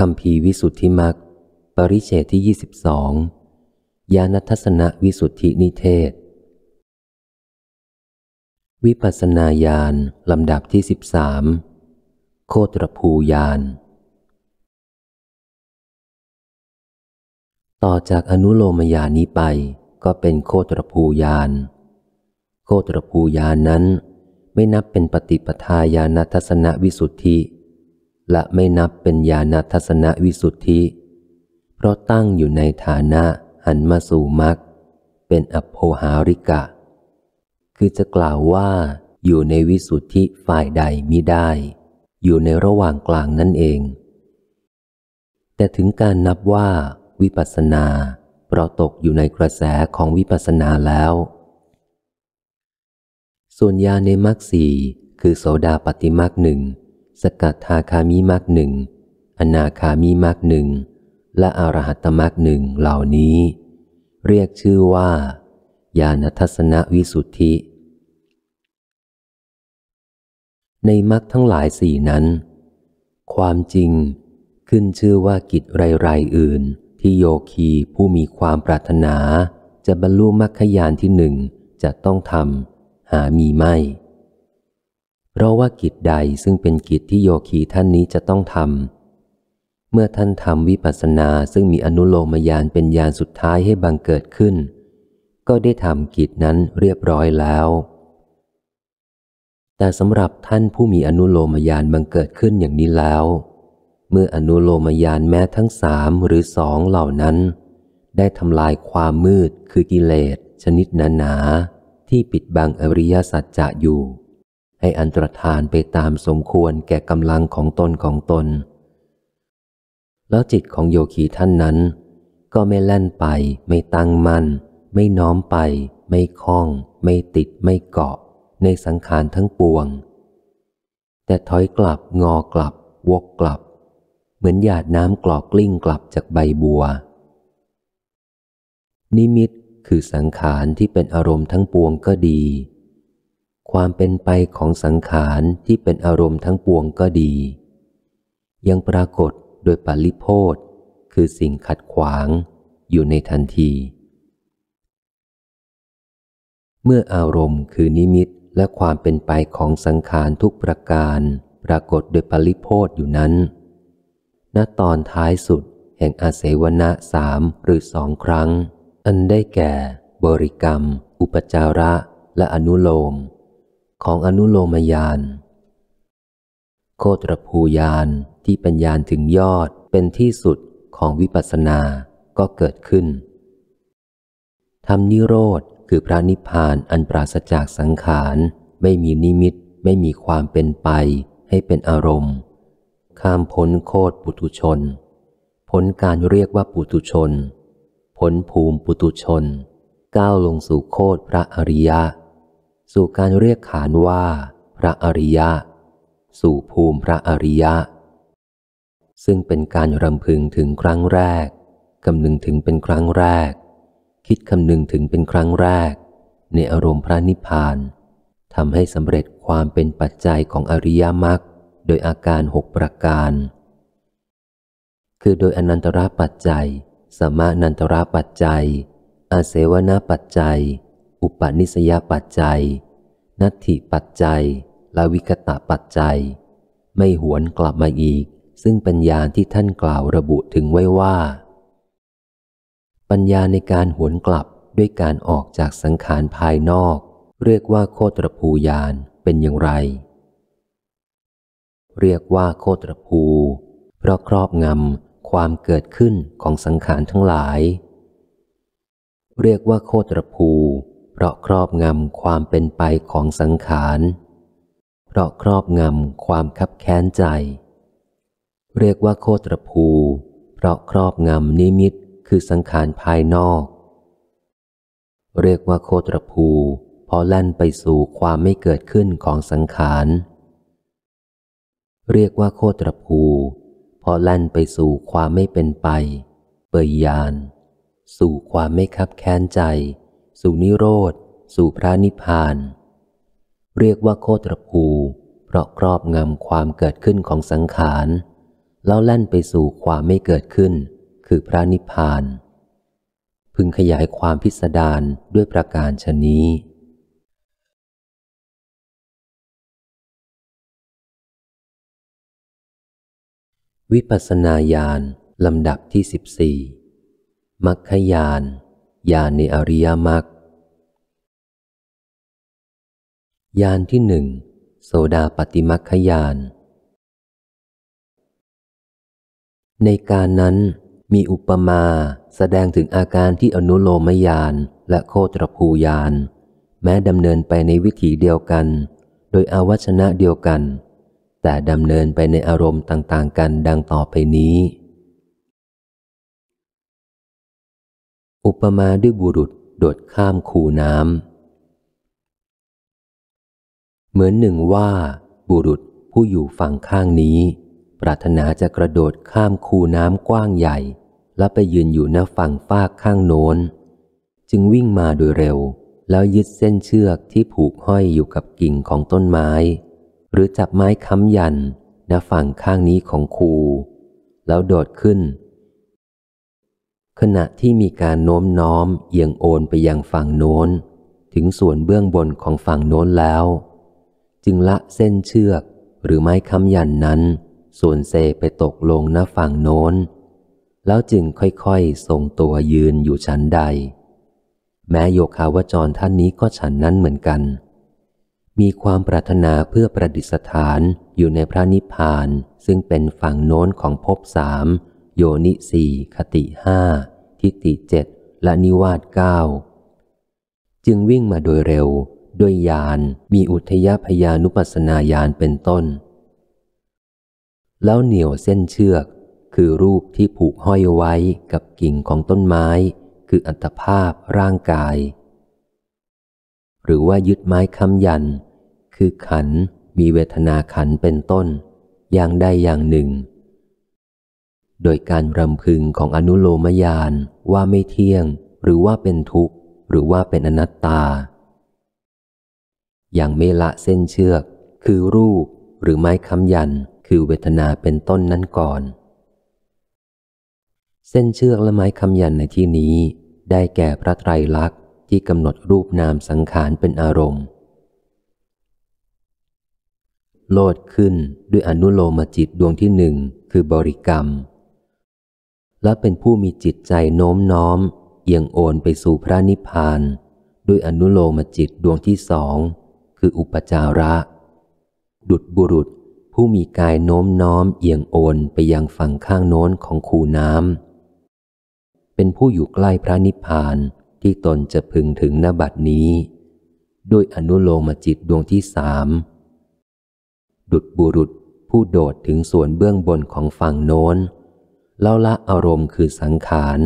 คำพีวิสุทธิมักปริเชตที่ 22 ยานัทสนะวิสุทธินิเทศ วิปัสนาญาณลำดับที่ 13 โคตรภูญาณต่อจากอนุโลมญาณนี้ไปก็เป็นโคตรภูญาณโคตรภูญาณนั้นไม่นับเป็นปฏิปทาญาณทัศนวิสุทธิและไม่นับเป็นญาณทัศนวิสุทธิ เพราะตั้งอยู่ในฐานะหันมาสู่มรรคเป็นอภโหาริกะ คือจะกล่าวว่าอยู่ในวิสุทธิฝ่ายใดมิได้ อยู่ในระหว่างกลางนั่นเอง แต่ถึงการนับว่าวิปัสนา เพราะตกอยู่ในกระแสของวิปัสนาแล้ว ส่วนยาในมรรคสี่คือโสดาปฏิมรรคหนึ่งสกัดทาคามิมากหนึ่ง อนาคามิมากหนึ่ง และอรหัตมากหนึ่งเหล่านี้ เรียกชื่อว่า ญาณทัศนวิสุทธิ ในมรรคทั้งหลายสี่นั้น ความจริงขึ้นชื่อว่ากิจไรๆอื่น ที่โยคีผู้มีความปรารถนา จะบรรลุมรรคยานที่หนึ่งจะต้องทำหามีไม่เพราะว่ากิจใดซึ่งเป็นกิจที่โยคีท่านนี้จะต้องทำเมื่อท่านทำวิปัสสนาซึ่งมีอนุโลมยานเป็นยานสุดท้ายให้บังเกิดขึ้น ก็ได้ทำกิจนั้นเรียบร้อยแล้ว แต่สำหรับท่านผู้มีอนุโลมยานบังเกิดขึ้นอย่างนี้แล้ว เมื่ออนุโลมยานแม้ทั้งสามหรือสองเหล่านั้น ได้ทำลายความมืดคือกิเลส ชนิดหนาๆที่ปิดบังอริยสัจจะอยู่ให้อันตรธานไปตามสมควรแก่กำลังของตนของตน แล้วจิตของโยคีท่านนั้น ก็ไม่แล่นไป ไม่ตั้งมัน่นไม่น้อมไป ไม่คล้องไม่ติดไม่เกาะ ในสังขารทั้งปวง แต่ถอยกลับงอกลับ วกกลับ เหมือนหยาดน้ำกรอกกลิ้งกลับจากใบบัว นิมิตคือสังขารที่เป็นอารมณ์ทั้งปวงก็ดีความเป็นไปของสังขารที่เป็นอารมณ์ทั้งปวงก็ดี ยังปรากฏโดยปริโพธคือสิ่งขัดขวางอยู่ในทันที เมื่ออารมณ์คือนิมิตและความเป็นไปของสังขารทุกประการ ปรากฏโดยปริโพธอยู่นั้น ณ ตอนท้ายสุดแห่งอาเสวนะสามหรือสองครั้ง อันได้แก่ บริกรรม อุปจาระ และอนุโลมของอนุโลมยาน โคตรภูยานที่เป็นยานถึงยอดเป็นที่สุดของวิปัสสนาก็เกิดขึ้นทำนิโรธ คือพระนิพพานอันปราศจากสังขาร ไม่มีนิมิตไม่มีความเป็นไปให้เป็นอารมณ์ ข้ามพ้นโคตรปุตุชนพ้นการเรียกว่าปุตุชนพ้นภูมิปุตุชน ก้าวลงสู่โคตรพระอริยะสู่การเรียกขานว่า พระอริยะ สู่ภูมิพระอริยะ ซึ่งเป็นการรำพึงถึงครั้งแรกคำนึงถึงเป็นครั้งแรก คิดคำนึงถึงเป็นครั้งแรก ในอารมณ์พระนิพพานทำให้สำเร็จความเป็นปัจจัยของอริยมรรคโดยอาการหกประการ คือโดยอนันตระปัจจัยสมานันตระปัจจัยอาเสวนาปัจจัยอุปนิสยปัจจัย นัตถิปัจจัยและวิกตะปัจจัย ไม่หวนกลับมาอีก ซึ่งปัญญาที่ท่านกล่าวระบุถึงไว้ว่า ปัญญาในการหวนกลับด้วยการออกจากสังขารภายนอก เรียกว่าโคตรภูยานเป็นอย่างไร เรียกว่าโคตรภู เพราะครอบงำความเกิดขึ้นของสังขารทั้งหลาย เรียกว่าโคตรภูเพราะครอบงำความเป็นไปของสังขาร เพราะครอบงำความคับแค้นใจ เรียกว่าโคตรภู เพราะครอบงำนิมิตคือสังขารภายนอก เรียกว่าโคตรภู เพราแล่นไปสู่ความไม่เกิดขึ้นของสังขาร เรียกว่าโคตรภู เพราแล่นไปสู่ความไม่เป็นไปเปยยาน สู่ความไม่คับแค้นใจสู่นิโรธ สู่พระนิพพาน เรียกว่าโคตรภู เพราะครอบงำความเกิดขึ้นของสังขารแล้วแล่นไปสู่ความไม่เกิดขึ้น คือพระนิพพาน พึงขยายความพิสดารด้วยประการชนี้ วิปัสสนาญาณลำดับที่สิบสี่มัคคยานญาณในอริยมรรคญาณที่หนึ่งโสดาปฏิมัคคญาณในการนั้นมีอุปมาแสดงถึงอาการที่อนุโลมยานและโคตรภูยานแม้ดำเนินไปในวิถีเดียวกัน โดยอวัชนะเดียวกัน แต่ดำเนินไปในอารมณ์ต่าง ๆกันดังต่อไปนี้อุปมาด้วยบุรุษโดดข้ามคูน้ำ เหมือนหนึ่งว่า บุรุษผู้อยู่ฝั่งข้างนี้ ปรารถนาจะกระโดดข้ามคูน้ำกว้างใหญ่ และไปยืนอยู่หน้าฝั่งฟากข้างโน้นจึงวิ่งมาโดยเร็ว แล้วยึดเส้นเชือกที่ผูกห้อยอยู่กับกิ่งของต้นไม้ หรือจับไม้ค้ำยันหน้าฝั่งข้างนี้ของคู แล้วโดดขึ้นขณะที่มีการโน้มน้อมเอียงโอนไปยังฝั่งโน้น ถึงส่วนเบื้องบนของฝั่งโน้นแล้ว จึงละเส้นเชือกหรือไม้ค้ำยันนั้น ส่วนเซไปตกลงณฝั่งโน้นแล้วจึงค่อยๆทรงตัวยืนอยู่ชั้นใด แม้โยคาวจรท่านนี้ก็ฉันนั้นเหมือนกัน มีความปรารถนาเพื่อประดิษฐานอยู่ในพระนิพพานซึ่งเป็นฝั่งโน้นของภพสามโยนิสี่คติห้าทิฏฐิเจ็ดและนิวาสเก้าจึงวิ่งมาโดยเร็วด้วยยานมีอุทยพยานุปัสนาญาณเป็นต้น แล้วเหนี่ยวเส้นเชือก คือรูปที่ผูกห้อยไว้กับกิ่งของต้นไม้ คืออัตภาพร่างกาย หรือว่ายึดไม้ค้ำยัน คือขันมีเวทนาขันเป็นต้น อย่างใดอย่างหนึ่งโดยการรำพึงของอนุโลมยานว่าไม่เที่ยงหรือว่าเป็นทุกข์หรือว่าเป็นอนัตตา อย่างเมละเส้นเชือกคือรูปหรือไม้ค้ำยันคือเวทนาเป็นต้นนั้นก่อน เส้นเชือกและไม้ค้ำยันในที่นี้ได้แก่พระไตรลักษณ์ที่กำหนดรูปนามสังขารเป็นอารมณ์ โลดขึ้นด้วยอนุโลมจิตดวงที่หนึ่งคือบริกรรมและเป็นผู้มีจิตใจโน้มน้อมเอียงโอนไปสู่พระนิพพานด้วยอนุโลมจิตดวงที่สองคืออุปจาระ ดุดบุรุษผู้มีกายโน้มน้อมเอียงโอนไปยังฝั่งข้างโน้นของคูน้ำเป็นผู้อยู่ใกล้พระนิพพานที่ตนจะพึงถึงนบัดนี้ด้วยอนุโลมจิตดวงที่สามดุดบุรุษผู้โดดถึงส่วนเบื้องบนของฝั่งโน้นแล้วละอารมณ์คือสังขาร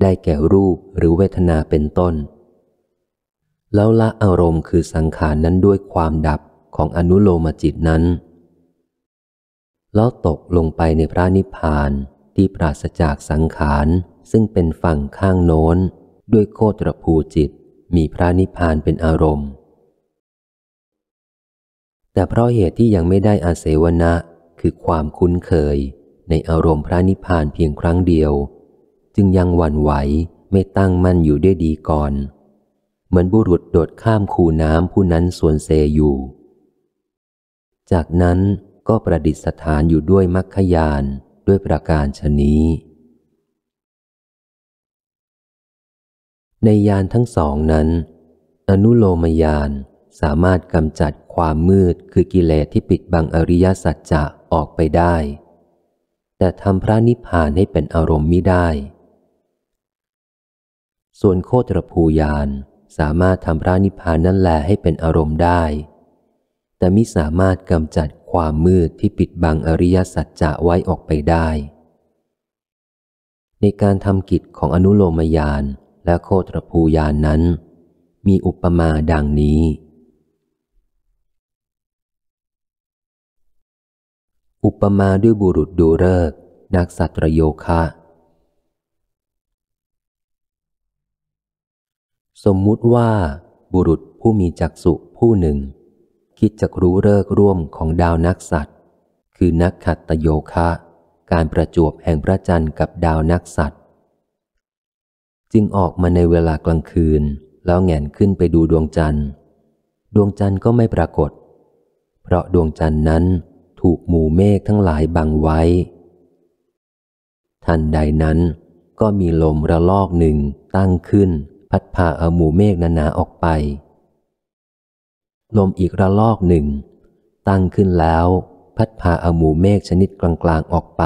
ได้แก่รูปหรือเวทนาเป็นต้นแล้วละอารมณ์คือสังขารนั้นด้วยความดับของอนุโลมจิตนั้นแล้วตกลงไปในพระนิพพานที่ปราศจากสังขารซึ่งเป็นฝั่งข้างโน้นด้วยโคตรภูจิต มีพระนิพพานเป็นอารมณ์ แต่เพราะเหตุที่ยังไม่ได้อาเสวนะคือความคุ้นเคยในอารมณ์พระนิพพานเพียงครั้งเดียว จึงยังหวั่นไหวไม่ตั้งมั่นอยู่ได้ดีก่อน เหมือนบุรุษโดดข้ามคูน้ำผู้นั้นส่วนเซอยู่ จากนั้นก็ประดิษฐานอยู่ด้วยมรรคยานด้วยประการชนี้ ในยานทั้งสองนั้น อนุโลมยานสามารถกำจัดความมืดคือกิเลสที่ปิดบังอริยสัจจะออกไปได้แต่ทำพระนิพพานให้เป็นอารมณ์มิได้ ส่วนโคตรภูยานสามารถทำพระนิพพานนั่นแลให้เป็นอารมณ์ได้ แต่มิสามารถกำจัดความมืดที่ปิดบังอริยสัจจะไว้ออกไปได้ ในการทำกิจของอนุโลมยานและโคตรภูยานนั้น มีอุปมาดังนี้อุปมาด้วยบุรุษดูเริกนักสัตรโยคะ สมมุติว่า บุรุษผู้มีจักษุผู้หนึ่ง คิดจะรู้เริกร่วมของดาวนักสัตว์คือนักขัตโยคะ การประจวบแห่งพระจันทร์กับดาวนักสัตว์จึงออกมาในเวลากลางคืนแล้วแงนขึ้นไปดูดวงจันทร์ ดวงจันทร์ก็ไม่ปรากฏ เพราะดวงจันทร์นั้นูกหมู่เมฆทั้งหลายบังไว้ ทันใดนั้นก็มีลมระลอกหนึ่งตั้งขึ้นพัดพาเอาหมู่เมฆนานาออกไป ลมอีกระลอกหนึ่ง ตั้งขึ้นแล้วพัดพาเอาหมู่เมฆชนิดกลางๆออกไป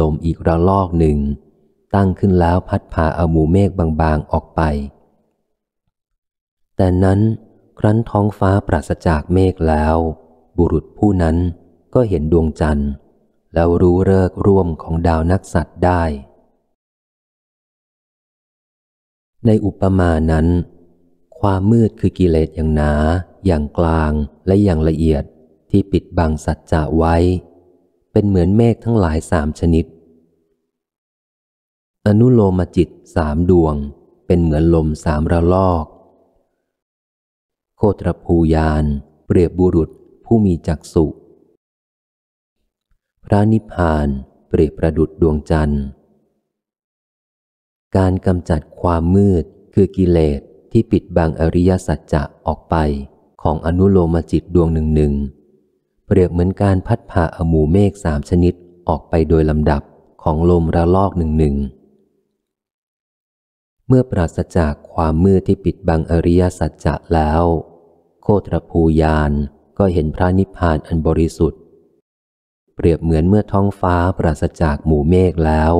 ลมอีกระลอกหนึ่ง ตั้งขึ้นแล้วพัดพาเอาหมู่เมฆบางๆออกไป แต่นั้นครั้นท้องฟ้าปราศจากเมฆแล้วบุรุษผู้นั้นก็เห็นดวงจันทร์ แล้วรู้เลิกร่วมของดาวนักสัตว์ได้ ในอุปมานั้น ความมืดคือกิเลสอย่างหนา อย่างกลางและอย่างละเอียดที่ปิดบังสัจจะไว้ เป็นเหมือนเมฆทั้งหลายสามชนิด อนุโลมจิตสามดวงเป็นเหมือนลมสามระลอก โคตรภูยานเปรียบบุรุษผู้มีจักสุ พระนิพพานเปรียบประดุดดวงจันทร์ การกำจัดความมืดคือกิเลสที่ปิดบังอริยสัจจะออกไปของอนุโลมจิตดวงหนึ่งหนึ่ง เปรียบเหมือนการพัดผ่าอมูเมฆสามชนิดออกไปโดยลำดับของลมระลอกหนึ่งหนึ่ง เมื่อปราศจากความมืดที่ปิดบังอริยสัจจะแล้ว โคตรภูยานก็เห็นพระนิพพานอันบริสุทธิ์ เปรียบเหมือนเมื่อท้องฟ้าปราศจากหมู่เมฆแล้ว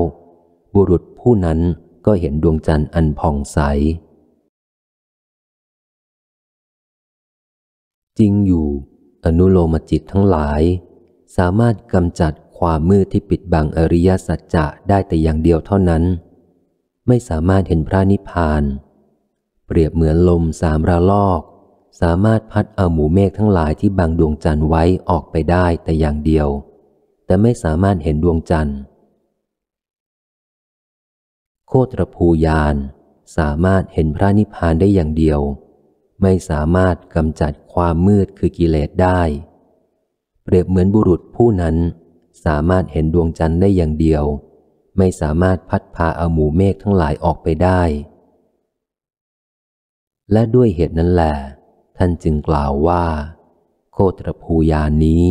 บุรุษผู้นั้นก็เห็นดวงจันทร์อันผ่องใส จริงอยู่อนุโลมจิตทั้งหลายสามารถกำจัดความมืดที่ปิดบังอริยสัจจะได้แต่อย่างเดียวเท่านั้น ไม่สามารถเห็นพระนิพพาน เปรียบเหมือนลมสามระลอกสามารถพัดเอาหมู่เมฆทั้งหลายที่บังดวงจันทร์ไว้ออกไปได้แต่อย่างเดียว แต่ไม่สามารถเห็นดวงจันทร์ โคตรภูยานสามารถเห็นพระนิพพานได้อย่างเดียว ไม่สามารถกำจัดความมืดคือกิเลสได้ เปรียบเหมือนบุรุษผู้นั้นสามารถเห็นดวงจันทร์ได้อย่างเดียว ไม่สามารถพัดพาเอาหมู่เมฆทั้งหลายออกไปได้ และด้วยเหตุนั้นแหละท่านจึงกล่าวว่า โคตรภูยานี้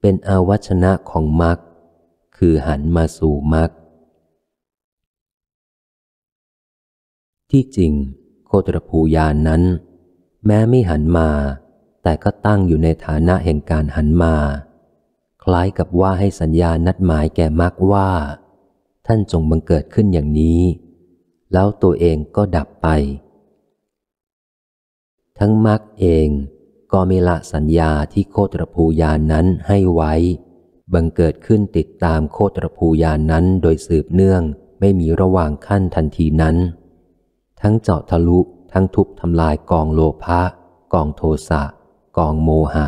เป็นอาวัชนะของมรรคคือหันมาสู่มรรคที่จริงโคตรภูยานนั้น แม้ไม่หันมา แต่ก็ตั้งอยู่ในฐานะแห่งการหันมา คล้ายกับว่าให้สัญญานัดหมายแก่มรรคว่า ท่านจงบังเกิดขึ้นอย่างนี้ แล้วตัวเองก็ดับไปทั้งมรรคเองก็มีละสัญญาที่โคตรภูยานนั้นให้ไว้ บังเกิดขึ้นติดตามโคตรภูยานนั้นโดยสืบเนื่องไม่มีระหว่างขั้นทันทีนั้น ทั้งเจาะทะลุทั้งทุบทำลายกองโลภะกองโทสะกองโมหะ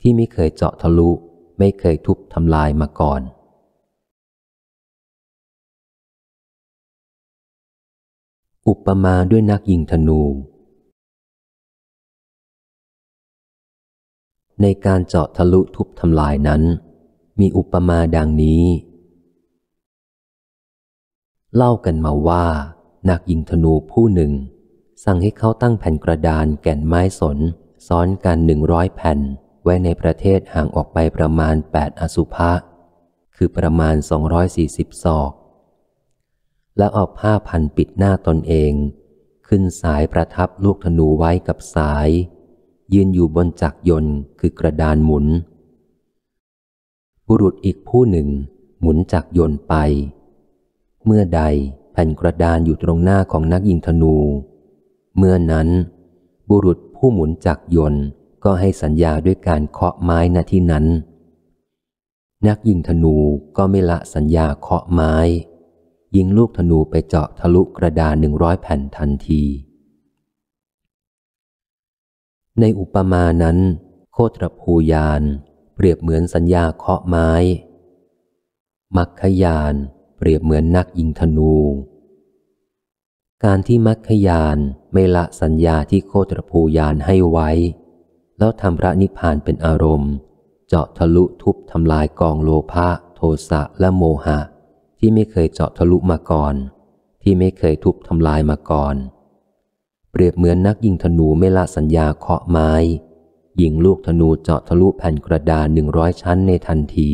ที่ไม่เคยเจาะทะลุไม่เคยทุบทำลายมาก่อน อุปมาด้วยนักยิงธนูในการเจาะทะลุทุบทำลายนั้น มีอุปมาดังนี้ เล่ากันมาว่า นักยิงธนูผู้หนึ่ง สั่งให้เขาตั้งแผ่นกระดานแก่นไม้สน ซ้อนกันหนึ่งร้อยแผ่นไว้ในประเทศห่างออกไปประมาณ 8 อสุภะคือประมาณ 240 ศอก แล้วเอาผ้าพันปิดหน้าตนเอง ขึ้นสายประทับลูกธนูไว้กับสายยืนอยู่บนจักรยนต์คือกระดานหมุน บุรุษอีกผู้หนึ่งหมุนจักรยนต์ไป เมื่อใดแผ่นกระดานอยู่ตรงหน้าของนักยิงธนู เมื่อนั้น บุรุษผู้หมุนจักรยนต์ก็ให้สัญญาด้วยการเคาะไม้ณที่นั้น นักยิงธนูก็ไม่ละสัญญาเคาะไม้ ยิงลูกธนูไปเจาะทะลุกระดานหนึ่งร้อยแผ่นทันทีในอุปมานั้นโคตรภูยานเปรียบเหมือนสัญญาเคาะไม้ มัคคยานเปรียบเหมือนนักยิงธนู การที่มัคคยานไม่ละสัญญาที่โคตรภูยานให้ไว้ แล้วทำพระนิพพานเป็นอารมณ์ เจาะทะลุทุบทำลายกองโลภะ โทสะและโมหะ ที่ไม่เคยเจาะทะลุมาก่อน ที่ไม่เคยทุบทำลายมาก่อนเปรียบเหมือนนักยิงธนูไม่ละสัญญาเคาะไม้ยิงลูกธนูเจาะทะลุแผ่นกระดาษหนึ่งร้อยชั้นในทันที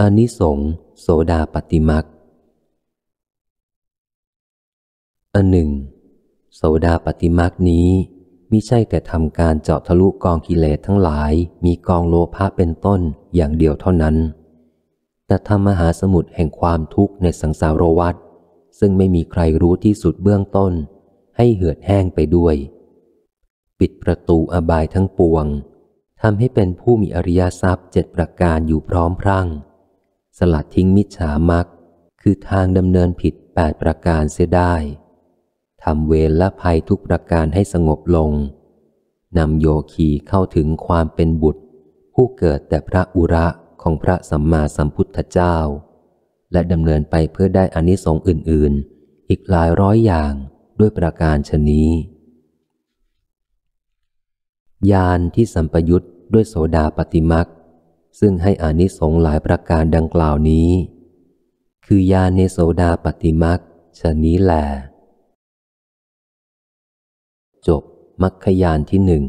อนิสงส์โสดาปฏิมักอันหนึ่ง โสดาปฏิมักนี้มิใช่แต่ทำการเจาะทะลุกองกิเลสทั้งหลายมีกองโลภะเป็นต้นอย่างเดียวเท่านั้นแต่ธรรมหาสมุทรแห่งความทุกข์ในสังสารวัฏซึ่งไม่มีใครรู้ที่สุดเบื้องต้น ให้เหือดแห้งไปด้วย ปิดประตูอบายทั้งปวงทำให้เป็นผู้มีอริยทรัพย์เจ็ดประการอยู่พร้อมพรั่ง สลัดทิ้งมิจฉามักคือทางดำเนินผิดแปดประการเสียได้ทำเวรและภัยทุกประการให้สงบลงนำโยคีเข้าถึงความเป็นบุตร ผู้เกิดแต่พระอุระของพระสัมมาสัมพุทธเจ้า และดำเนินไปเพื่อได้อนิสงส์อื่นๆ อีกหลายร้อยอย่างด้วยประการชนี้ยานที่สัมปยุตด้วยโสดาปฏิมักซึ่งให้อนิสงส์หลายประการดังกล่าวนี้ คือยานในโสดาปฏิมักชนี้แหละจบมัคคยานที่หนึ่ง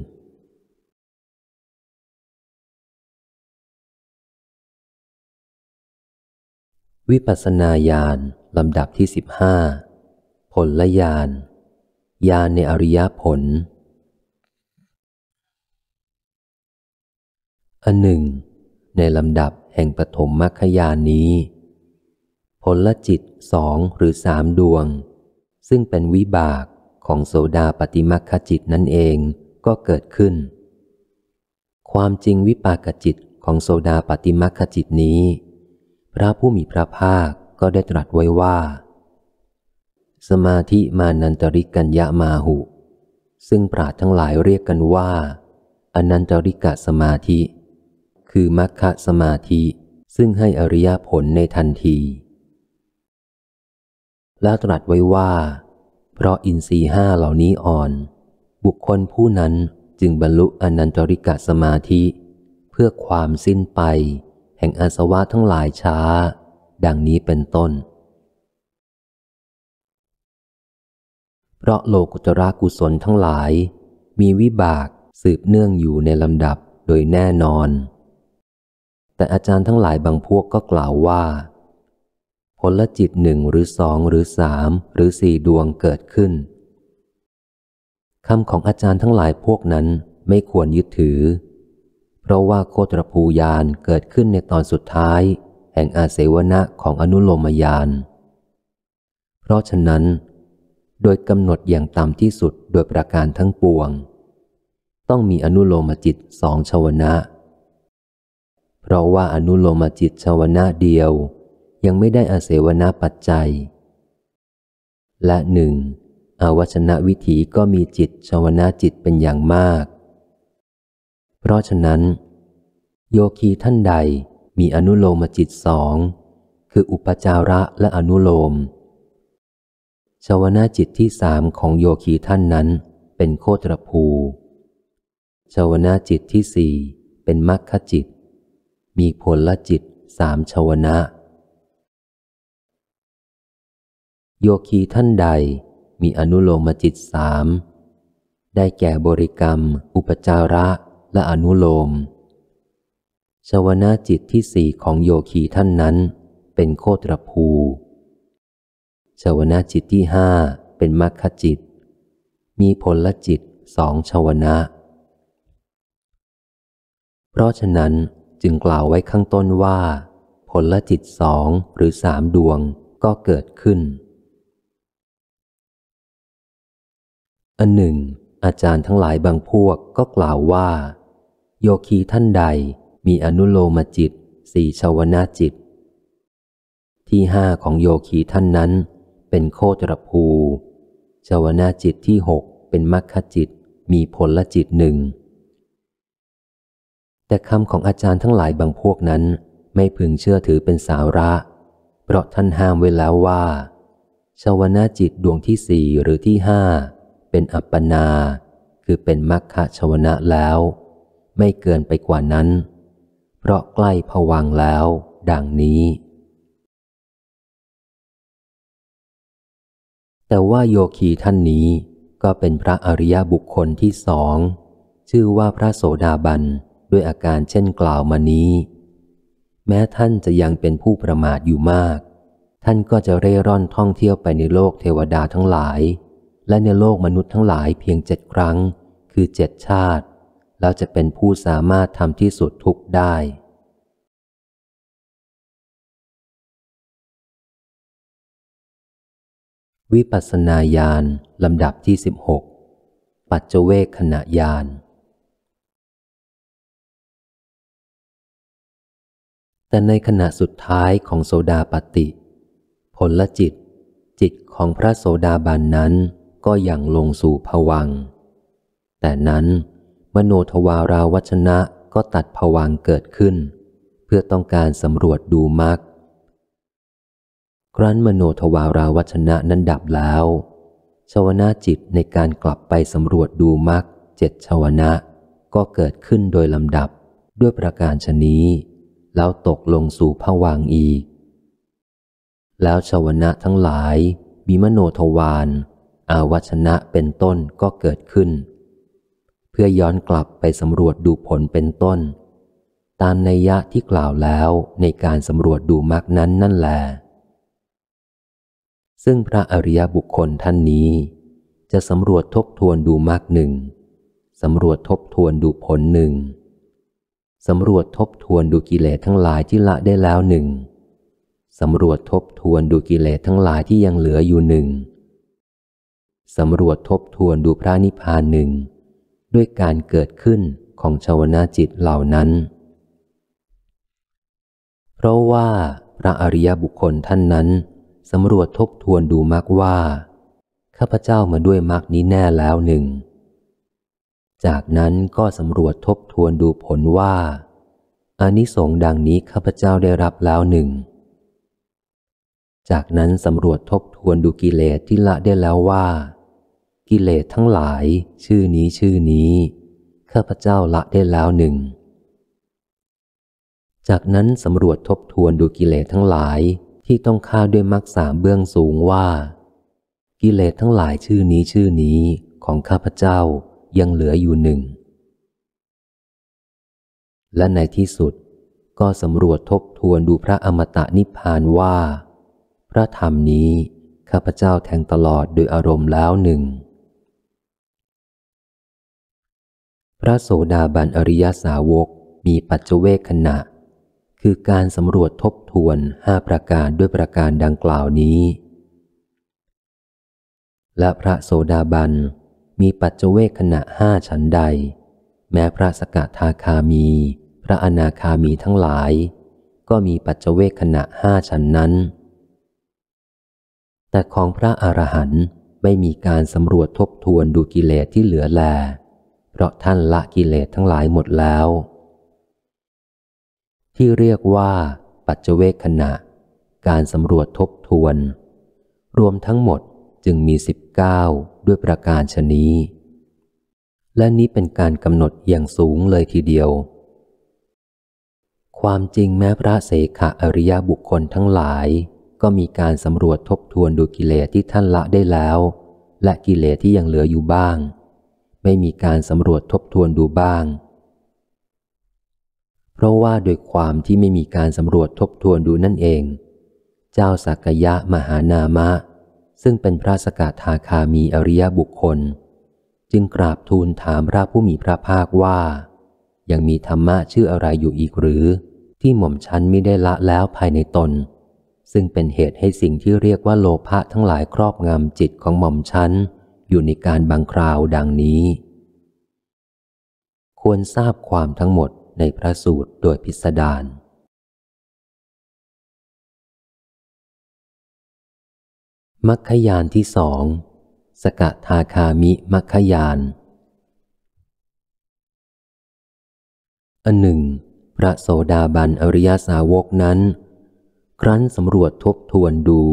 วิปัสนาญาณลำดับที่สิบห้าผลละญาณญาณในอริยผลอันหนึ่ง ในลำดับแห่งปฐมมรรคญาณนี้ ผลละจิตสองหรือสามดวง ซึ่งเป็นวิบากของโสดาปฏิมรรคจิตนั่นเองก็เกิดขึ้น ความจริงวิปากจิตของโสดาปฏิมรรคจิตนี้พระผู้มีพระภาคก็ได้ตรัสไว้ว่า สมาธิมานันตริกัญญามาหุ ซึ่งปราดทั้งหลายเรียกกันว่าอนันตริกะสมาธิ คือมัคคะสมาธิซึ่งให้อริยผลในทันทีแล้วตรัสไว้ว่า เพราะอินทรีห้าเหล่านี้อ่อน บุคคลผู้นั้นจึงบรรลุอนันตริกะสมาธิเพื่อความสิ้นไปแห่งอาสวะทั้งหลายช้า ดังนี้เป็นต้น เพราะโลกุตระกุศลทั้งหลาย มีวิบากสืบเนื่องอยู่ในลำดับโดยแน่นอน แต่อาจารย์ทั้งหลายบางพวกก็กล่าวว่า ผลละจิตหนึ่งหรือสองหรือสามหรือสี่ดวงเกิดขึ้นคำของอาจารย์ทั้งหลายพวกนั้นไม่ควรยึดถือเพราะว่าโคตรภูยานเกิดขึ้นในตอนสุดท้ายแห่งอาเสวนะของอนุโลมยาน เพราะฉะนั้น โดยกำหนดอย่างต่ำที่สุดโดยประการทั้งปวง ต้องมีอนุโลมจิตสองชวนะ เพราะว่าอนุโลมจิตชวนะเดียวยังไม่ได้อาเสวนะปัจจัยและหนึ่งอวชนะวิถีก็มีจิตชวนะจิตเป็นอย่างมากเพราะฉะนั้นโยคีท่านใดมีอนุโลมจิตสองคืออุปจาระและอนุโลมชาวนาจิตที่สามของโยคีท่านนั้นเป็นโคตรภูชาวนาจิตที่สี่เป็นมัคคจิต มีผลละจิตสามชาวนะโยคีท่านใดมีอนุโลมจิตสามได้แก่บริกรรมอุปจาระและอนุโลม ชวนาจิตที่สี่ของโยคีท่านนั้นเป็นโคตรภู ชวนาจิตที่ห้าเป็นมรรคจิต มีผลลจิตสองชวนะ เพราะฉะนั้นจึงกล่าวไว้ข้างต้นว่า ผลจิตสองหรือสามดวงก็เกิดขึ้น อันหนึ่ง อาจารย์ทั้งหลายบางพวกก็กล่าวว่าโยคีท่านใดมีอนุโลมจิตสี่ชาวนาจิต ที่ห้าของโยคีท่านนั้น เป็นโคตรภูชาวนาจิตที่หกเป็นมัคคจิตมีผลละจิตหนึ่งแต่คำของอาจารย์ทั้งหลายบางพวกนั้นไม่พึงเชื่อถือเป็นสาระ เพราะท่านห้ามไว้แล้วว่าชาวนาจิตดวงที่สี่หรือที่ห้าเป็นอัปปนา คือเป็นมัคคชาวนะแล้วไม่เกินไปกว่านั้น เพราะใกล้ผวังแล้ว ดังนี้ แต่ว่าโยคีท่านนี้ก็เป็นพระอริยบุคคลที่สอง ชื่อว่าพระโสดาบันด้วยอาการเช่นกล่าวมานี้ แม้ท่านจะยังเป็นผู้ประมาทอยู่มาก ท่านก็จะเร่ร่อนท่องเที่ยวไปในโลกเทวดาทั้งหลาย และในโลกมนุษย์ทั้งหลายเพียงเจ็ดครั้ง คือเจ็ดชาติแล้วจะเป็นผู้สามารถทำที่สุดทุกได้ วิปัสนาญาณลำดับที่ 16 ปัจเจเวคขณะญาณ แต่ในขณะสุดท้ายของโสดาปติผลจิต จิตของพระโสดาบันนั้นก็ยังลงสู่ผวัง แต่นั้นมโนทวาราวัชนะก็ตัดผวังเกิดขึ้น เพื่อต้องการสำรวจดูมรรค ครั้นมโนทวาราวัชนะนั้นดับแล้วชาวนะจิตในการกลับไปสำรวจดูมรรคเจ็ดชาวนะก็เกิดขึ้นโดยลำดับด้วยประการชนี้ แล้วตกลงสู่ผวังอีกแล้วชาวนะทั้งหลายมีมโนทวารอาวัชนะเป็นต้นก็เกิดขึ้นเพื่อย้อนกลับไปสำรวจดูผลเป็นต้น ตามนัยยะที่กล่าวแล้วในการสำรวจดูมรกคนั้นนั่นแหลซึ่งพระอริยบุคคลท่านนี้ จะสำรวจทบทวนดูมรกคหนึ่งสำรวจทบทวนดูผลหนึ่งสำรวจทบทวนดูกิเลสทั้งหลายที่ละได้แล้วหนึ่งสำรวจทบทวนดูกิเลสทั้งหลายที่ยังเหลืออยู่หนึ่งสำรวจทบทวนดูพระนิพพานหนึ่งด้วยการเกิดขึ้นของชาวนาจิตเหล่านั้น เพราะว่าพระอริยบุคคลท่านนั้นสำรวจทบทวนดูมากว่าข้าพเจ้ามาด้วยมักนี้แน่แล้วหนึ่ง จากนั้นก็สำรวจทบทวนดูผลว่าอานิสงส์ดังนี้ข้าพเจ้าได้รับแล้วหนึ่ง จากนั้นสำรวจทบทวนดูกิเลสที่ละได้แล้วว่ากิเลสทั้งหลายชื่อนี้ชื่อนี้ ข้าพเจ้าละได้แล้วหนึ่ง จากนั้นสำรวจทบทวนดูกิเลสทั้งหลายที่ต้องฆ่าด้วยมรรคสามเบื้องสูงว่า กิเลสทั้งหลายชื่อนี้ชื่อนี้ของข้าพเจ้ายังเหลืออยู่หนึ่ง และในที่สุดก็สำรวจทบทวนดูพระอมตะนิพพานว่า พระธรรมนี้ข้าพเจ้าแทงตลอดโดยอารมณ์แล้วหนึ่งพระโสดาบันอริยสาวกมีปัจเจเวคขณะ คือการสำรวจทบทวนห้าประการด้วยประการดังกล่าวนี้ และพระโสดาบัน มีปัจเจเวคขณะห้าชั้นใด แม้พระสกทาคามี พระอนาคามีทั้งหลาย ก็มีปัจเจเวคขณะห้าชั้นนั้น แต่ของพระอรหันต์ไม่มีการสำรวจทบทวนดูกิเลสที่เหลือแลราะท่านละกิเลสทั้งหลายหมดแล้ว ที่เรียกว่าปัจเจเวคขณะการสำรวจทบทวน รวมทั้งหมดจึงมีสิบเก้าด้วยประการชนีและนี้เป็นการกำหนดอย่างสูงเลยทีเดียว ความจริงแม้พระเสขะอริยบุคคลทั้งหลาย ก็มีการสำรวจทบทวนดูกิเลสที่ท่านละได้แล้ว และกิเลสที่ยังเหลืออยู่บ้างไม่มีการสำรวจทบทวนดูบ้าง เพราะว่าโดยความที่ไม่มีการสำรวจทบทวนดูนั่นเอง เจ้าสักยะมหานามะ ซึ่งเป็นพระสกทาคามีอริยบุคคล จึงกราบทูลถามพระผู้มีพระภาคว่า ยังมีธรรมะชื่ออะไรอยู่อีกหรือ ที่หม่อมชันไม่ได้ละแล้วภายในตน ซึ่งเป็นเหตุให้สิ่งที่เรียกว่าโลภะทั้งหลายครอบงำจิตของหม่อมชันอยู่ในการบางคราวดังนี้ ควรทราบความทั้งหมดในพระสูตรโดยพิสดารมัคคยานที่สองสกทาคามิมัคคยานอันหนึ่งพระโสดาบันอริยสาวกนั้น ครั้นสำรวจทบทวนดู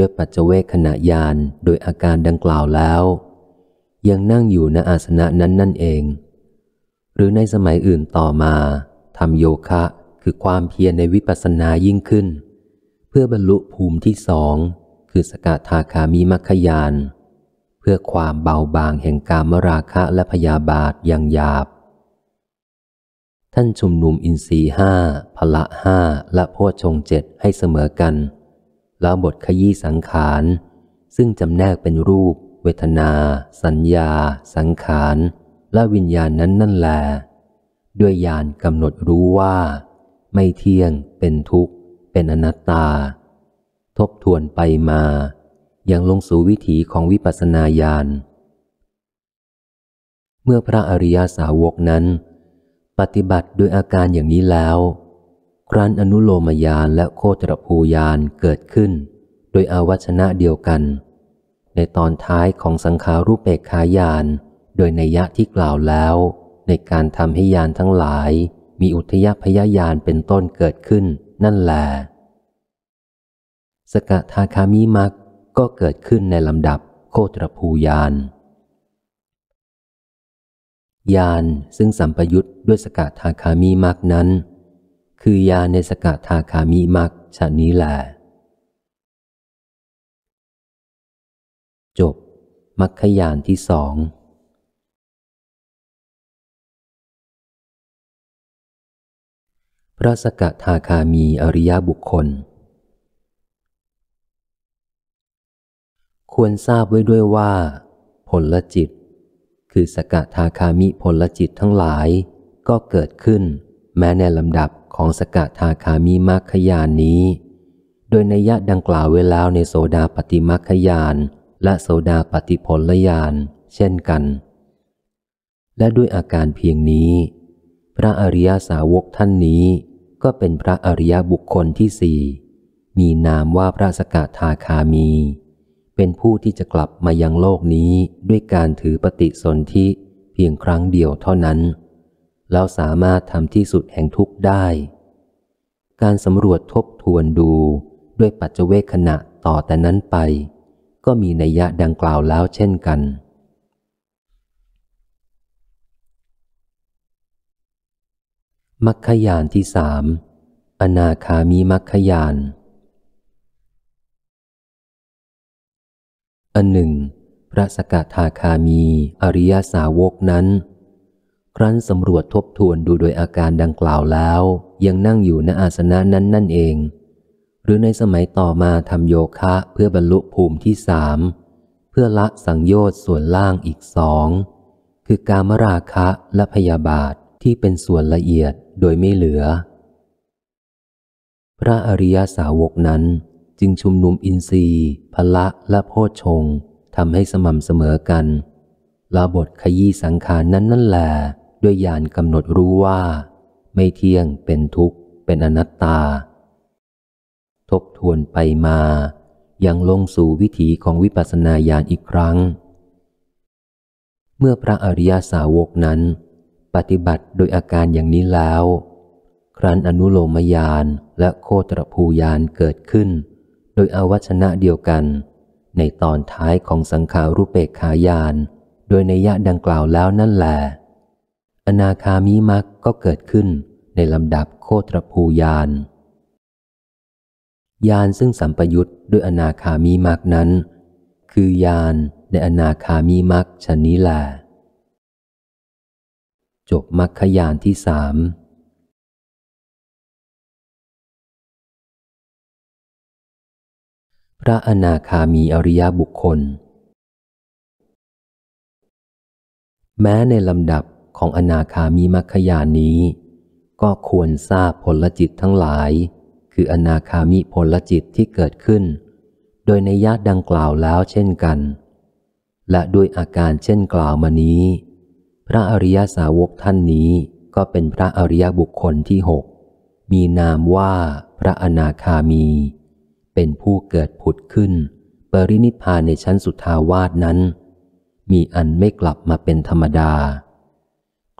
ด้วยปัจเจเวขณะยานโดยอาการดังกล่าวแล้วยังนั่งอยู่ณอาสนะนั้นนั่นเอง หรือในสมัยอื่นต่อมาทำโยคะคือความเพียรในวิปัสสนายิ่งขึ้น เพื่อบรรลุภูมิที่สองคือสกทาคามีมัคคยาน เพื่อความเบาบางแห่งกามราคะและพยาบาทอย่างหยาบ ท่านชุมนุมอินทรีห้าพละห้าและโพชงเจ็ดให้เสมอกันแล้วบทขยี้สังขาร ซึ่งจำแนกเป็นรูป เวทนา สัญญา สังขาร และวิญญาณนั้นนั่นแล ด้วยญาณกำหนดรู้ว่า ไม่เที่ยงเป็นทุกข์ เป็นอนัตตา ทบทวนไปมาอย่างลงสู่วิถีของวิปัสสนาญาณเมื่อพระอริยาสาวกนั้น ปฏิบัติด้วยอาการอย่างนี้แล้วครั้นอนุโลมยานและโคตรภูยานเกิดขึ้น โดยอวัชนะเดียวกัน ในตอนท้ายของสังขารูปเปกขายานโดยในยะที่กล่าวแล้ว ในการทำให้ยานทั้งหลายมีอุทยพยายานเป็นต้นเกิดขึ้นนั่นแหลสกทาคามิมักก็เกิดขึ้นในลำดับโคตรภูยานยานซึ่งสัมปยุทธ์ด้วยสกทาคามีมากนั้นคือยาในสกทาคามิมักชะนี้แหละจบ มัคคยานที่สองพระสกทาคามีอริยบุคคล ควรทราบไว้ด้วยว่า ผลลจิต คือสกทาคามิผลจิตทั้งหลายก็เกิดขึ้นแม้ในลำดับของสกทาคามีมัคคยานนี้ โดยในยะดังกล่าวไว้แล้วในโซดาปฏิมัคคยานและโซดาปฏิผลยานเช่นกัน และด้วยอาการเพียงนี้ พระอริยสาวกท่านนี้ก็เป็นพระอริยบุคคลที่สี่มีนามว่าพระสกทาคามี เป็นผู้ที่จะกลับมายังโลกนี้ด้วยการถือปฏิสนธิเพียงครั้งเดียวเท่านั้นแล้วสามารถทำที่สุดแห่งทุกข์ได้ การสำรวจทบทวนดูด้วยปัจเจเวคขณะต่อแต่นั้นไป ก็มีนัยยะดังกล่าวแล้วเช่นกัน มัคคยานที่สามอนาคามีมัคคยาน อันหนึ่ง พระสกทาคามีอริยสาวกนั้นครั้นสำรวจทบทวนดูโดยอาการดังกล่าวแล้ว ยังนั่งอยู่ณอาสนะนั้นนั่นเอง หรือในสมัยต่อมาทำโยคะเพื่อบรรลุภูมิที่สามเพื่อละสังโยชน์ส่วนล่างอีกสอง คือกามราคะและพยาบาทที่เป็นส่วนละเอียดโดยไม่เหลือ พระอริยสาวกนั้นจึงชุมนุมอินทรีย์ พละและโพชงทำให้สม่ำเสมอกันลาบทขยี้สังขารนั้นนั่นแหละด้วยญาณกำหนดรู้ว่า ไม่เที่ยงเป็นทุกข์เป็นอนัตตา ทบทวนไปมา ยังลงสู่วิถีของวิปัสสนาญาณอีกครั้ง เมื่อพระอริยาสาวกนั้น ปฏิบัติโดยอาการอย่างนี้แล้ว ครั้นอนุโลมญาณและโคตรภูญาณเกิดขึ้น โดยอวัชนะเดียวกัน ในตอนท้ายของสังขารุเปกขายาน โดยในยะดังกล่าวแล้วนั่นแหละอนาคามิมักก็เกิดขึ้นในลำดับโคตรภูยานยานซึ่งสัมปยุตด้วยอนาคามีมักนั้น คือยานในอนาคามีมักชนิลจบมัคคยานที่สามพระอนาคามีอริยบุคคล แม้ในลำดับของอนาคามีมัคคยานี้ ก็ควรทราบผลจิตทั้งหลาย คืออนาคามิผลจิตที่เกิดขึ้น โดยในญาติดังกล่าวแล้วเช่นกัน และด้วยอาการเช่นกล่าวมานี้ พระอริยสาวกท่านนี้ก็เป็นพระอริยบุคคลที่หกมีนามว่าพระอนาคามี เป็นผู้เกิดผุดขึ้น ปรินิพพานในชั้นสุทาวาสนั้น มีอันไม่กลับมาเป็นธรรมดา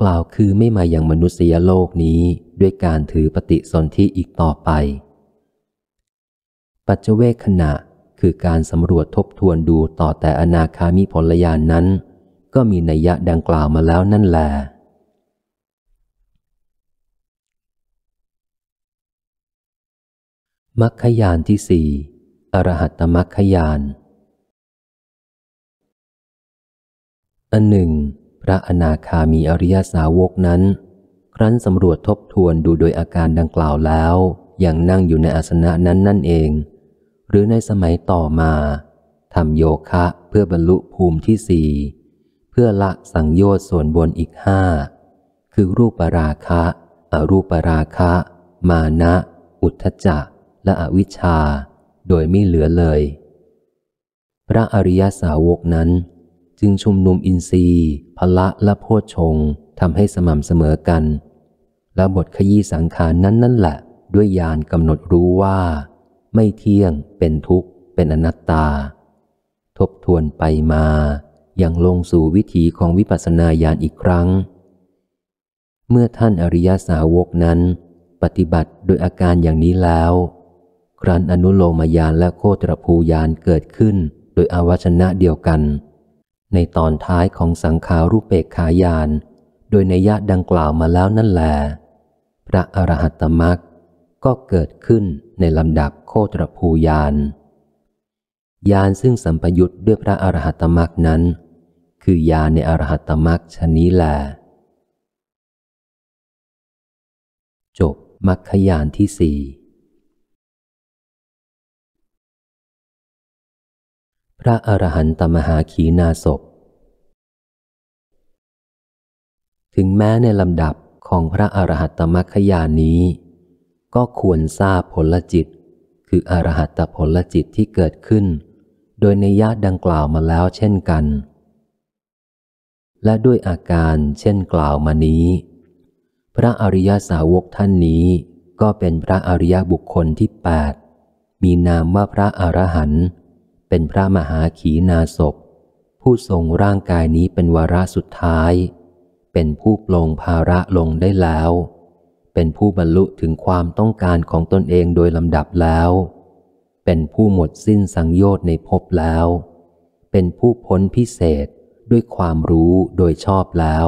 กล่าวคือไม่มาอย่างมนุษยโลกนี้ด้วยการถือปฏิสนธิอีกต่อไป ปัจเจเวขณะ คือการสำรวจทบทวนดูต่อแต่อนาคามิผลญาณนนั้น ก็มีนัยยะดังกล่าวมาแล้วนั่นแหละ มัคคยานที่สี่อรหัตมัคคยาน อันหนึ่งพระอนาคามีอริยสาวกนั้น ครั้นสำรวจทบทวนดูโดยอาการดังกล่าวแล้วยังนั่งอยู่ในอาสนะนั้นนั่นเอง หรือในสมัยต่อมาทำโยคะเพื่อบรรลุภูมิที่สี่เพื่อละสังโยชน์ส่วนบนอีกห้าคือรูปปราคะอรูปปราคะ มานะ อุทธจะ และอวิชชา โดยไม่เหลือเลย พระอริยสาวกนั้นจึงชุมนุมอินทรีย์พละและโพชงทำให้สม่ำเสมอกัน และบทขยี้สังขารนั้นนั่นแหละ ด้วยยานกำหนดรู้ว่า ไม่เที่ยงเป็นทุกข์เป็นอนัตตา ทบทวนไปมา อย่างลงสู่วิถีของวิปัสสนาญาณอีกครั้ง เมื่อท่านอริยสาวกนั้น ปฏิบัติโดยอาการอย่างนี้แล้ว ครั้นอนุโลมญาณและโคตรภูญาณเกิดขึ้นโดยอวชนะเดียวกันในตอนท้ายของสังขารุเปกขายาน โดยในยะดังกล่าวมาแล้วนั่นแหลพระอรหัตมรักก็เกิดขึ้นในลำดับโคตรภูยานยานซึ่งสัมปยุทธ์ด้วยพระอรหัตมรักนั้น คือยานในอรหัตมรักชนี้แหลจบมัคคยานที่สี่พระอรหันตมหาขีนาศพ ถึงแม้ในลำดับของพระอรหัตตมัคคยานี้ ก็ควรทราบผลจิต คืออรหัตผลจิตที่เกิดขึ้น โดยในญาติดังกล่าวมาแล้วเช่นกัน และด้วยอาการเช่นกล่าวมานี้ พระอริยสาวกท่านนี้ ก็เป็นพระอริยบุคคลที่แปด มีนามว่าพระอรหันต์เป็นพระมหาขีนาศพผู้ทรงร่างกายนี้เป็นวาระสุดท้าย เป็นผู้ปลงภาระลงได้แล้ว เป็นผู้บรรลุถึงความต้องการของตนเองโดยลำดับแล้ว เป็นผู้หมดสิ้นสังโยชน์ในภพแล้ว เป็นผู้พ้นพิเศษด้วยความรู้โดยชอบแล้ว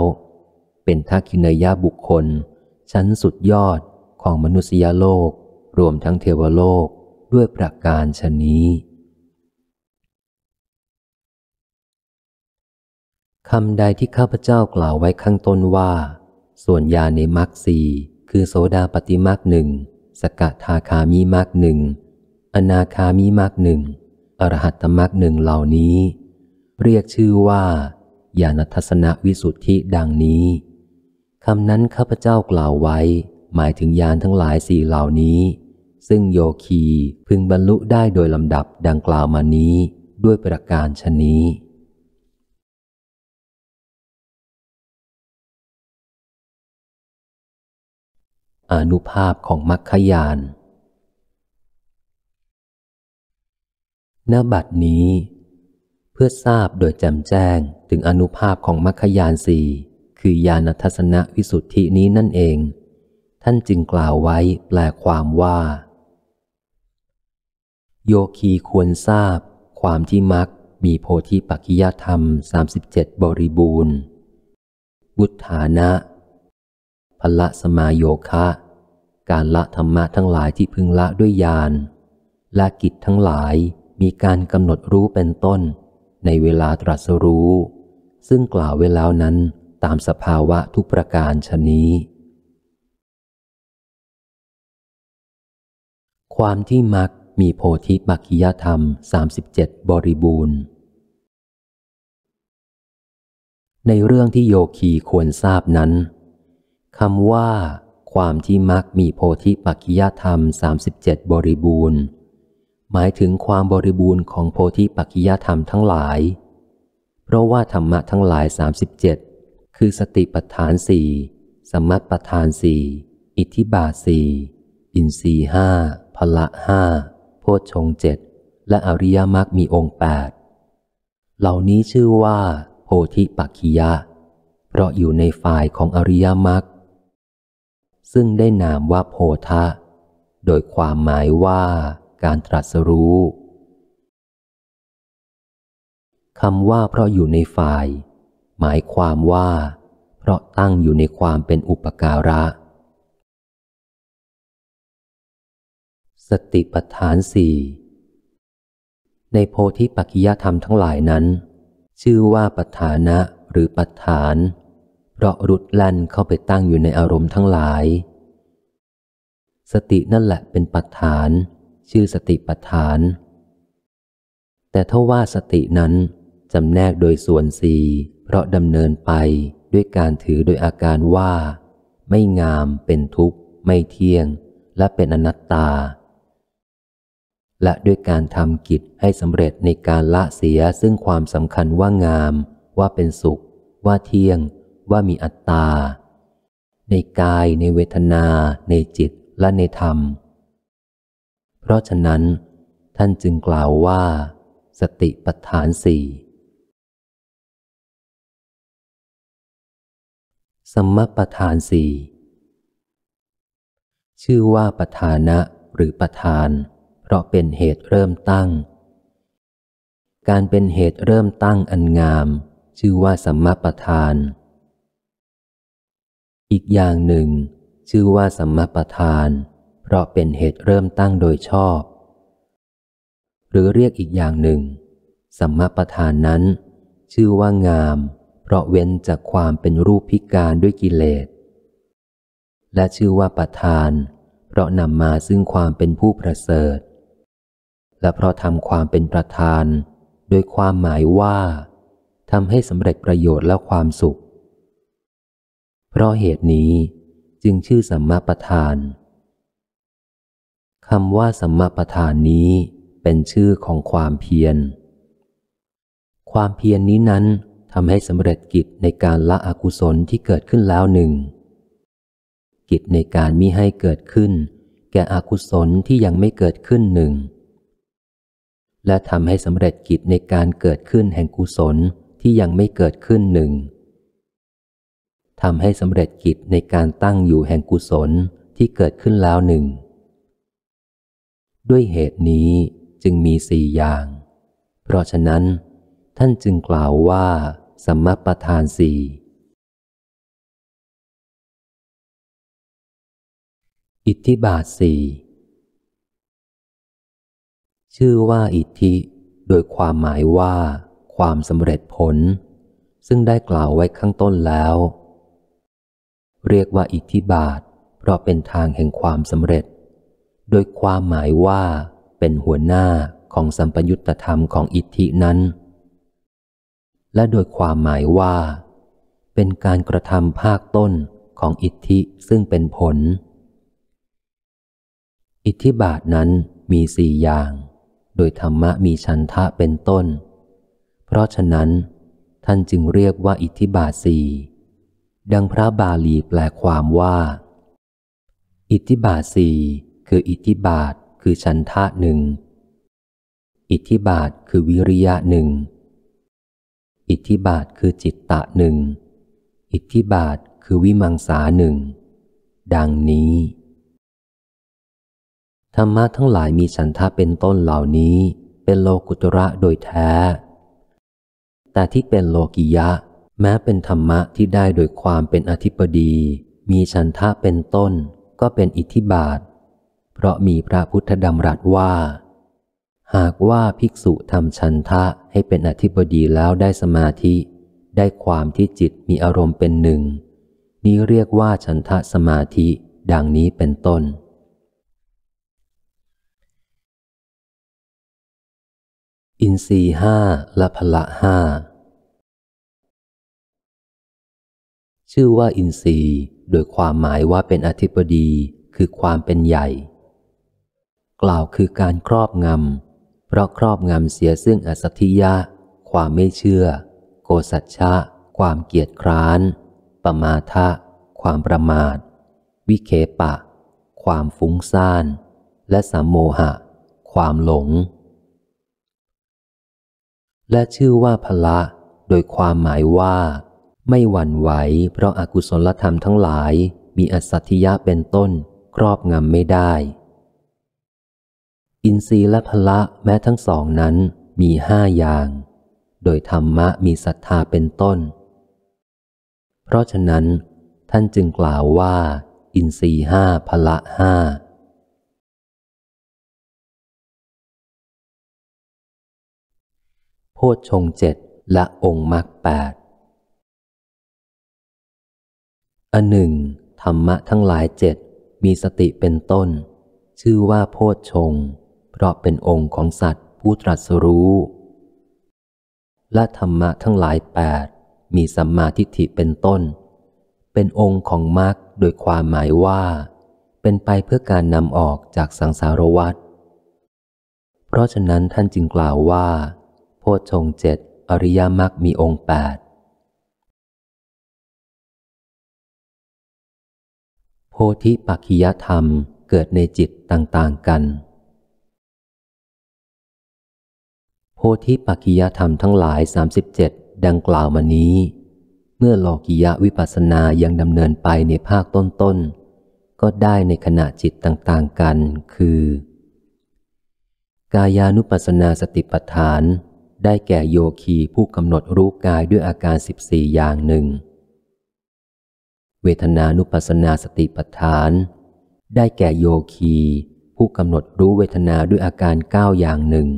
เป็นทักษิณยาบุคคลชั้นสุดยอดของมนุษยโลกรวมทั้งเทวโลกด้วยประการชนนี้คำใดที่ข้าพเจ้ากล่าวไว้ข้างต้นว่า ส่วนยาในมรซสีคือโสดาปฏิมรกหนึ่ง สกทาคามีมรกหนึ่ง อนาคามีมรกหนึ่งอรหัตตมรกหนึ่งเหล่านี้ เรียกชื่อว่าญาณทัศนวิสุทธิดังนี้คำนั้นข้าพเจ้ากล่าวไว้ หมายถึงยานทั้งหลายสี่เหล่านี้ ซึ่งโยคี พึงบรรลุได้โดยลำดับดังกล่าวมานี้ด้วยประการชนนี้อนุภาพของมรรคยาน ณ บัดนี้ เพื่อทราบโดยแจมแจ้งถึงอนุภาพของมรรคยานสี่ คือยานทัศนวิสุทธินี้นั่นเอง ท่านจึงกล่าวไว้แปลความว่า โยคีควรทราบ ความที่มักมีโพธิปัจิยธรรม 37 บริบูรณ์ บุตฐานะพละสมาโยคะการละธรรมะทั้งหลายที่พึงละด้วยญาณ ละกิจทั้งหลายมีการกำหนดรู้เป็นต้น ในเวลาตรัสรู้ ซึ่งกล่าวไว้แล้วนั้นตามสภาวะทุกประการชนี้ ความที่มักมีโพธิมักคิยธรรม 37 บริบูรณ์ ในเรื่องที่โยคีควรทราบนั้นคำว่าความที่มักมีโพธิปัจิยธรรม 37 บริบูรณ์ หมายถึงความบริบูรณ์ของโพธิปัจิยธรรมทั้งหลาย เพราะว่าธรรมะทั้งหลาย 37 คือสติปัฏฐานสี่สมัติปัฏฐานสี่อิทธิบาทสี่อินทรีห้าพละห้าโพชงเจ็ดและอริยมรรคมีองค์แปดเหล่านี้ชื่อว่า โพธิปัจิยะเพราะอยู่ในฝ่ายของอริยมรรคซึ่งได้นามว่าโพธะโดยความหมายว่าการตรัสรู้คำว่าเพราะอยู่ในฝ่าย หมายความว่า เพราะตั้งอยู่ในความเป็นอุปการะ สติปัฏฐานสี่ในโพธิปัจจยธรรมทั้งหลายนั้น ชื่อว่าปัฏฐานะหรือปัฏฐานเพราะรุดแล่นเข้าไปตั้งอยู่ในอารมณ์ทั้งหลาย สตินั่นแหละเป็นปัฏฐาน ชื่อสติปัฏฐาน แต่ถ้าว่าสตินั้นจำแนกโดยส่วนสี่ เพราะดำเนินไปด้วยการถือโดยอาการว่า ไม่งาม เป็นทุกข์ ไม่เที่ยง และเป็นอนัตตา และด้วยการทำกิจให้สำเร็จในการละเสียซึ่งความสำคัญว่างาม ว่าเป็นสุข ว่าเที่ยงว่ามีอัตตา ในกายในเวทนา ในจิตและในธรรม เพราะฉะนั้น ท่านจึงกล่าวว่า สติปัฏฐานสี่สมปฐานสี่ชื่อว่าปฐานะหรือปฐาน เพราะเป็นเหตุเริ่มตั้ง การเป็นเหตุเริ่มตั้งอันงาม ชื่อว่าสัมมาปธานอีกอย่างหนึ่ง ชื่อว่าสัมมาประธาน เพราะเป็นเหตุเริ่มตั้งโดยชอบ หรือเรียกอีกอย่างหนึ่ง สัมมาประธานนั้น ชื่อว่างาม เพราะเว้นจากความเป็นรูปพิการด้วยกิเลส และชื่อว่าประธาน เพราะนำมาซึ่งความเป็นผู้ประเสริฐ และเพราะทำความเป็นประธาน โดยความหมายว่าทำให้สำเร็จประโยชน์และความสุขเพราะเหตุนี้จึงชื่อสัมมาประธาน คำว่าสัมมาประธานนี้เป็นชื่อของความเพียร ความเพียรนนี้นั้นทำให้สำเร็จกิจในการละอกุศลที่เกิดขึ้นแล้วหนึ่ง กิจในการมิให้เกิดขึ้น แก่อกุศลที่ยังไม่เกิดขึ้นหนึ่ง และทำให้สำเร็จกิจในการเกิดขึ้นแห่งกุศลที่ยังไม่เกิดขึ้นหนึ่งทำให้สำเร็จกิจในการตั้งอยู่แห่งกุศลที่เกิดขึ้นแล้วหนึ่ง ด้วยเหตุนี้จึงมีสี่อย่าง เพราะฉะนั้น ท่านจึงกล่าวว่าสมประธานสี่ อิทธิบาทสี่ ชื่อว่าอิทธิโดยความหมายว่าความสำเร็จผล ซึ่งได้กล่าวไว้ข้างต้นแล้วเรียกว่าอิทธิบาทเพราะเป็นทางแห่งความสำเร็จ โดยความหมายว่าเป็นหัวหน้าของสัมปยุตตธรรมของอิทธินั้น และโดยความหมายว่าเป็นการกระทำภาคต้นของอิทธิซึ่งเป็นผล อิทธิบาทนั้นมีสี่อย่าง โดยธรรมะมีชันทะเป็นต้น เพราะฉะนั้น ท่านจึงเรียกว่าอิทธิบาทสี่ดังพระบาลีแปลความว่า อิทธิบาทสี่คืออิทธิบาทคือฉันทะหนึ่ง อิทธิบาทคือวิริยะหนึ่ง อิทธิบาทคือจิตตะหนึ่ง อิทธิบาทคือวิมังสาหนึ่ง ดังนี้ ธรรมะทั้งหลายมีฉันทะเป็นต้นเหล่านี้เป็นโลกุตระโดยแท้ แต่ที่เป็นโลกิยะแม้เป็นธรรมะที่ได้โดยความเป็นอธิปดี มีฉันทะเป็นต้นก็เป็นอิทธิบาท เพราะมีพระพุทธดำรัสว่า หากว่าภิกษุทำฉันทะให้เป็นอธิปดีแล้วได้สมาธิ ได้ความที่จิตมีอารมณ์เป็นหนึ่งนี้เรียกว่าฉันทะสมาธิ ดังนี้เป็นต้น อินทรีห้าและพละห้าชื่อว่าอินทรีย์โดยความหมายว่าเป็นอธิปดีคือความเป็นใหญ่ กล่าวคือการครอบงำ เพราะครอบงำเสียซึ่งอสัตยะ ความไม่เชื่อ โกสัจชะความเกียจคร้านปมาทะ ความประมาท วิเคปะ ความฟุ้งซ่านและสัมโมหะ ความหลง และชื่อว่าพละ โดยความหมายว่าไม่หวั่นไหวเพราะอากุศลธรรมทั้งหลายมีอสัตยะเป็นต้นครอบงำไม่ได้ อินทรีย์และพละแม้ทั้งสองนั้นมีห้าอย่าง โดยธรรมะมีศรัทธาเป็นต้น เพราะฉะนั้น ท่านจึงกล่าวว่า อินทรีห้าพละห้าโพชฌงเจ็ดและองค์มรรคแปดอันหนึ่งธรรมะทั้งหลายเจ็ดมีสติเป็นต้น ชื่อว่าโพชฌงเพราะเป็นองค์ของสัตว์ผู้ตรัสรู้และธรรมะทั้งหลายแปดมีสัมมาทิฏฐิเป็นต้น เป็นองค์ของมรรคโดยความหมายว่า เป็นไปเพื่อการนำออกจากสังสารวัฏเพราะฉะนั้นท่านจึงกล่าวว่า โพชฌงเจ็ดอริยมรรคมีองค์แปดพธิปัจขิยธรรมเกิดในจิตต่าง ๆ กัน โพธิปัจขิยธรรมทั้งหลาย 37 ดังกล่าวมานี้ เมื่อโลกิยะวิปัสสนายังดำเนินไปในภาคต้น ๆ ก็ได้ในขณะจิตต่าง ๆ กัน คือ กายานุปัสสนาสติปัฏฐานได้แก่โยคีผู้กำหนดรู้กายด้วยอาการ 14 อย่างหนึ่งเวทนานุปัสนาสติปัฏฐาน ได้แก่โยคีผู้กำหนดรู้เวทนาด้วยอาการเก้าอย่างหนึ่ง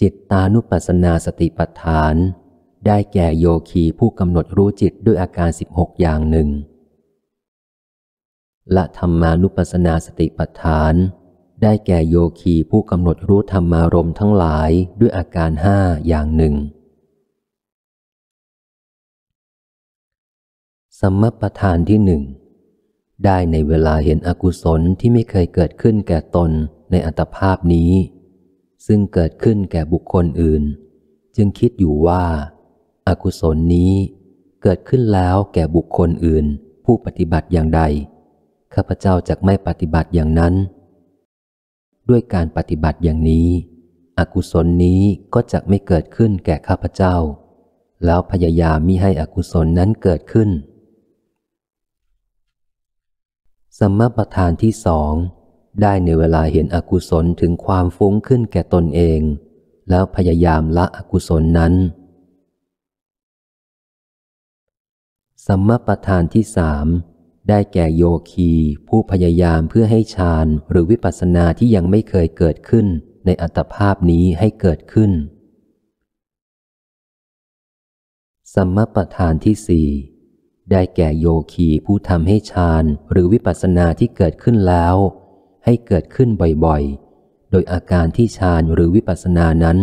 จิตตานุปัสนาสติปัฏฐาน ได้แก่โยคี ผู้กำหนดรู้จิตด้วยอาการสิบหกอย่างหนึ่งและธรรมานุปัสนาสติปัฏฐาน ได้แก่โยคี ผู้กำหนดรู้ธรรมารมทั้งหลายด้วยอาการห้าอย่างหนึ่งสมมิประธานที่หนึ่งได้ในเวลาเห็นอกุศลที่ไม่เคยเกิดขึ้นแก่ตนในอัตภาพนี้ ซึ่งเกิดขึ้นแก่บุคคลอื่น จึงคิดอยู่ว่าอากุศลนี้เกิดขึ้นแล้วแก่บุคคลอื่น ผู้ปฏิบัติอย่างใด ข้าพเจ้าจะไม่ปฏิบัติอย่างนั้น ด้วยการปฏิบัติอย่างนี้ อกุศลนี้ก็จะไม่เกิดขึ้นแก่ข้าพเจ้า แล้วพยายามมิให้อกุศลนั้นเกิดขึ้นสมมประธานที่สองได้ในเวลาเห็นอกุศลถึงความฟุ้งขึ้นแก่ตนเอง แล้วพยายามละอกุศลนั้นสมมประธานที่สามได้แก่โยคีผู้พยายามเพื่อให้ฌานหรือวิปัสสนาที่ยังไม่เคยเกิดขึ้นในอัตภาพนี้ให้เกิดขึ้น สมมประธานที่สี่ได้แก่โยคีผู้ทำให้ฌานหรือวิปัสสนาที่เกิดขึ้นแล้ว ให้เกิดขึ้นบ่อยๆโดยอาการที่ฌานหรือวิปัสสนานั้น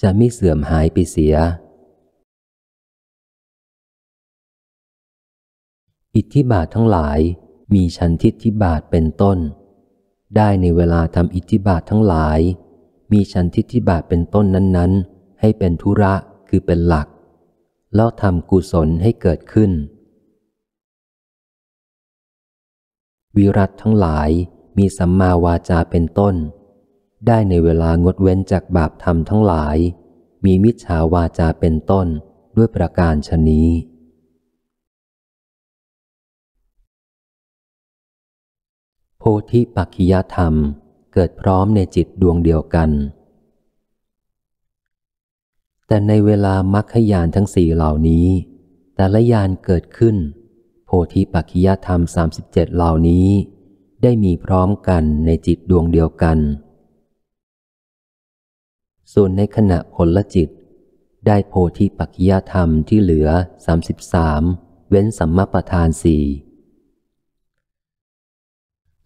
จะไม่เสื่อมหายไปเสีย อิทธิบาททั้งหลายมีชันทิฐิบาทเป็นต้น ได้ในเวลาทำอิทธิบาททั้งหลาย มีชันทิฐิบาทเป็นต้นนั้นๆ ให้เป็นธุระคือเป็นหลัก แล้วทำกุศลให้เกิดขึ้นวิรัตทั้งหลายมีสัมมาวาจาเป็นต้น ได้ในเวลางดเว้นจากบาปธรรมทั้งหลาย มีมิจฉาวาจาเป็นต้นด้วยประการชนี้โพธิปัจขิยธรรมเกิดพร้อมในจิตดวงเดียวกัน แต่ในเวลามรรคยานทั้งสี่เหล่านี้แต่ละยานเกิดขึ้นโพธิปัจขิยธรรม 37 เหล่านี้ ได้มีพร้อมกันในจิตดวงเดียวกัน ส่วนในขณะผลจิต ได้โพธิปัจขิยธรรมที่เหลือ33 เว้นสัมมาประธานสี่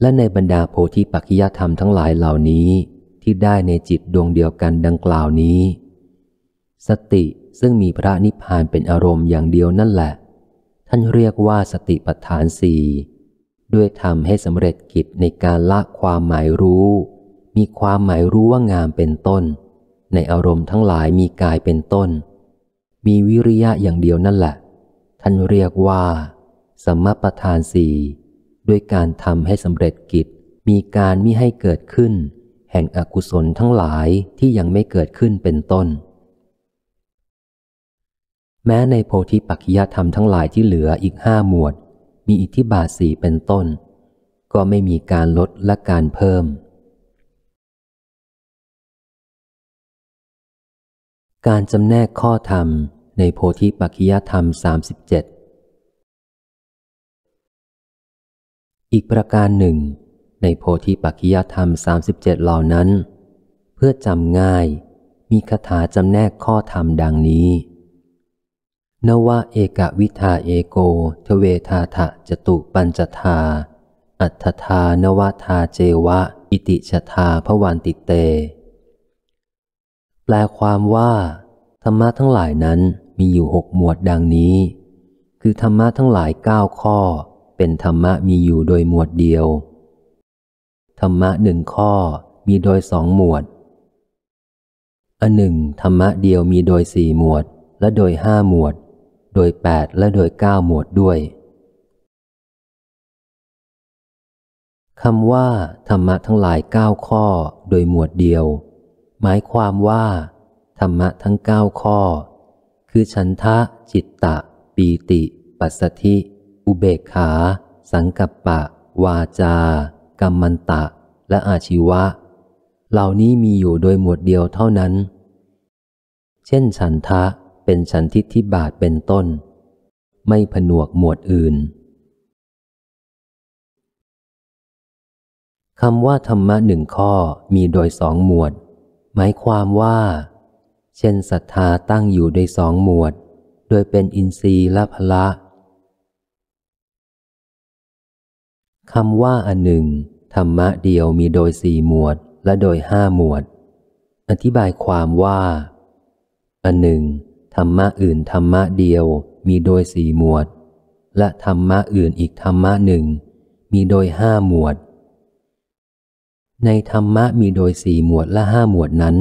และในบรรดาโพธิปัจขิยธรรมทั้งหลายเหล่านี้ที่ได้ในจิตดวงเดียวกันดังกล่าวนี้ สติซึ่งมีพระนิพพานเป็นอารมณ์อย่างเดียวนั่นแหละท่านเรียกว่าสติปัฏฐานสี่ด้วยทำให้สำเร็จกิจในการละความหมายรู้ มีความหมายรู้ว่างามเป็นต้น ในอารมณ์ทั้งหลายมีกายเป็นต้น มีวิริยะอย่างเดียวนั่นแหละ ท่านเรียกว่าสมปทานสี่ด้วยการทำให้สำเร็จกิจ มีการมิให้เกิดขึ้น แห่งอกุศลทั้งหลายที่ยังไม่เกิดขึ้นเป็นต้นแม้ในโพธิปัจจยธรรมทั้งหลายที่เหลืออีกห้าหมวด มีอิทธิบาทสี่เป็นต้น ก็ไม่มีการลดและการเพิ่ม การจำแนกข้อธรรมในโพธิปัจจยธรรม 37 อีกประการหนึ่ง ในโพธิปัจจยธรรม 37 เหล่านั้น เพื่อจำง่ายมีคาถาจำแนกข้อธรรมดังนี้นวะเอกวิทาเอโกทเวทาทะจตุปัญจทา อัฏฐานวทาเจวะอิติชทาพวันติเต แปลความว่า ธรรมะทั้งหลายนั้นมีอยู่หกหมวด ดังนี้ คือธรรมะทั้งหลายเก้าข้อเป็นธรรมะมีอยู่โดยหมวดเดียว ธรรมะหนึ่งข้อมีโดยสองหมวดอันหนึ่งธรรมะเดียวมีโดยสี่หมวดและโดยห้าหมวดโดย 8 และโดย 9 หมวดด้วยคำว่า ธรรมะทั้งหลาย 9 ข้อโดยหมวดเดียว หมายความว่า ธรรมะทั้ง 9 ข้อ คือฉันทะ จิตตะ ปีติ ปัสสธิ อุเบกขา สังกัปปะ วาจากรรมันตะ และอาชีวะ เหล่านี้มีอยู่โดยหมวดเดียวเท่านั้น เช่นฉันทะเป็นฉันทิฏฐิบาทเป็นต้น ไม่ผนวกหมวดอื่น คำว่า ธรรมะหนึ่งข้อมีโดยสองหมวด หมายความว่า เช่นศรัทธาตั้งอยู่โดยสองหมวด โดยเป็นอินทรีย์และพละ คำว่าอันหนึ่งธรรมะเดียวมีโดยสี่หมวดและโดยห้าหมวด อธิบายความว่าอันหนึ่งธรรมะอื่นธรรมะเดียวมีโดยสี่หมวด และธรรมะอื่นอีกธรรมะหนึ่ง มีโดยห้าหมวด ในธรรมะมีโดยสี่หมวดและห้าหมวดนั้น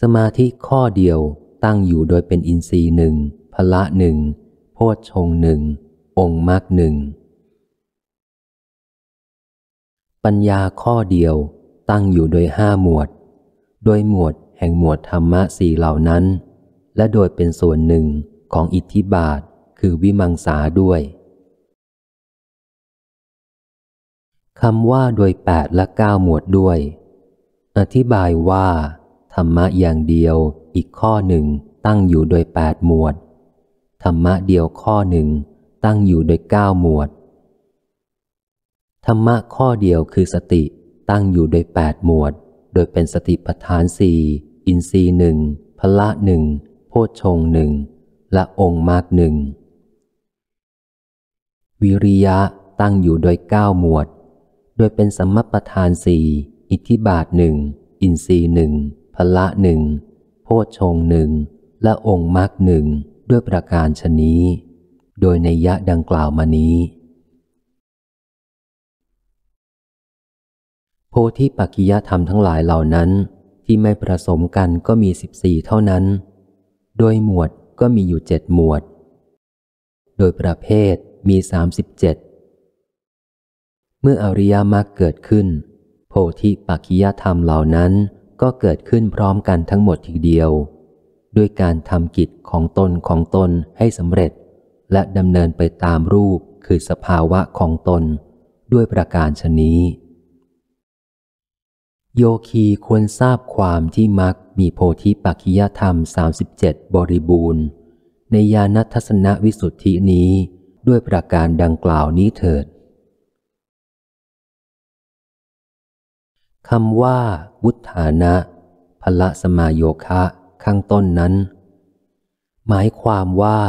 สมาธิข้อเดียวตั้งอยู่โดยเป็นอินทรีย์หนึ่งพละหนึ่ง โพชฌงหนึ่ง องค์มรรคหนึ่ง ปัญญาข้อเดียวตั้งอยู่โดยห้าหมวด โดยหมวดแห่งหมวดธรรมะสี่เหล่านั้นและโดยเป็นส่วนหนึ่งของอิทธิบาทคือวิมังสาด้วย คำว่าโดยแปดและเก้าหมวดด้วย อธิบายว่า ธรรมะอย่างเดียวอีกข้อหนึ่งตั้งอยู่โดยแปดหมวด ธรรมะเดียวข้อหนึ่ง ตั้งอยู่โดยเก้าหมวด ธรรมะข้อเดียวคือสติตั้งอยู่โดยแปดหมวด โดยเป็นสติปัฏฐานสี่อินทรีหนึ่งพละหนึ่งธชงหนึ่งและองค์มากหนึ่ง วิริยะตั้งอยู่โดยเก้าหมวด โดยเป็นสัมมประธานสี่ อิทธิบาทหนึ่ง อินทรีหนึ่งพละหนึ่ง โพชงหนึ่งและองค์มากหนึ่งด้วยประการชนี้ โดยในยะดังกล่าวมานี้ โพธิปัจกิยธรรมทั้งหลายเหล่านั้นที่ไม่ประสมกันก็มีสิบสี่เท่านั้นโดยหมวดก็มีอยู่เจ็ดหมวด โดยประเภทมีสามสิบเจ็ด เมื่ออริยมรรคเกิดขึ้น โพธิปัจจยธรรมเหล่านั้นก็เกิดขึ้นพร้อมกันทั้งหมดทีเดียว ด้วยการทำกิจของตนของตนให้สำเร็จ และดำเนินไปตามรูปคือสภาวะของตน ด้วยประการชนี้โยคีควรทราบความที่มักมีโพธิปัจขิยธรรม 37 บริบูรณ์ ในญาณทัศนวิสุทธินี้ด้วยประการดังกล่าวนี้เถิดคำว่าวุฒานะพละสมาโยคะข้างต้นนั้น หมายความว่า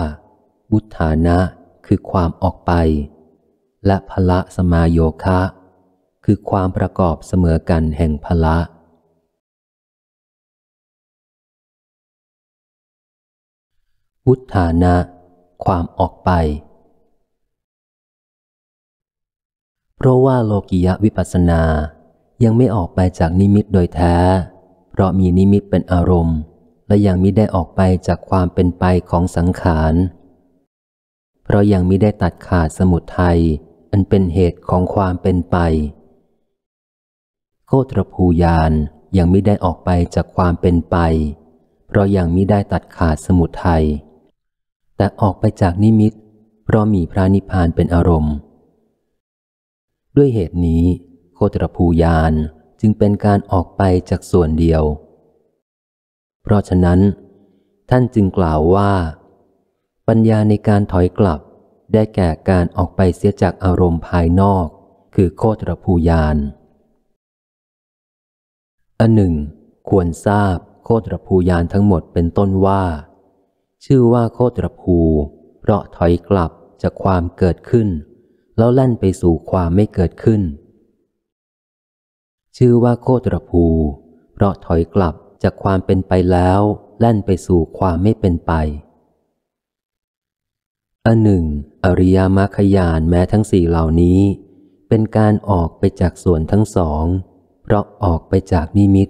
วุฒานะคือความออกไป และพละสมาโยคะคือความประกอบเสมอกันแห่งพละวุฒานะ ความออกไป เพราะว่าโลกิยะวิปัสนายังไม่ออกไปจากนิมิตโดยแท้ เพราะมีนิมิตเป็นอารมณ์ และยังมิได้ออกไปจากความเป็นไปของสังขาร เพราะยังมิได้ตัดขาดสมุทัย อันเป็นเหตุของความเป็นไปโคตรภูยานยังไม่ได้ออกไปจากความเป็นไป เพราะยังไม่ได้ตัดขาดสมุทยัยแต่ออกไปจากนิมิต เพราะมีพระนิพพานเป็นอารมณ์ ด้วยเหตุนี้ โคตรภูยานจึงเป็นการออกไปจากส่วนเดียว เพราะฉะนั้น ท่านจึงกล่าวว่า ปัญญาในการถอยกลับได้แก่การออกไปเสียจากอารมณ์ภายนอกคือโคตรภูยานอันหนึ่งควรทราบโคตรภูยานทั้งหมดเป็นต้นว่า ชื่อว่าโคตรภู เพราะถอยกลับจากความเกิดขึ้น แล้วแล่นไปสู่ความไม่เกิดขึ้น ชื่อว่าโคตรภู เพราะถอยกลับจากความเป็นไปแล้วแล่นไปสู่ความไม่เป็นไปอันหนึ่งอริยามรรคยานแม้ทั้งสี่เหล่านี้ เป็นการออกไปจากส่วนทั้งสองเพราะออกไปจากนิมิต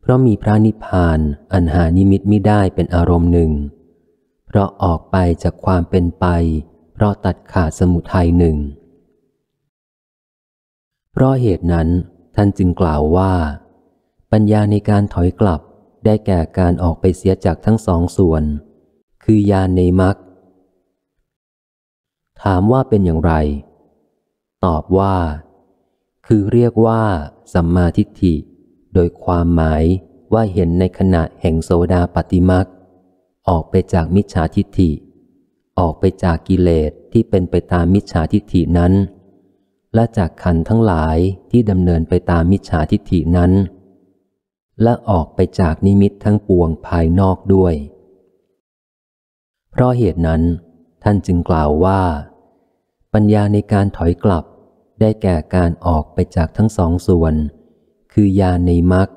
เพราะมีพระนิพพานอันหานิมิตไม่ได้เป็นอารมณ์หนึ่ง เพราะออกไปจากความเป็นไป เพราะตัดขาดสมุทัยหนึ่ง เพราะเหตุนั้นท่านจึงกล่าวว่า ปัญญาในการถอยกลับได้แก่การออกไปเสียจากทั้งสองส่วน คือญาณในมรรคถามว่าเป็นอย่างไร ตอบว่าคือเรียกว่าสัมมาทิฏฐิ โดยความหมายว่าเห็นในขณะแห่งโสดาปฏิมักออกไปจากมิจฉาทิฏฐิ ออกไปจากกิเลสที่เป็นไปตามมิจฉาทิฏฐินั้น และจากขันทั้งหลายที่ดำเนินไปตามมิจฉาทิฏฐินั้น และออกไปจากนิมิตทั้งปวงภายนอกด้วย เพราะเหตุนั้น ท่านจึงกล่าวว่า ปัญญาในการถอยกลับได้แก่การออกไปจากทั้งสองส่วน คือยาในมัก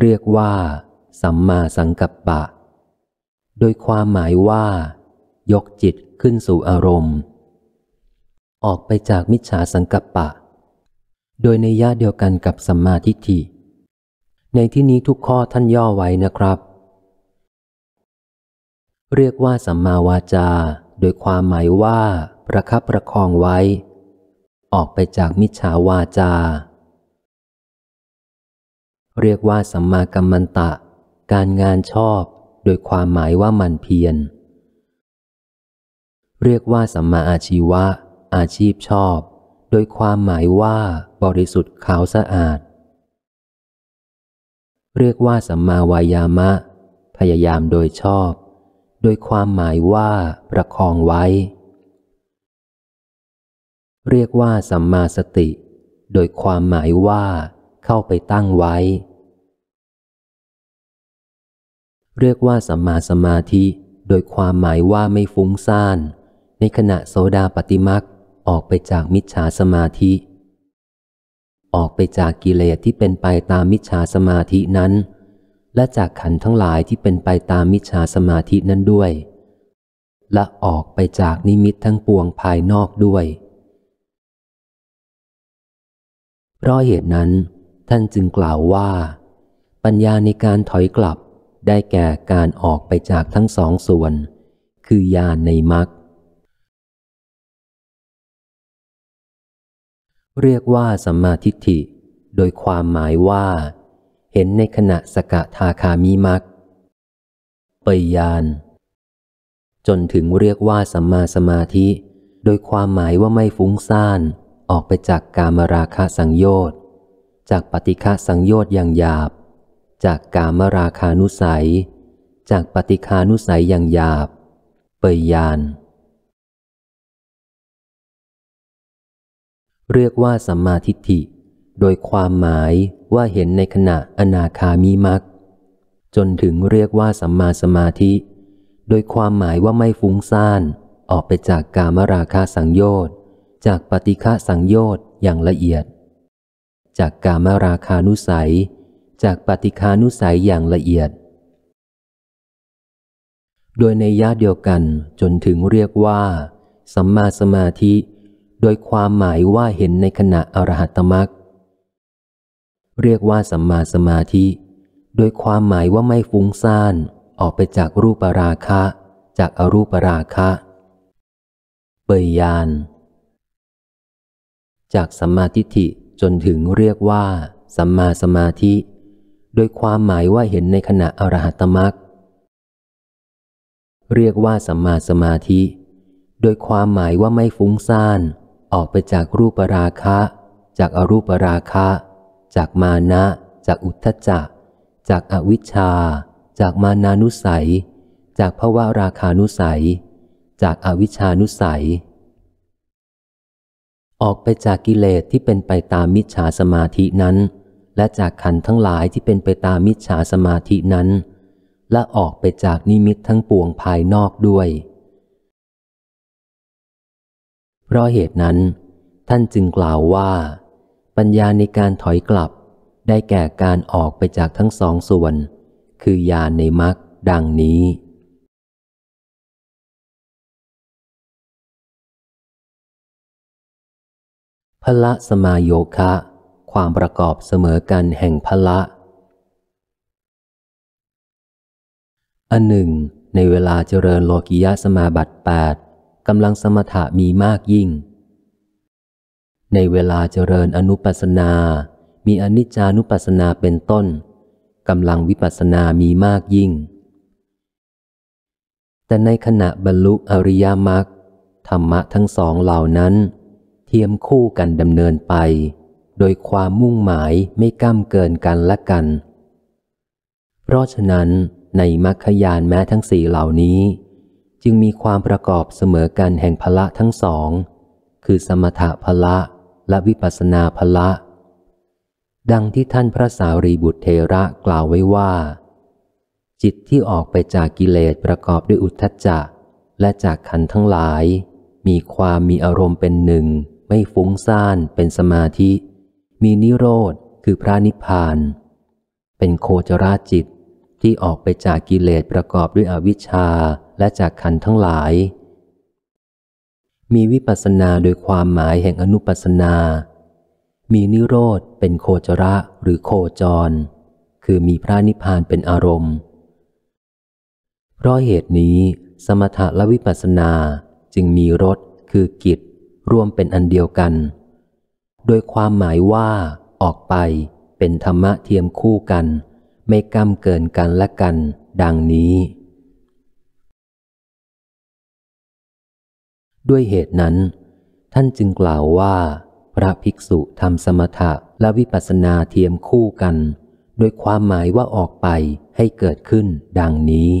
เรียกว่า สัมมาสังกัปปะ โดยความหมายว่า ยกจิตขึ้นสู่อารมณ์ ออกไปจากมิจฉาสังกัปปะ โดยในย่าเดียวกันกับสัมมาทิฏฐิ ในที่นี้ทุกข้อท่านย่อไว้นะครับ เรียกว่าสัมมาวาจาโดยความหมายว่า ประคับประคองไว้ ออกไปจากมิจฉาวาจา เรียกว่าสัมมากัมมันตะ การงานชอบ โดยความหมายว่ามันเพียร เรียกว่าสัมมาอาชีวะอาชีพชอบ โดยความหมายว่า บริสุทธิ์ขาวสะอาด เรียกว่าสัมมาวายามะ พยายามโดยชอบโดยความหมายว่าประคองไว้ เรียกว่าสัมมาสติ โดยความหมายว่า เข้าไปตั้งไว้ เรียกว่าสัมมาสมาธิโดยความหมายว่าไม่ฟุ้งซ่าน ในขณะโสดาปฏิมักออกไปจากมิจฉาสมาธิ ออกไปจากกิเลสที่เป็นไปตามมิจฉาสมาธินั้นและจากขันทั้งหลายที่เป็นไปตามมิจฉาสมาธินั้นด้วย และออกไปจากนิมิตทั้งปวงภายนอกด้วย เพราะเหตุนั้นท่านจึงกล่าวว่า ปัญญาในการถอยกลับได้แก่การออกไปจากทั้งสองส่วน คือญาณในมรรคเรียกว่าสัมมาทิฏฐิโดยความหมายว่าเห็นในขณะสกะทาคามิมักปยาน จนถึงเรียกว่าสัมมาสมาธิ โดยความหมายว่าไม่ฟุ้งซ่านออกไปจากกามราคะสังโยชน์จากปฏิฆะสังโยชน์อย่างหยาบ จากกามราคานุสัย จากปฏิคานุสัยอย่างหยาบเปยาน เรียกว่าสัมมาทิฏฐิโดยความหมายว่าเห็นในขณะอนาคามิมัก จนถึงเรียกว่าสัมมาสมาธิ โดยความหมายว่าไม่ฟุ้งซ่าน ออกไปจากกามราคาสังโยชน์จากปฏิฆะสังโยชน์อย่างละเอียด จากกามราคานุสัย จากปฏิฆานุสัยอย่างละเอียด โดยในย่าเดียวกันจนถึงเรียกว่า สัมมาสมาธิ โดยความหมายว่าเห็นในขณะอรหัตมักเรียกว่าสัมมาสมาธิ โดยความหมายว่าไม่ฟุ้งซ่าน ออกไปจากรูปราคะ จากอรูปราคะเปยยาน จากสัมมาทิฏฐิจนถึงเรียกว่า สัมมาสมาธิ โดยความหมายว่าเห็นในขณะอรหัตมรักเรียกว่าสัมมาสมาธิ โดยความหมายว่าไม่ฟุ้งซ่าน ออกไปจากรูปราคะ จากอรูปราคะจากมานะจากอุทธจักจากอวิชชาจากมานานุสัย จากภวะราคานุสัย จากอวิชชานุสัย ออกไปจากกิเลสที่เป็นไปตามมิจฉาสมาธินั้น และจากขันทั้งหลายที่เป็นไปตามมิจฉาสมาธินั้น และออกไปจากนิมิตทั้งปวงภายนอกด้วย เพราะเหตุนั้น ท่านจึงกล่าวว่าปัญญาในการถอยกลับได้แก่การออกไปจากทั้งสองส่วน คือญาณในมรรคดังนี้ พละสมาโยคะ ความประกอบเสมอกันแห่งพละ อันหนึ่ง ในเวลาเจริญโลกิยะสมาบัติ8กำลังสมถะมีมากยิ่งในเวลาเจริญอนุปัสนา มีอนิจจานุปัสนาเป็นต้นกำลังวิปัสนา มีมากยิ่ง แต่ในขณะบรรลุอริยมรรคธรรมะทั้งสองเหล่านั้น เทียมคู่กันดำเนินไป โดยความมุ่งหมายไม่ก้ามเกินกันและกัน เพราะฉะนั้น ในมรรคยานแม้ทั้งสี่เหล่านี้ จึงมีความประกอบเสมอกันแห่งพละทั้งสอง คือสมถะพละและวิปัสนาภละ ดังที่ท่านพระสารีบุตรเทระกล่าวไว้ว่า จิตที่ออกไปจากกิเลสประกอบด้วยอุทธัจจะและจากขันธ์ทั้งหลาย มีความมีอารมณ์เป็นหนึ่ง ไม่ฟุ้งซ่าน เป็นสมาธิ มีนิโรธคือพระนิพพาน เป็นโคจราจิต ที่ออกไปจากกิเลสประกอบด้วยอวิชชาและจากขันธ์ทั้งหลายมีวิปัสสนาโดยความหมายแห่งอนุปัสสนา มีนิโรธเป็นโคจระหรือโคจร คือมีพระนิพพานเป็นอารมณ์ เพราะเหตุนี้สมถะและวิปัสสนาจึงมีรสคือกิจรวมเป็นอันเดียวกัน โดยความหมายว่าออกไปเป็นธรรมะเทียมคู่กัน ไม่ก้ำเกินกันและกันดังนี้ด้วยเหตุนั้น ท่านจึงกล่าวว่า พระภิกษุทำสมถะและวิปัสสนาเทียมคู่กัน โดยความหมายว่าออกไปให้เกิดขึ้นดังนี้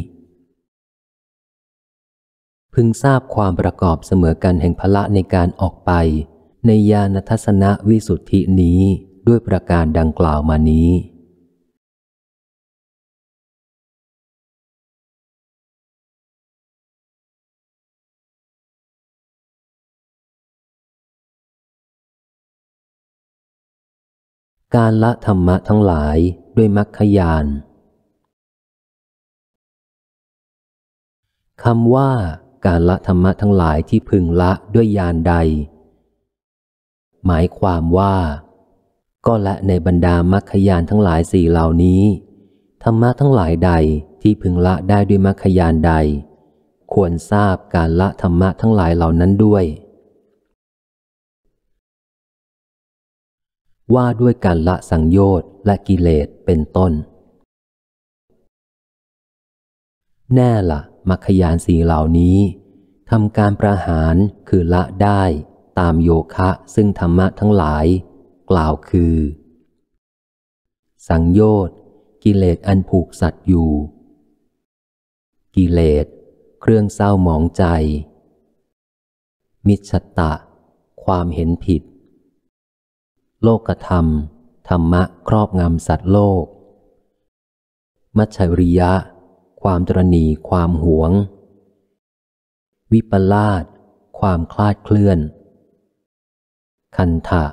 พึงทราบความประกอบเสมอกันแห่งพละในการออกไป ในญาณทัศนวิสุทธินี้ด้วยประการดังกล่าวมานี้การละธรรมะทั้งหลายด้วยมรรคยาน คำว่าการละธรรมะทั้งหลายที่พึงละด้วยยานใด หมายความว่าก็ละในบรรดามรรคยานทั้งหลายสี่เหล่านี้ ธรรมะทั้งหลายใดที่พึงละได้ด้วยมรรคยานใด ควรทราบการละธรรมะทั้งหลายเหล่านั้นด้วยว่าด้วยการละสังโยชน์และกิเลสเป็นต้น แน่ละมัคคยานสีเหล่านี้ทำการประหารคือละได้ตามโยคะซึ่งธรรมะทั้งหลาย กล่าวคือ สังโยชน์ กิเลสอันผูกสัตว์อยู่ กิเลสเครื่องเศร้าหมองใจ มิชตะ ความเห็นผิดโลกธรรม ธรรมะครอบงำสัตว์โลก มัชริยะ ความตรณีความหวง วิปลาสความคลาดเคลื่อน คันธะ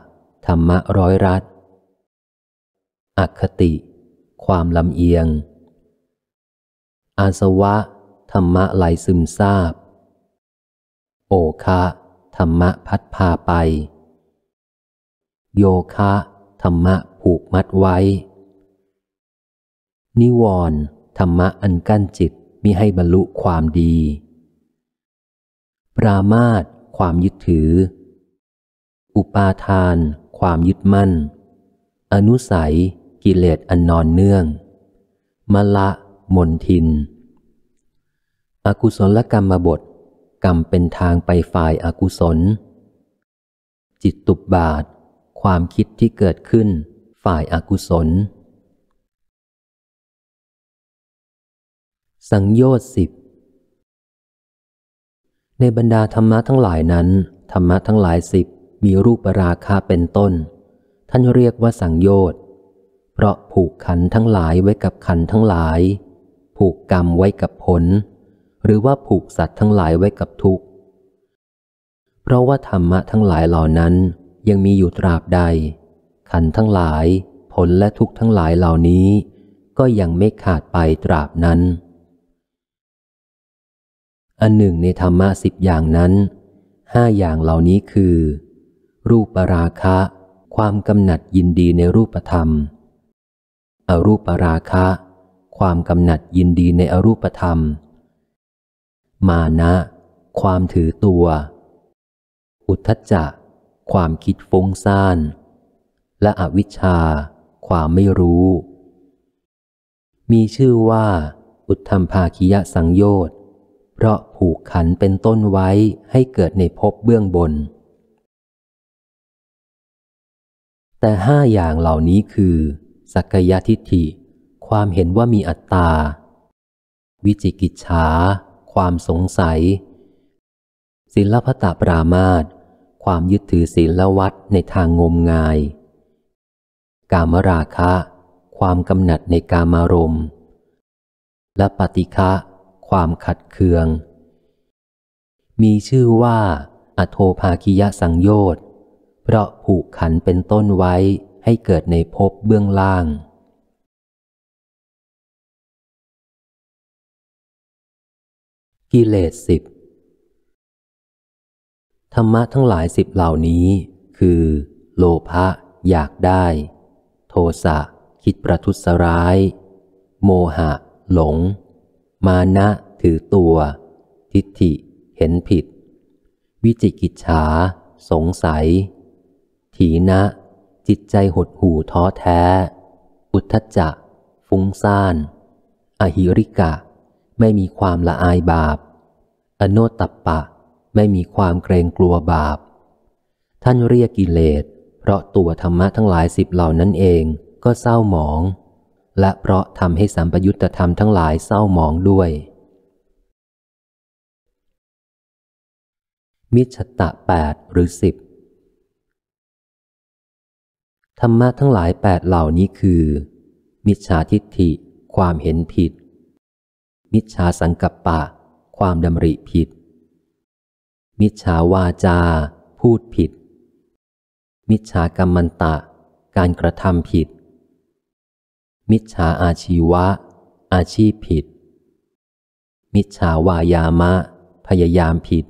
ธรรมะร้อยรัดอัคติ ความลำเอียง อาสวะ ธรรมะไหลซึมซาบ โอคะ ธรรมะพัดพาไปโยคะ ธรรมะ ผูกมัดไว้ นิวรณ์ธรรมะอันกั้นจิตมิให้บรรลุความดี ปรามาตความยึดถือ อุปาทาน ความยึดมั่น อนุสัย กิเลส อันนอนเนื่อง มละมนทิน อกุศลกรรมบท กรรมเป็นทางไปฝ่ายอากุศล จิตตุบบาทความคิดที่เกิดขึ้น ฝ่ายอากุศล สังโยชน์สิบในบรรดาธรรมะทั้งหลายนั้น ธรรมะทั้งหลายสิบมีรูปราคาเป็นต้น ท่านเรียกว่าสังโยชน์เพราะผูกขันทั้งหลายไว้กับขันทั้งหลาย ผูกกรรมไว้กับผล หรือว่าผูกสัตว์ทั้งหลายไว้กับทุกข์เพราะว่าธรรมะทั้งหลายเหล่านั้นยังมีอยู่ตราบใด ขันทั้งหลายผลและทุกทั้งหลายเหล่านี้ก็ยังไม่ขาดไปตราบนั้น อันหนึ่งในธรรมะสิบอย่างนั้นห้าอย่างเหล่านี้คือรูปราคะ ความกำหนัดยินดีในรูปธรรม อรูปราคะ ความกำหนัดยินดีในอรูปธรรม มานะ ความถือตัว อุทธจจะความคิดฟุ้งซ่านและอวิชชาความไม่รู้ มีชื่อว่า อุทธรรมภาคิยสังโยชน์เพราะผูกขันเป็นต้นไว้ให้เกิดในภพเบื้องบน แต่ห้าอย่างเหล่านี้คือสักยทิฏฐิความเห็นว่ามีอัตตา วิจิกิจฉาความสงสัยศิลปตาปรามาตความยึดถือศีลและวัดในทางงมงาย กามราคะ ความกำหนัดในกามารมณ์ และปฏิฆะความขัดเคือง มีชื่อว่าอโทภาคิยสังโยชน์เพราะผูกขันเป็นต้นไว้ให้เกิดในภพเบื้องล่าง กิเลสสิบธรรมะทั้งหลายสิบเหล่านี้คือ โลภะอยากได้ โทสะคิดประทุษร้าย โมหะ หลง มานะ ถือตัว ทิฏฐิเห็นผิด วิจิกิจฉา สงสัย ถีนะ จิตใจหดหู่ท้อแท้ อุทธจักฟุ้งซ่านอหิริกะ ไม่มีความละอายบาปอโนตัปปะไม่มีความเกรงกลัวบาป ท่านเรียกกิเลส เพราะตัวธรรมะทั้งหลายสิบเหล่านั้นเองก็เศร้าหมอง และเพราะทำให้สัมปยุตธธรรมทั้งหลายเศร้าหมองด้วย มิชตะแปดหรือสิบธรรมะทั้งหลายแปดเหล่านี้คือ มิจฉาทิฏฐิ ความเห็นผิด มิจฉาสังกัปปะ ความดำริผิดมิจฉาวาจา พูดผิด มิจฉากรรมันตะ การกระทำผิด มิจฉาอาชีวะ อาชีพผิด มิจฉาวายามะพยายามผิด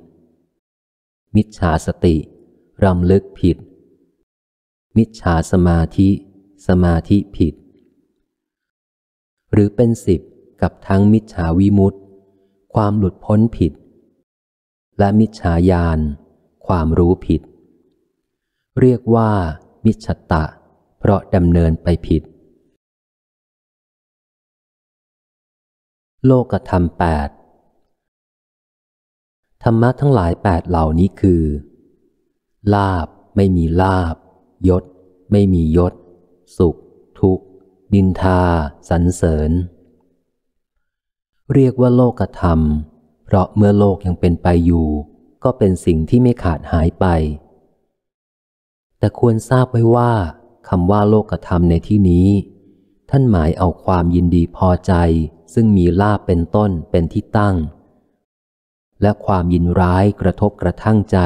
มิจฉาสติรำลึกผิด มิจฉาสมาธิ สมาธิผิด หรือเป็นสิบกับทั้งมิจฉาวิมุตต์ความหลุดพ้นผิดและมิจฉาญาณความรู้ผิด เรียกว่ามิจฉตะ เพราะดำเนินไปผิด โลกธรรมแปดธรรมะทั้งหลายแปดเหล่านี้คือ ลาบไม่มีลาบยศ ไม่มียศ สุข ทุกข์ดินทาสันเสริญ เรียกว่าโลกธรรมเพราะเมื่อโลกยังเป็นไปอยู่ ก็เป็นสิ่งที่ไม่ขาดหายไป แต่ควรทราบไว้ว่าคำว่าโลกธรรมในที่นี้ ท่านหมายเอาความยินดีพอใจซึ่งมีลาบเป็นต้นเป็นที่ตั้ง และความยินร้ายกระทบกระทั่งใจ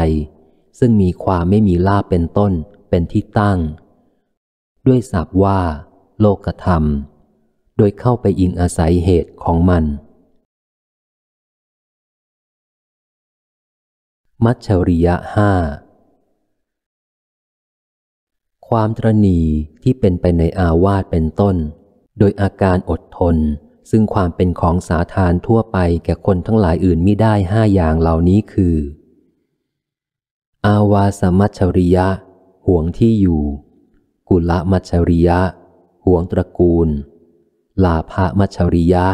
ซึ่งมีความไม่มีลาบเป็นต้นเป็นที่ตั้ง ด้วยศัพท์ว่า โลกธรรม โดยเข้าไปอิงอาศัยเหตุของมันมัชริยะห้าความตรณีที่เป็นไปในอาวาสเป็นต้น โดยอาการอดทน ซึ่งความเป็นของสาทานทั่วไปแก่คนทั้งหลายอื่นมิได้ห้าอย่างเหล่านี้คือ อาวาสมัชริยะห่วงที่อยู่ กุละมัชริยะห่วงตระกูล ลาภมัชริยะ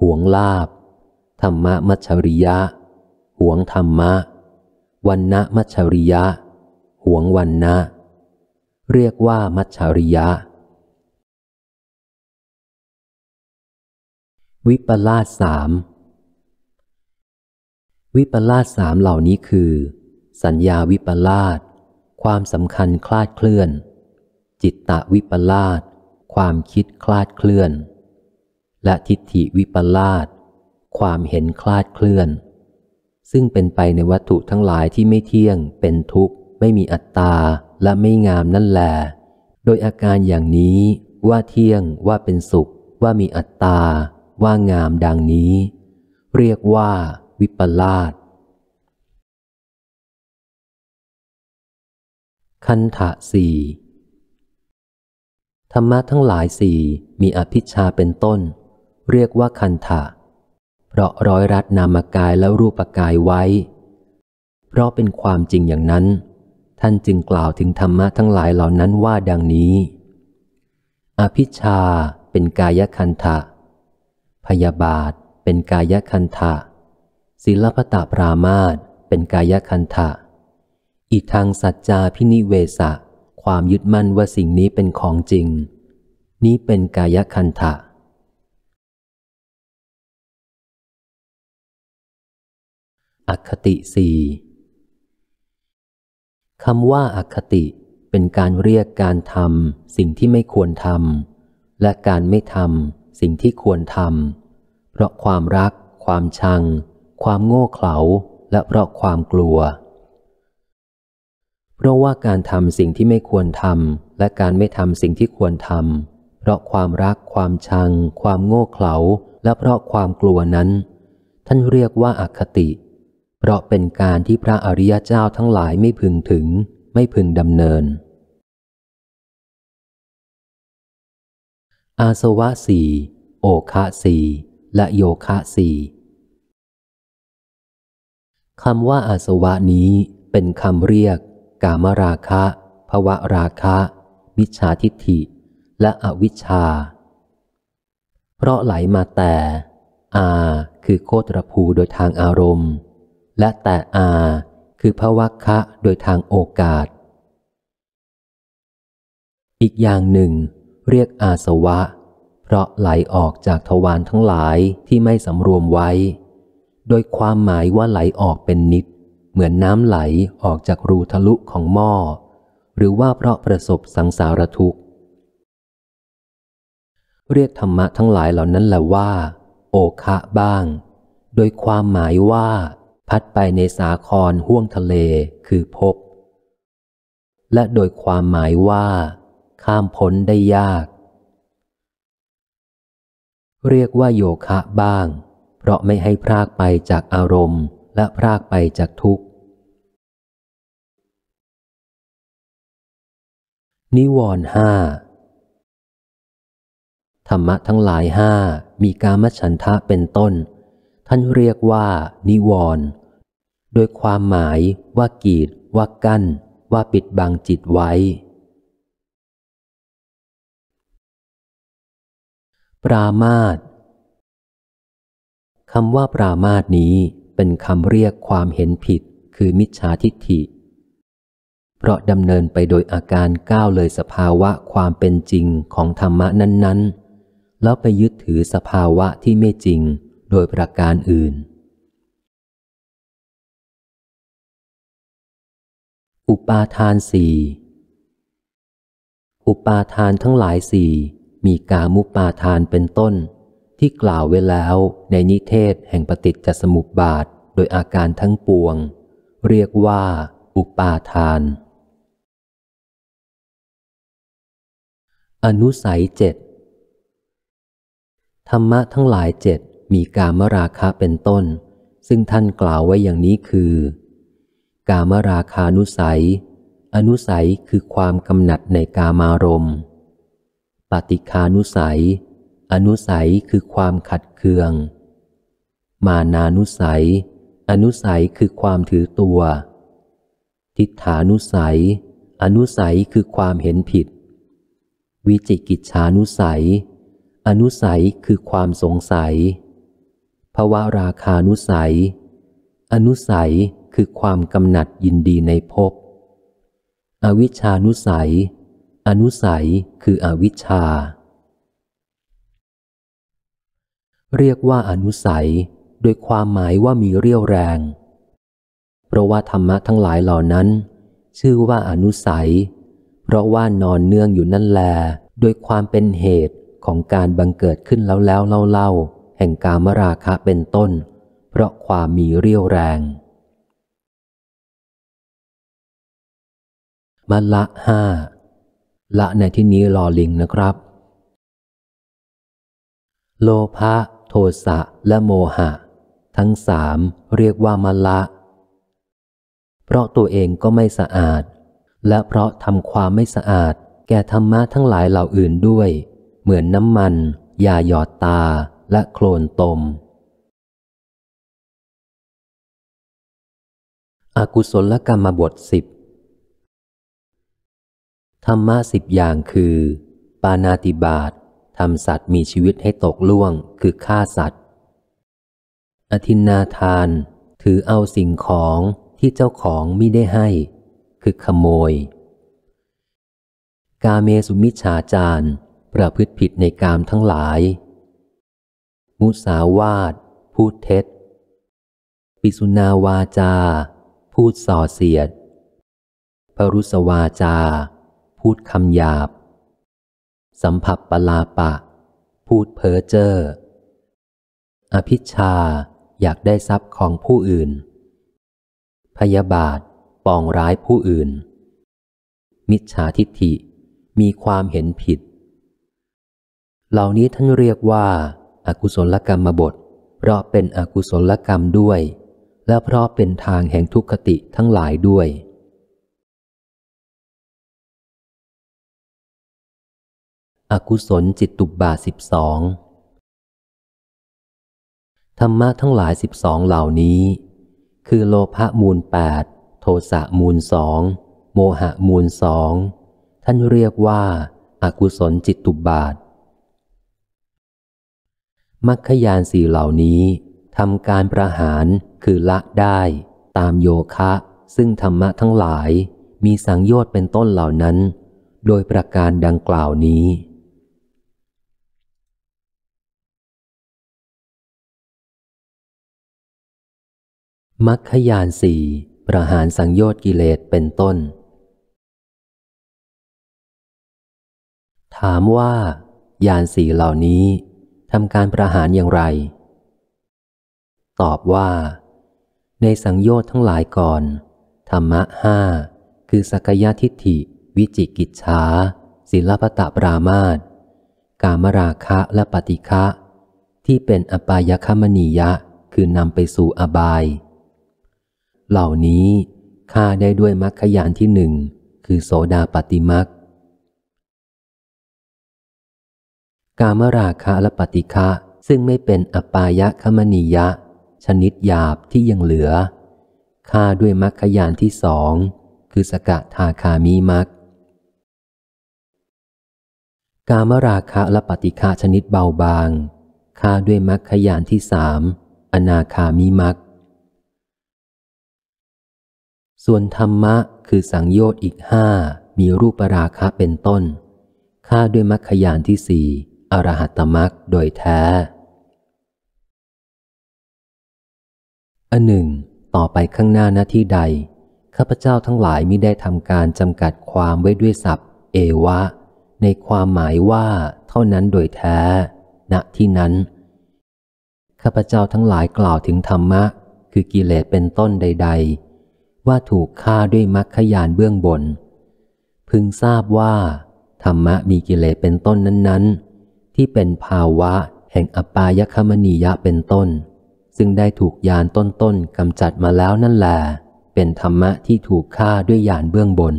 ห่วงลาบ ธรรมมัชริยะห่วงธรรมะวันนะมัชริยะหวงวันนะเรียกว่ามัชริยะ วิปลาสสามวิปลาสสามเหล่านี้คือ สัญญาวิปลาสความสำคัญคลาดเคลื่อน จิตตะวิปลาสความคิดคลาดเคลื่อน และทิฏฐิวิปลาสความเห็นคลาดเคลื่อนซึ่งเป็นไปในวัตถุทั้งหลายที่ไม่เที่ยง เป็นทุกข์ ไม่มีอัตตา และไม่งามนั่นแหล โดยอาการอย่างนี้ ว่าเที่ยง ว่าเป็นสุข ว่ามีอัตตา ว่างามดังนี้ เรียกว่าวิปลาสคันถะสี่ ธรรมะทั้งหลายสี่ มีอภิชาเป็นต้น เรียกว่าคันถะเพราะร้อยรัดนามกายและรูปกายไว้ เพราะเป็นความจริงอย่างนั้น ท่านจึงกล่าวถึงธรรมะทั้งหลายเหล่านั้นว่าดังนี้ อภิชาเป็นกายคันธะ พยาบาทเป็นกายคันธะศิลปตาปรามาตเป็นกายคันธะอีทางสัจจาพินิเวสะความยึดมั่นว่าสิ่งนี้เป็นของจริง นี้เป็นกายคันธะอคติสี่คำว่าอัคติ เป็นการเรียกการทำ สิ่งที่ไม่ควรทำ และการไม่ทำ สิ่งที่ควรทำ เพราะความรัก ความชัง ความโง่เขลาและเพราะความกลัว เพราะว่าการทำสิ่งที่ไม่ควรทำ และการไม่ทำสิ่งที่ควรทำเพราะความรัก ความชัง ความโง่เขลาและเพราะความกลัวนั้น ท่านเรียกว่าอคติเเพราะเป็นการที่พระอริยเจ้าทั้งหลายไม่พึงถึงไม่พึงดำเนิน อาสวะสี่โอคะสี่และโยคะสี่คำว่าอาสวะนี้เป็นคำเรียก กามราคะ ภวะราคะมิจฉาทิฏฐิ และอวิชชา เพราะไหลมาแต่ อาคือโคตรภูโดยทางอารมณ์และแต่อาคือภวะคะโดยทางโอกาส อีกอย่างหนึ่งเรียกอาสวะ เพราะไหลออกจากทวารทั้งหลายที่ไม่สำรวมไว้ โดยความหมายว่าไหลออกเป็นนิด เหมือนน้ำไหลออกจากรูทะลุของหม้อ หรือว่าเพราะประสบสังสารทุกข์ เรียกธรรมะทั้งหลายเหล่านั้นแหละว่าโอคะบ้าง โดยความหมายว่าพัดไปในสาครห่วงทะเลคือพบ และโดยความหมายว่า ข้ามพ้นได้ยาก เรียกว่าโยคะบ้าง เพราะไม่ให้พรากไปจากอารมณ์และพรากไปจากทุกข์ นิวรห้าธรรมะทั้งหลายห้ามีกามฉันทะเป็นต้นท่านเรียกว่านิวรณ์โดยความหมายว่ากีดว่ากั้นว่าปิดบังจิตไว้ ปรามาตคำว่าปรามาตนี้เป็นคำเรียกความเห็นผิด คือมิจฉาทิฏฐิ เพราะดำเนินไปโดยอาการก้าวเลยสภาวะความเป็นจริงของธรรมะนั้นๆ แล้วไปยึดถือสภาวะที่ไม่จริงโดยประการอื่น อุปาทานสี่ อุปาทานทั้งหลายสี่มีกามุปาทานเป็นต้น ที่กล่าวไว้แล้วในนิเทศแห่งปฏิจจสมุปบาทโดยอาการทั้งปวง เรียกว่าอุปาทาน อนุสัยเจ็ด ธรรมะทั้งหลายเจ็ดมีกามราคะเป็นต้น ซึ่งท่านกล่าวไว้อย่างนี้คือ กามราคานุสัย อนุสัยคือความกำหนัดในกามารมณ์ ปฏิคานุสัย อนุสัยคือความขัดเคือง มานานุสัย อนุสัยคือความถือตัว ทิฏฐานุสัย อนุสัยคือความเห็นผิด วิจิกิจฉานุสัย อนุสัยคือความสงสัยภวราคานุสัย อนุสัยคือความกำหนัดยินดีในภพอวิชานุสัย อนุสัยคืออวิชชา เรียกว่าอนุสัย โดยความหมายว่ามีเรี่ยวแรง เพราะว่าธรรมะทั้งหลายเหล่านั้น ชื่อว่าอนุสัย เพราะว่านอนเนื่องอยู่นั่นแลโดยความเป็นเหตุของการบังเกิดขึ้นแล้วแล้วเล่าเล่าแห่งกามราคะเป็นต้น เพราะความมีเรี่ยวแรง มละห้า ละในที่นี้ลอลิงนะครับ โลภะ โทสะ และโมหะ ทั้งสามเรียกว่ามละ เพราะตัวเองก็ไม่สะอาด และเพราะทำความไม่สะอาด แก่ธรรมะทั้งหลายเหล่าอื่นด้วย เหมือนน้ำมันยาหยอดตาและโคลนตมอากุศลกรรมบทสิบ ธรรมะสิบอย่างคือ ปานาติบาตทำสัตว์มีชีวิตให้ตกล่วง คือฆ่าสัตว์ อธินนาทาน ถือเอาสิ่งของที่เจ้าของไม่ได้ให้ คือขโมย กาเมสุมิชฌาจารประพฤติผิดในกามทั้งหลายมุสาวาทพูดเท็จ ปิสุนาวาจา พูดส่อเสียด พรุสวาจา พูดคำหยาบ สัมผัสปลาปะ พูดเพ้อเจ้ออภิชาอยากได้ทรัพย์ของผู้อื่น พยาบาทปองร้ายผู้อื่น มิจฉาทิฏฐิมีความเห็นผิด เหล่านี้ท่านเรียกว่าอกุศลกรรมบทเพราะเป็นอกุศลกรรมด้วย และเพราะเป็นทางแห่งทุกขติทั้งหลายด้วย อกุศลจิตตุบบาสิบสองธรรมะทั้งหลายสิบสองเหล่านี้ คือโลภะมูลแปดโทสะมูลสองโมหะมูลสองท่านเรียกว่าอากุศลจิตตุบาทมัคคยานสี่เหล่านี้ทำการประหารคือละได้ตามโยคะซึ่งธรรมะทั้งหลายมีสังโยชน์เป็นต้นเหล่านั้น โดยประการดังกล่าวนี้ มัคคยานสี่ประหารสังโยชน์กิเลสเป็นต้น ถามว่ายานสี่เหล่านี้ทำการประหารอย่างไร ตอบว่า ในสังโยชน์ทั้งหลายก่อน ธรรมะห้าคือสักยทิฏฐิ วิจิกิจฉาศิลปตะปรามาตกามราคะและปฏิฆะที่เป็นอปายคมณียะคือนำไปสู่อบาย เหล่านี้ฆ่าได้ด้วยมรรคยานที่หนึ่ง คือโสดาปฏิมักกามราคะและปฏิฆะซึ่งไม่เป็นอปายะคมณียะชนิดหยาบที่ยังเหลือฆ่าด้วยมรรคยานที่สองคือสกะทาคามีมรรคกามราคะและปฏิฆะชนิดเบาบางฆ่าด้วยมรรคยานที่สามอนาคามิมัก ส่วนธรรมะคือสังโยชน์อีกห้ามีรูปราคะเป็นต้นฆ่าด้วยมรรคยานที่สี่อรหัตมรักโดยแท้ อันหนึ่ง ต่อไปข้างหน้าหน้าที่ใด ข้าพเจ้าทั้งหลายมิได้ทำการจำกัดความไว้ด้วยศัพท์ เอวะในความหมายว่าเท่านั้นโดยแท้ ณ ที่นั้น ข้าพเจ้าทั้งหลายกล่าวถึงธรรมะ คือกิเลสเป็นต้นใดๆ ว่าถูกฆ่าด้วยมรรคยานเบื้องบน พึงทราบว่าธรรมะมีกิเลสเป็นต้นนั้นที่เป็นภาวะแห่งอปายคมณียะเป็นต้น ซึ่งได้ถูกยานต้นๆกำจัดมาแล้วนั่นแหละเป็นธรรมะที่ถูกฆ่าด้วยยานเบื้องบน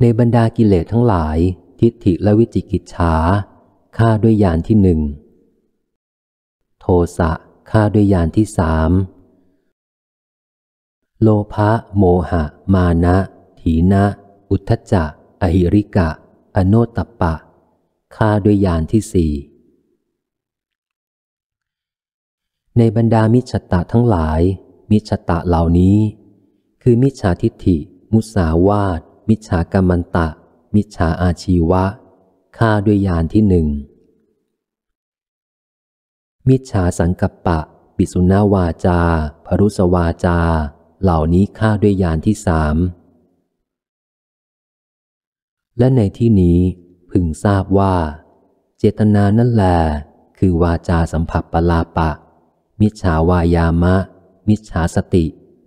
ในบรรดากิเลสทั้งหลายทิฏฐิและวิจิกิจฉาฆ่าด้วยยานที่หนึ่งโทสะฆ่าด้วยยานที่สามโลภะโมหะ มานะ ถีนะ อุทธจะอหิริกะอโนตปะฆ่าด้วยยานที่สี่ ในบรรดามิจฉตาทั้งหลาย มิจฉตาเหล่านี้ คือมิจฉาทิฏฐิ มุสาวาต มิจฉากรรมันตะ มิจฉาอาชีวะฆ่าด้วยยานที่หนึ่ง มิจฉาสังกัปปะ ปิสุนาวาจาพรุสวาจา เหล่านี้ฆ่าด้วยยานที่สามและในที่นี้พึงทราบว่า เจตนานั่นแหลคือวาจาสัมผัสปลาปะ มิจฉาวายามะ มิจฉาสติ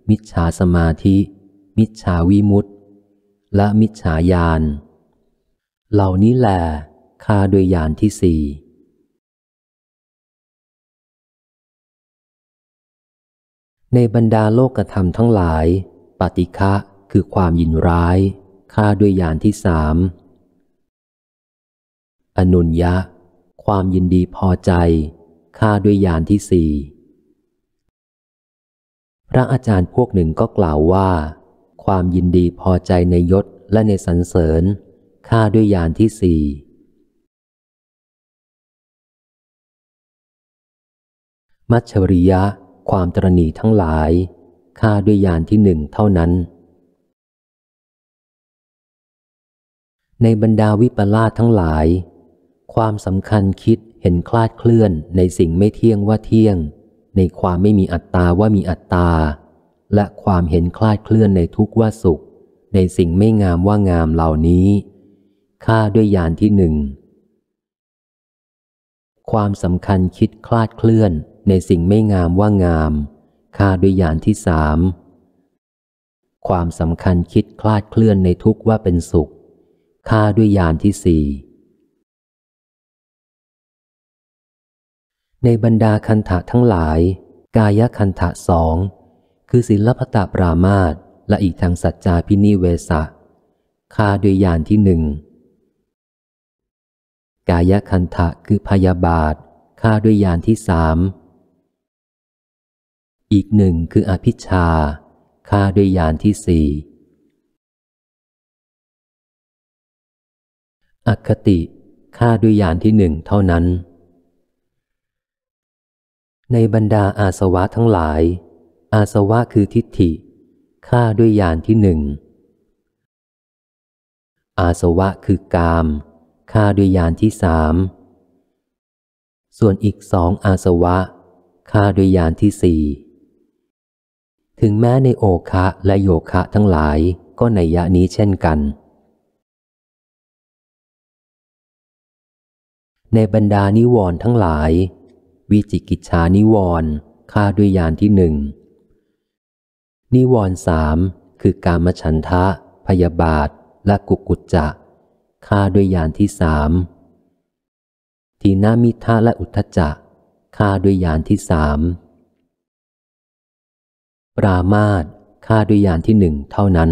มิจฉาสมาธิ มิจฉาวิมุตตและมิจฉาญาณเหล่านี้แหลค่าด้วยญาณที่สี่ในบรรดาโลกธรรมทั้งหลาย ปฏิฆะคือความยินร้ายฆ่าด้วยยานที่สามอนุญญะความยินดีพอใจฆ่าด้วยยานที่สี่ พระอาจารย์พวกหนึ่งก็กล่าวว่า ความยินดีพอใจในยศและในสรรเสริญฆ่าด้วยยานที่สี่ มัชริยะ ความตรณีทั้งหลายฆ่าด้วยยานที่หนึ่งเท่านั้นในบรรดาวิปลาสทั้งหลาย ความสำคัญคิดเห็นคลาดเคลื่อน ในสิ่งไม่เที่ยงว่าเที่ยง ในความไม่มีอัตตาว่ามีอัตตา และความเห็นคลาดเคลื่อนในทุกว่าสุข ในสิ่งไม่งามว่างามเหล่านี้ฆ่าด้วยยานที่หนึ่ง ความสำคัญคิดคลาดเคลื่อน ในสิ่งไม่งามว่างามฆ่าด้วยยานที่สาม ความสำคัญคิดคลาดเคลื่อนในทุกว่าเป็นสุขฆ่าด้วยยานที่สี่ ในบรรดาคันถะทั้งหลาย กายคันถะสองคือศิลปตาปรามาตและอีกทางสัจจาพินิเวสะฆ่าด้วยยานที่หนึ่งกายคันถะคือพยาบาทฆ่าด้วยยานที่สามอีกหนึ่งคืออภิชาฆ่าด้วยยานที่สี่อคติฆ่าด้วยยานที่หนึ่งเท่านั้น ในบรรดาอาสวะทั้งหลาย อาสวะคือทิฏฐิฆ่าด้วยยานที่หนึ่ง อาสวะคือกามฆ่าด้วยยานที่สาม ส่วนอีกสองอาสวะฆ่าด้วยยานที่สี่ ถึงแม้ในโอคะและโยคะทั้งหลายก็ในยะนี้เช่นกันในบรรดานิวรณ์ทั้งหลาย วิจิกิจชานิวรณ์ฆ่าด้วยยานที่หนึ่งนิวรณ์สามคือกามฉันทะ พยาบาทและกุกุจจะฆ่าด้วยยานที่สามทีนามิทะและอุทจจะฆ่าด้วยยานที่สามปรามาตฆ่าด้วยยานที่หนึ่งเท่านั้น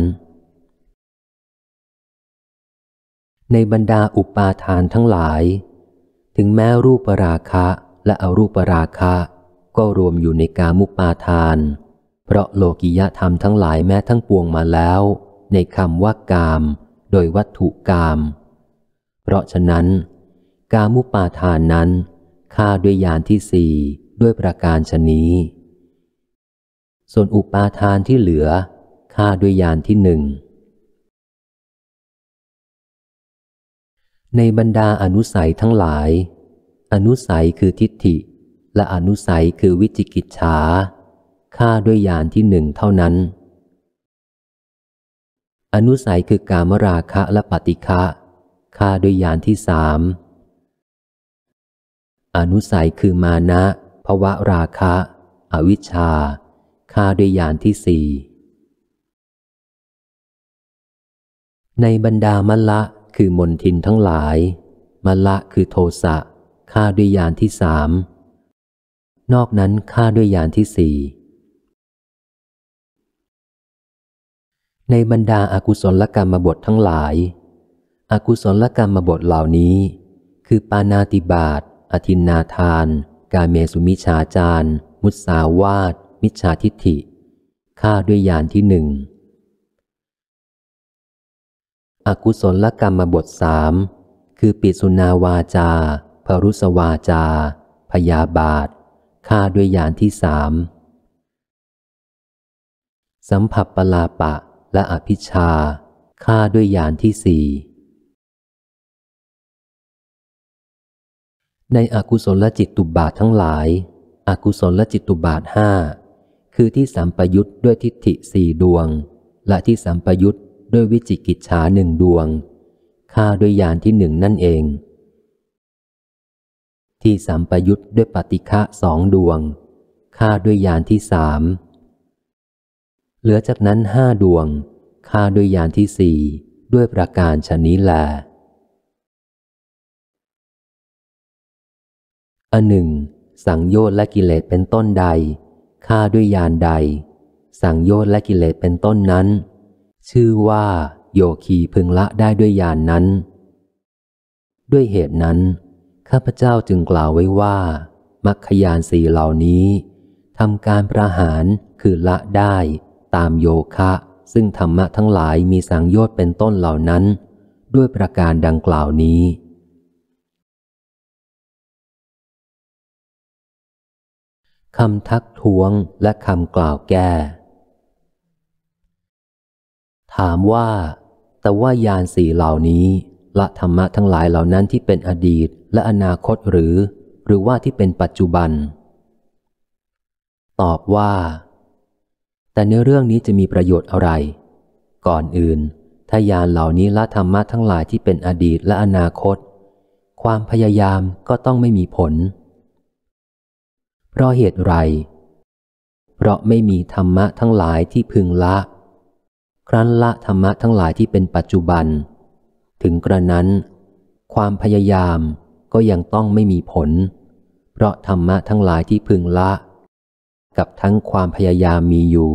ในบรรดาอุปาทานทั้งหลายถึงแม้รูปราคะและอรูปราคะก็รวมอยู่ในกามุปาทาน เพราะโลกิยธรรมทั้งหลายแม้ทั้งปวงมาแล้ว ในคำว่ากาม โดยวัตถุกาม เพราะฉะนั้นกามุปาทานนั้นฆ่าด้วยยานที่สี่ด้วยประการชนี้ ส่วนอุปาทานที่เหลือฆ่าด้วยยานที่หนึ่งในบรรดาอนุสัยทั้งหลาย อนุสัยคือทิฏฐิและอนุสัยคือวิจิกิจฉาค่าด้วยยานที่หนึ่งเท่านั้น อนุสัยคือกามราคะและปฏิฆะค่าด้วยยานที่สาม อนุสัยคือมานะภวะราคะ อวิชชา ค่าด้วยยานที่สี่ ในบรรดามละคือมนทินทั้งหลาย มละคือโทสะฆ่าด้วยยานที่สาม นอกนั้นฆ่าด้วยยานที่สี่ ในบรรดาอากุศลกรรมบททั้งหลายอากุศลกรรมบทเหล่านี้ คือปานาติบาตอธินนาทาน กาเมสุมิชาจาร มุสาวาต มิชาทิฏฐิฆ่าด้วยยานที่หนึ่งอกุศลกรรมบทสามคือปิสุนาวาจาพรุสวาจา พยาบาทฆ่าด้วยยานที่สามสัมผัสปลาปะและอภิชาฆ่าด้วยยานที่สี่ในอกุศลจิตตุบาททั้งหลาย อกุศลจิตตุบาทห้าคือที่สัมปยุทธ์ด้วยทิฏฐิสี่ดวง และที่สัมปยุทธด้วยวิจิกิจฉาหนึ่งดวงฆ่าด้วยยานที่หนึ่งนั่นเอง ที่สัมปยุตด้วยปฏิฆะสองดวงฆ่าด้วยยานที่สาม เหลือจากนั้นห้าดวงฆ่าด้วยยานที่สี่ด้วยประการชนิลาแลอันหนึ่ง สังโยชน์และกิเลสเป็นต้นใดฆ่าด้วยยานใด สังโยชน์และกิเลสเป็นต้นนั้นชื่อว่าโยคีพึงละได้ด้วยยานนั้น ด้วยเหตุนั้น ข้าพเจ้าจึงกล่าวไว้ว่า มัคคยานสี่เหล่านี้ทำการประหารคือละได้ตามโยคะซึ่งธรรมะทั้งหลายมีสังโยชน์เป็นต้นเหล่านั้น ด้วยประการดังกล่าวนี้คำทักท้วงและคำกล่าวแก้ถามว่า แต่ว่ายานสี่เหล่านี้ละธรรมะทั้งหลายเหล่านั้นที่เป็นอดีตและอนาคตหรือ หรือว่าที่เป็นปัจจุบัน ตอบว่า แต่ในเรื่องนี้จะมีประโยชน์อะไร ก่อนอื่นถ้ายานเหล่านี้ละธรรมะทั้งหลายที่เป็นอดีตและอนาคต ความพยายามก็ต้องไม่มีผล เพราะเหตุไร เพราะไม่มีธรรมะทั้งหลายที่พึงละรั้นละธรรมะทั้งหลายที่เป็นปัจจุบัน ถึงกระนั้น ความพยายามก็ยังต้องไม่มีผล เพราะธรรมะทั้งหลายที่พึงละ กับทั้งความพยายามมีอยู่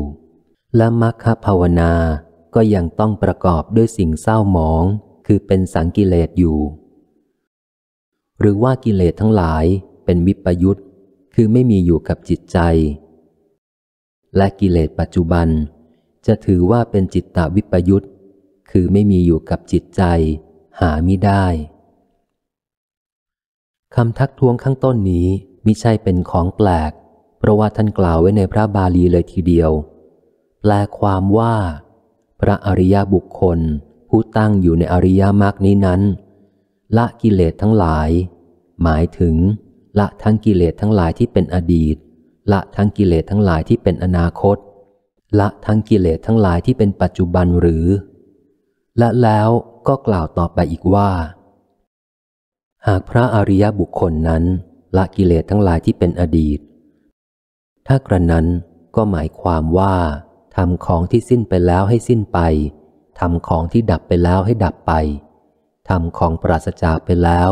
และมรรคภาวนาก็ยังต้องประกอบด้วยสิ่งเศร้าหมอง คือเป็นสังกิเลสอยู่ หรือว่ากิเลสทั้งหลายเป็นวิปยุตคือไม่มีอยู่กับจิตใจ และกิเลสปัจจุบันจะถือว่าเป็นจิตตวิปยุตคือไม่มีอยู่กับจิตใจ หาไม่ได้คำทักท้วงข้างต้นนี้ มิใช่เป็นของแปลก เพราะว่าท่านกล่าวไว้ในพระบาลีเลยทีเดียว แปลความว่า พระอริยบุคคล ผู้ตั้งอยู่ในอริยมรรคนี้นั้น ละกิเลสทั้งหลาย หมายถึงละทั้งกิเลสทั้งหลายที่เป็นอดีต ละทั้งกิเลสทั้งหลายที่เป็นอนาคตละทั้งกิเลสทั้งหลายที่เป็นปัจจุบันหรือและแล้วก็กล่าวต่อไปอีกว่า หากพระอริยบุคคลนั้น ละกิเลสทั้งหลายที่เป็นอดีต ถ้ากระนั้นก็หมายความว่าทำของที่สิ้นไปแล้วให้สิ้นไปทำของที่ดับไปแล้วให้ดับไปทำของปราศจากไปแล้ว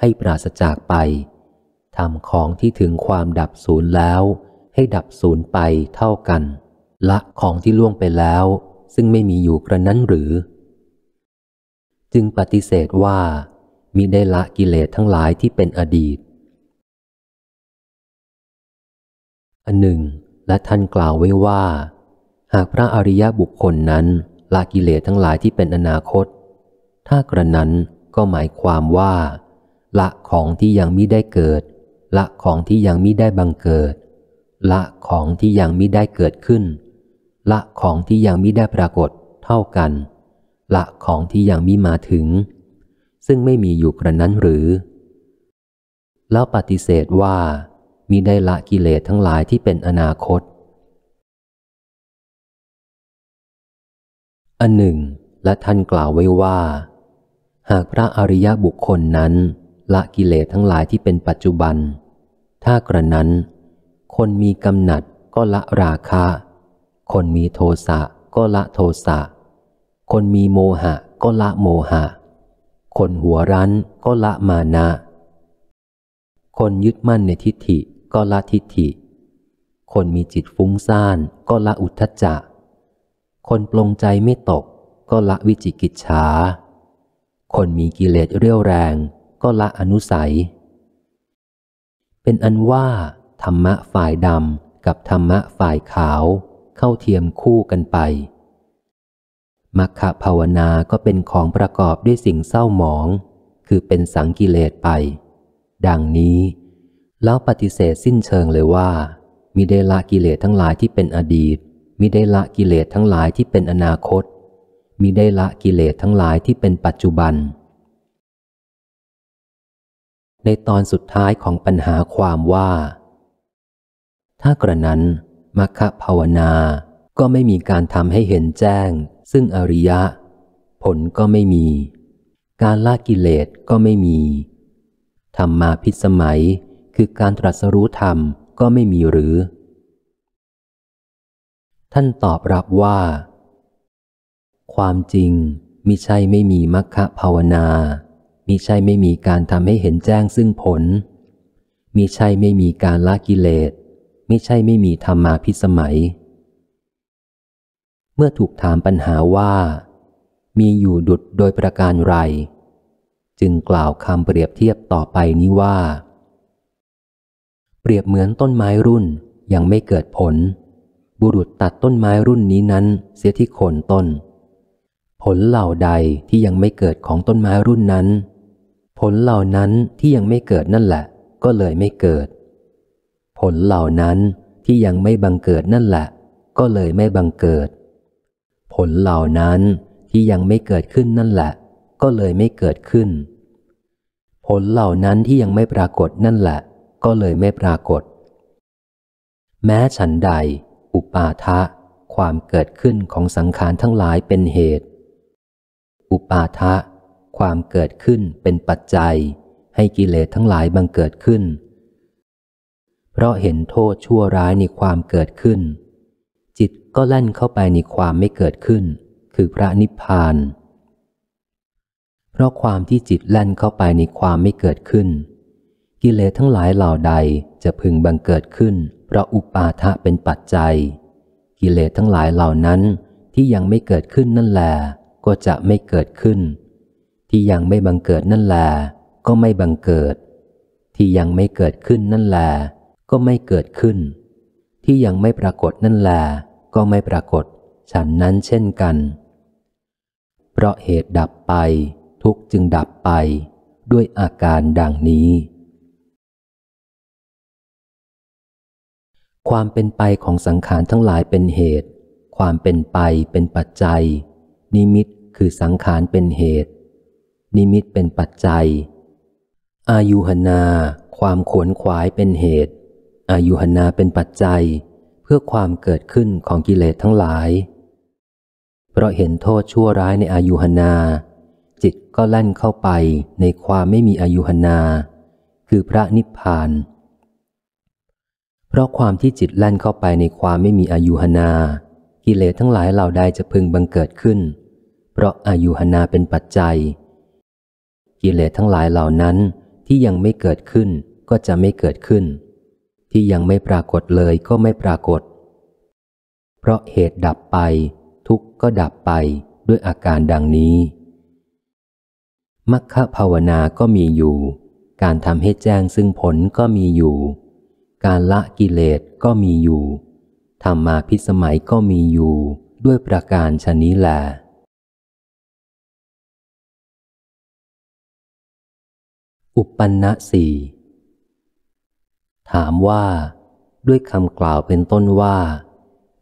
ให้ปราศจากไปทำของที่ถึงความดับศูนย์แล้ว ให้ดับศูนย์ไปเท่ากันละของที่ล่วงไปแล้วซึ่งไม่มีอยู่กระนั้นหรือ จึงปฏิเสธว่ามิได้ละกิเลสทั้งหลายที่เป็นอดีต อันหนึ่ง และท่านกล่าวไว้ว่า หากพระอริยบุคคลนั้น ละกิเลสทั้งหลายที่เป็นอนาคต ถ้ากระนั้นก็หมายความว่า ละของที่ยังมิได้เกิด ละของที่ยังมิได้บังเกิด ละของที่ยังมิได้เกิดขึ้นละของที่ยังมิได้ปรากฏเท่ากัน ละของที่ยังมิมาถึง ซึ่งไม่มีอยู่กระนั้นหรือ แล้วปฏิเสธว่ามิได้ละกิเลสทั้งหลายที่เป็นอนาคต อันหนึ่ง และท่านกล่าวไว้ว่า หากพระอริยบุคคลนั้น ละกิเลสทั้งหลายที่เป็นปัจจุบัน ถ้ากระนั้น คนมีกำหนัดก็ละราคาคนมีโทสะก็ละโทสะ คนมีโมหะก็ละโมหะ คนหัวรั้นก็ละมานะ คนยึดมั่นในทิฏฐิก็ละทิฏฐิ คนมีจิตฟุ้งซ่านก็ละอุทธจักคนปลงใจไม่ตกก็ละวิจิกิจฉาคนมีกิเลสเรี่ยวแรง ก็ละอนุสัย เป็นอันว่าธรรมะฝ่ายดำกับธรรมะฝ่ายขาวเข้าเทียมคู่กันไป มัคคภาวนาก็เป็นของประกอบด้วยสิ่งเศร้าหมอง คือเป็นสังกิเลสไป ดังนี้แล้วปฏิเสธสิ้นเชิงเลยว่ามิได้ละกิเลสทั้งหลายที่เป็นอดีตมิได้ละกิเลสทั้งหลายที่เป็นอนาคตมิได้ละกิเลสทั้งหลายที่เป็นปัจจุบัน ในตอนสุดท้ายของปัญหาความว่า ถ้ากระนั้นมัคคภาวนาก็ไม่มีการทำให้เห็นแจ้ง ซึ่งอริยะ ผลก็ไม่มี การละกิเลสก็ไม่มีธรรมมาพิสมัยคือการตรัสรู้ธรรมก็ไม่มีหรือ ท่านตอบรับว่า ความจริงมิใช่ไม่มีมัคคภาวนามิใช่ไม่มีการทำให้เห็นแจ้งซึ่งผลมิใช่ไม่มีการละกิเลสไม่ใช่ไม่มีธรรมาพิสมัย เมื่อถูกถามปัญหาว่า มีอยู่ดุดโดยประการไร จึงกล่าวคำเปรียบเทียบต่อไปนี้ว่า เปรียบเหมือนต้นไม้รุ่นยังไม่เกิดผล บุรุษตัดต้นไม้รุ่นนี้นั้นเสียที่โคนต้น ผลเหล่าใดที่ยังไม่เกิดของต้นไม้รุ่นนั้น ผลเหล่านั้นที่ยังไม่เกิดนั่นแหละ ก็เลยไม่เกิดผลเหล่านั้นที่ยังไม่บังเกิดนั่นแหละก็เลยไม่บังเกิด ผลเหล่านั้นที่ยังไม่เกิดขึ้นนั่นแหละก็เลยไม่เกิดขึ้น ผลเหล่านั้นที่ยังไม่ปรากฏนั่นแหละก็เลยไม่ปรากฏ แม้ฉันใด อุปาทะ ความเกิดขึ้นของสังขารทั้งหลายเป็นเหตุ อุปาทะ ความเกิดขึ้นเป็นปัจจัยให้กิเลสทั้งหลายบังเกิดขึ้นเพราะเห็นโทษชั่วร้ายในความเกิดขึ้น จิตก็แล่นเข้าไปในความไม่เกิดขึ้น คือพระนิพพาน เพราะความที่จิตแล่นเข้าไปในความไม่เกิดขึ้น กิเลสทั้งหลายเหล่าใดจะพึงบังเกิดขึ้น เพราะอุปาทะเป็นปัจจัย กิเลสทั้งหลายเหล่านั้นที่ยังไม่เกิดขึ้นนั่นแหละก็จะไม่เกิดขึ้น ที่ยังไม่บังเกิดนั่นแหละก็ไม่บังเกิด ที่ยังไม่เกิดขึ้นนั่นแหละก็ไม่เกิดขึ้น ที่ยังไม่ปรากฏนั่นแลก็ไม่ปรากฏฉันนั้นเช่นกัน เพราะเหตุดับไปทุกจึงดับไปด้วยอาการดังนี้ ความเป็นไปของสังขารทั้งหลายเป็นเหตุ ความเป็นไปเป็นปัจจัย นิมิตคือสังขารเป็นเหตุ นิมิตเป็นปัจจัย อายุหนาความขวนขวายเป็นเหตุอายุหนาเป็นปัจจัยเพื่อความเกิดขึ้นของกิเลสทั้งหลาย เพราะเห็นโทษชั่วร้ายในอายุหนา จิตก็แล่นเข้าไปในความไม่มีอายุหนา คือพระนิพพาน เพราะความที่จิตแล่นเข้าไปในความไม่มีอายุหนา กิเลสทั้งหลายเหล่าใดจะพึงบังเกิดขึ้น เพราะอายุหนาเป็นปัจจัย กิเลสทั้งหลายเหล่านั้นที่ยังไม่เกิดขึ้นก็จะไม่เกิดขึ้นที่ยังไม่ปรากฏเลยก็ไม่ปรากฏ เพราะเหตุดับไป ทุกก็ดับไปด้วยอาการดังนี้ มัคคะภาวนาก็มีอยู่ การทำให้แจ้งซึ่งผลก็มีอยู่ การละกิเลสก็มีอยู่ ธรรมาพิสมัยก็มีอยู่ด้วยประการชนี้แหละ อุปปันนะสี่ถามว่า ด้วยคำกล่าวเป็นต้นว่า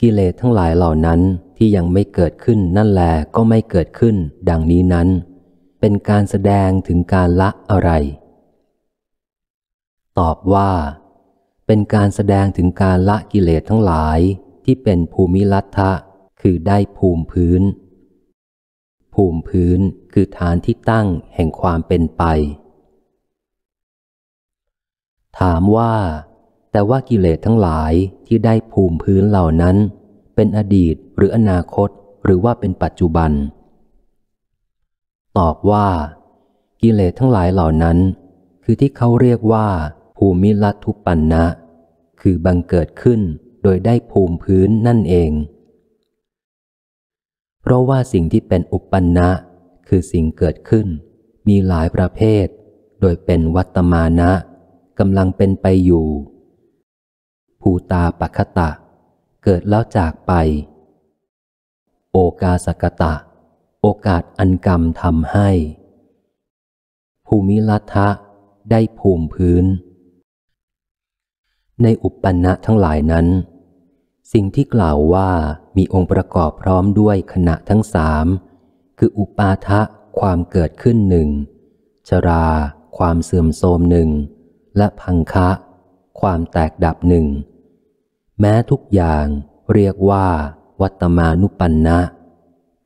กิเลสทั้งหลายเหล่านั้นที่ยังไม่เกิดขึ้นนั่นแลก็ไม่เกิดขึ้นดังนี้นั้น เป็นการแสดงถึงการละอะไร ตอบว่า เป็นการแสดงถึงการละกิเลสทั้งหลายที่เป็นภูมิลัทธะคือได้ภูมิพื้น ภูมิพื้นคือฐานที่ตั้งแห่งความเป็นไปถามว่า แต่ว่ากิเลสทั้งหลายที่ได้ภูมิพื้นเหล่านั้น เป็นอดีตหรืออนาคตหรือว่าเป็นปัจจุบัน ตอบว่า กิเลสทั้งหลายเหล่านั้น คือที่เขาเรียกว่าภูมิลัทุปันนะ คือบังเกิดขึ้นโดยได้ภูมิพื้นนั่นเอง เพราะว่าสิ่งที่เป็นอุปันนะ คือสิ่งเกิดขึ้น มีหลายประเภท โดยเป็นวัตมานะกำลังเป็นไปอยู่ ภูตาปัคตะ เกิดแล้วจากไป โอกาสกตะ โอกาสอันกรรมทำให้ ภูมิลัทธะได้ภูมิพื้น ในอุปปันนะทั้งหลายนั้น สิ่งที่กล่าวว่ามีองค์ประกอบพร้อมด้วยขณะทั้งสาม คืออุปาทะ ความเกิดขึ้นหนึ่ง ชราความเสื่อมโทรมหนึ่งและพังคะความแตกดับหนึ่ง แม้ทุกอย่างเรียกว่าวัตมานุปันนะ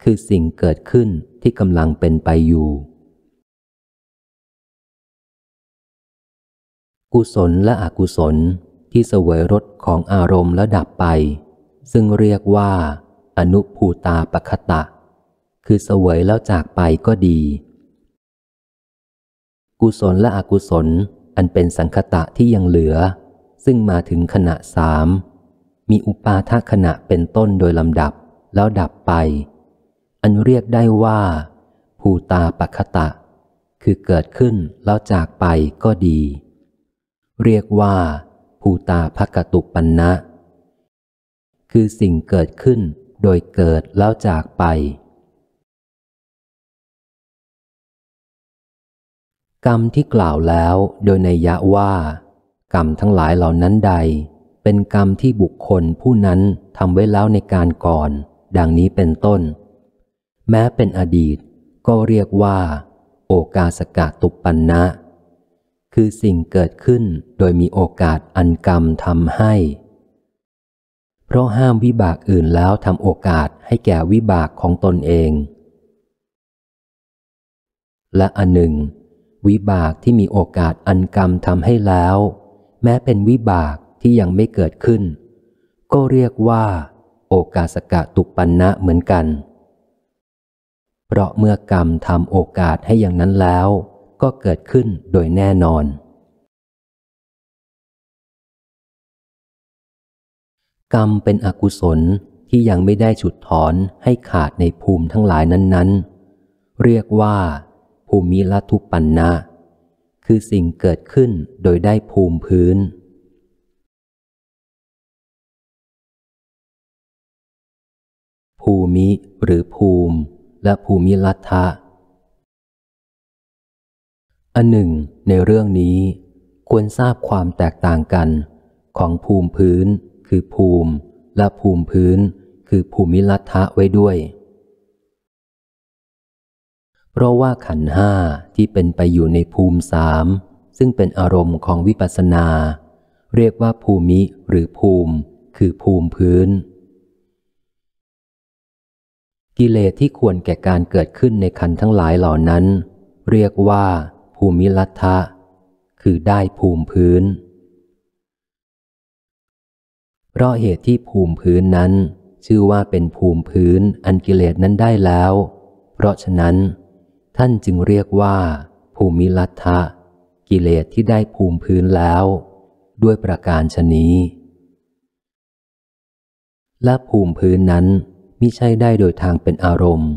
คือสิ่งเกิดขึ้นที่กำลังเป็นไปอยู่ กุศลและอกุศลที่เสวยรสของอารมณ์และดับไป ซึ่งเรียกว่าอนุภูตาปคตะ คือเสวยแล้วจากไปก็ดี กุศลและอกุศลอันเป็นสังคตะที่ยังเหลือ ซึ่งมาถึงขณะสามมีอุปาทขณะเป็นต้นโดยลำดับแล้วดับไป อันเรียกได้ว่า ภูตาปัคตะ คือเกิดขึ้นแล้วจากไปก็ดี เรียกว่า ภูตาภกตุปันนะคือสิ่งเกิดขึ้นโดยเกิดแล้วจากไปกรรมที่กล่าวแล้วโดยในยะว่า กรรมทั้งหลายเหล่านั้นใด เป็นกรรมที่บุคคลผู้นั้นทำไว้แล้วในการก่อน ดังนี้เป็นต้น แม้เป็นอดีตก็เรียกว่า โอกาสกะตุปปันนะคือสิ่งเกิดขึ้นโดยมีโอกาสอันกรรมทำให้ เพราะห้ามวิบากอื่นแล้วทำโอกาสให้แก่วิบากของตนเอง และอันหนึ่งวิบากที่มีโอกาสอันกรรมทำให้แล้ว แม้เป็นวิบากที่ยังไม่เกิดขึ้น ก็เรียกว่า โอกาสกะตุปันนะเหมือนกัน เพราะเมื่อกรรมทำโอกาสให้อย่างนั้นแล้วก็เกิดขึ้นโดยแน่นอน กรรมเป็นอกุศลที่ยังไม่ได้ฉุดถอนให้ขาดในภูมิทั้งหลายนั้น ๆ เรียกว่าภูมิละทุปันนาคือสิ่งเกิดขึ้นโดยได้ภูมิพื้น ภูมิหรือภูมิและภูมิลัทธะอันหนึ่ง ในเรื่องนี้ควรทราบความแตกต่างกันของภูมิพื้นคือภูมิและภูมิพื้นคือภูมิลัทธะไว้ด้วยเพราะว่าขันห้าที่เป็นไปอยู่ในภูมิสามซึ่งเป็นอารมณ์ของวิปัสสนา เรียกว่าภูมิหรือภูมิ คือภูมิพื้น กิเลสที่ควรแก่การเกิดขึ้นในขันทั้งหลายเหล่านั้น เรียกว่าภูมิลัทธะคือได้ภูมิพื้น เพราะเหตุที่ภูมิพื้นนั้น ชื่อว่าเป็นภูมิพื้นอันกิเลสนั้นได้แล้ว เพราะฉะนั้นท่านจึงเรียกว่า ภูมิลัทธะกิเลสที่ได้ภูมิพื้นแล้ว ด้วยประการชนี้และภูมิพื้นนั้นมิใช่ได้โดยทางเป็นอารมณ์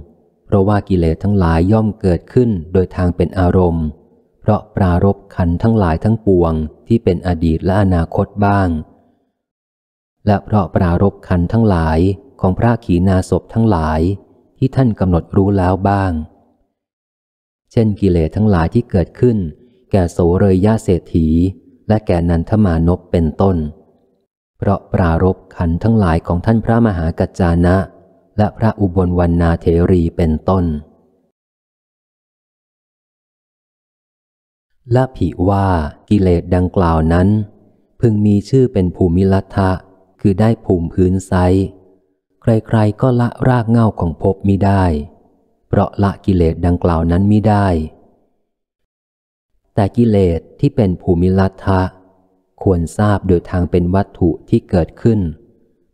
เพราะว่ากิเลสทั้งหลายย่อมเกิดขึ้นโดยทางเป็นอารมณ์ เพราะปรารบขันทั้งหลายทั้งปวงที่เป็นอดีตและอนาคตบ้าง และเพราะปรารบขันทั้งหลายของพระขีณาสพทั้งหลายที่ท่านกำหนดรู้แล้วบ้างช่นกิเลสทั้งหลายที่เกิดขึ้น แก่โสเรยาเศรษฐีและแก่นันทมานพเป็นต้น เพราะปรารบขันทั้งหลายของท่านพระมหากัจจานะ และพระอุบลวันนาเทรีเป็นต้นละผิว่ากิเลสดังกล่าวนั้น พึงมีชื่อเป็นภูมิลัทธะ คือได้ภูมิพื้นไซใครๆ ก็ละรากเง่าของภพมิได้พราะละกิเลสดังกล่าวนั้นมิได้ แต่กิเลสที่เป็นภูมิลัทธะควรทราบโดยทางเป็นวัตถุที่เกิดขึ้น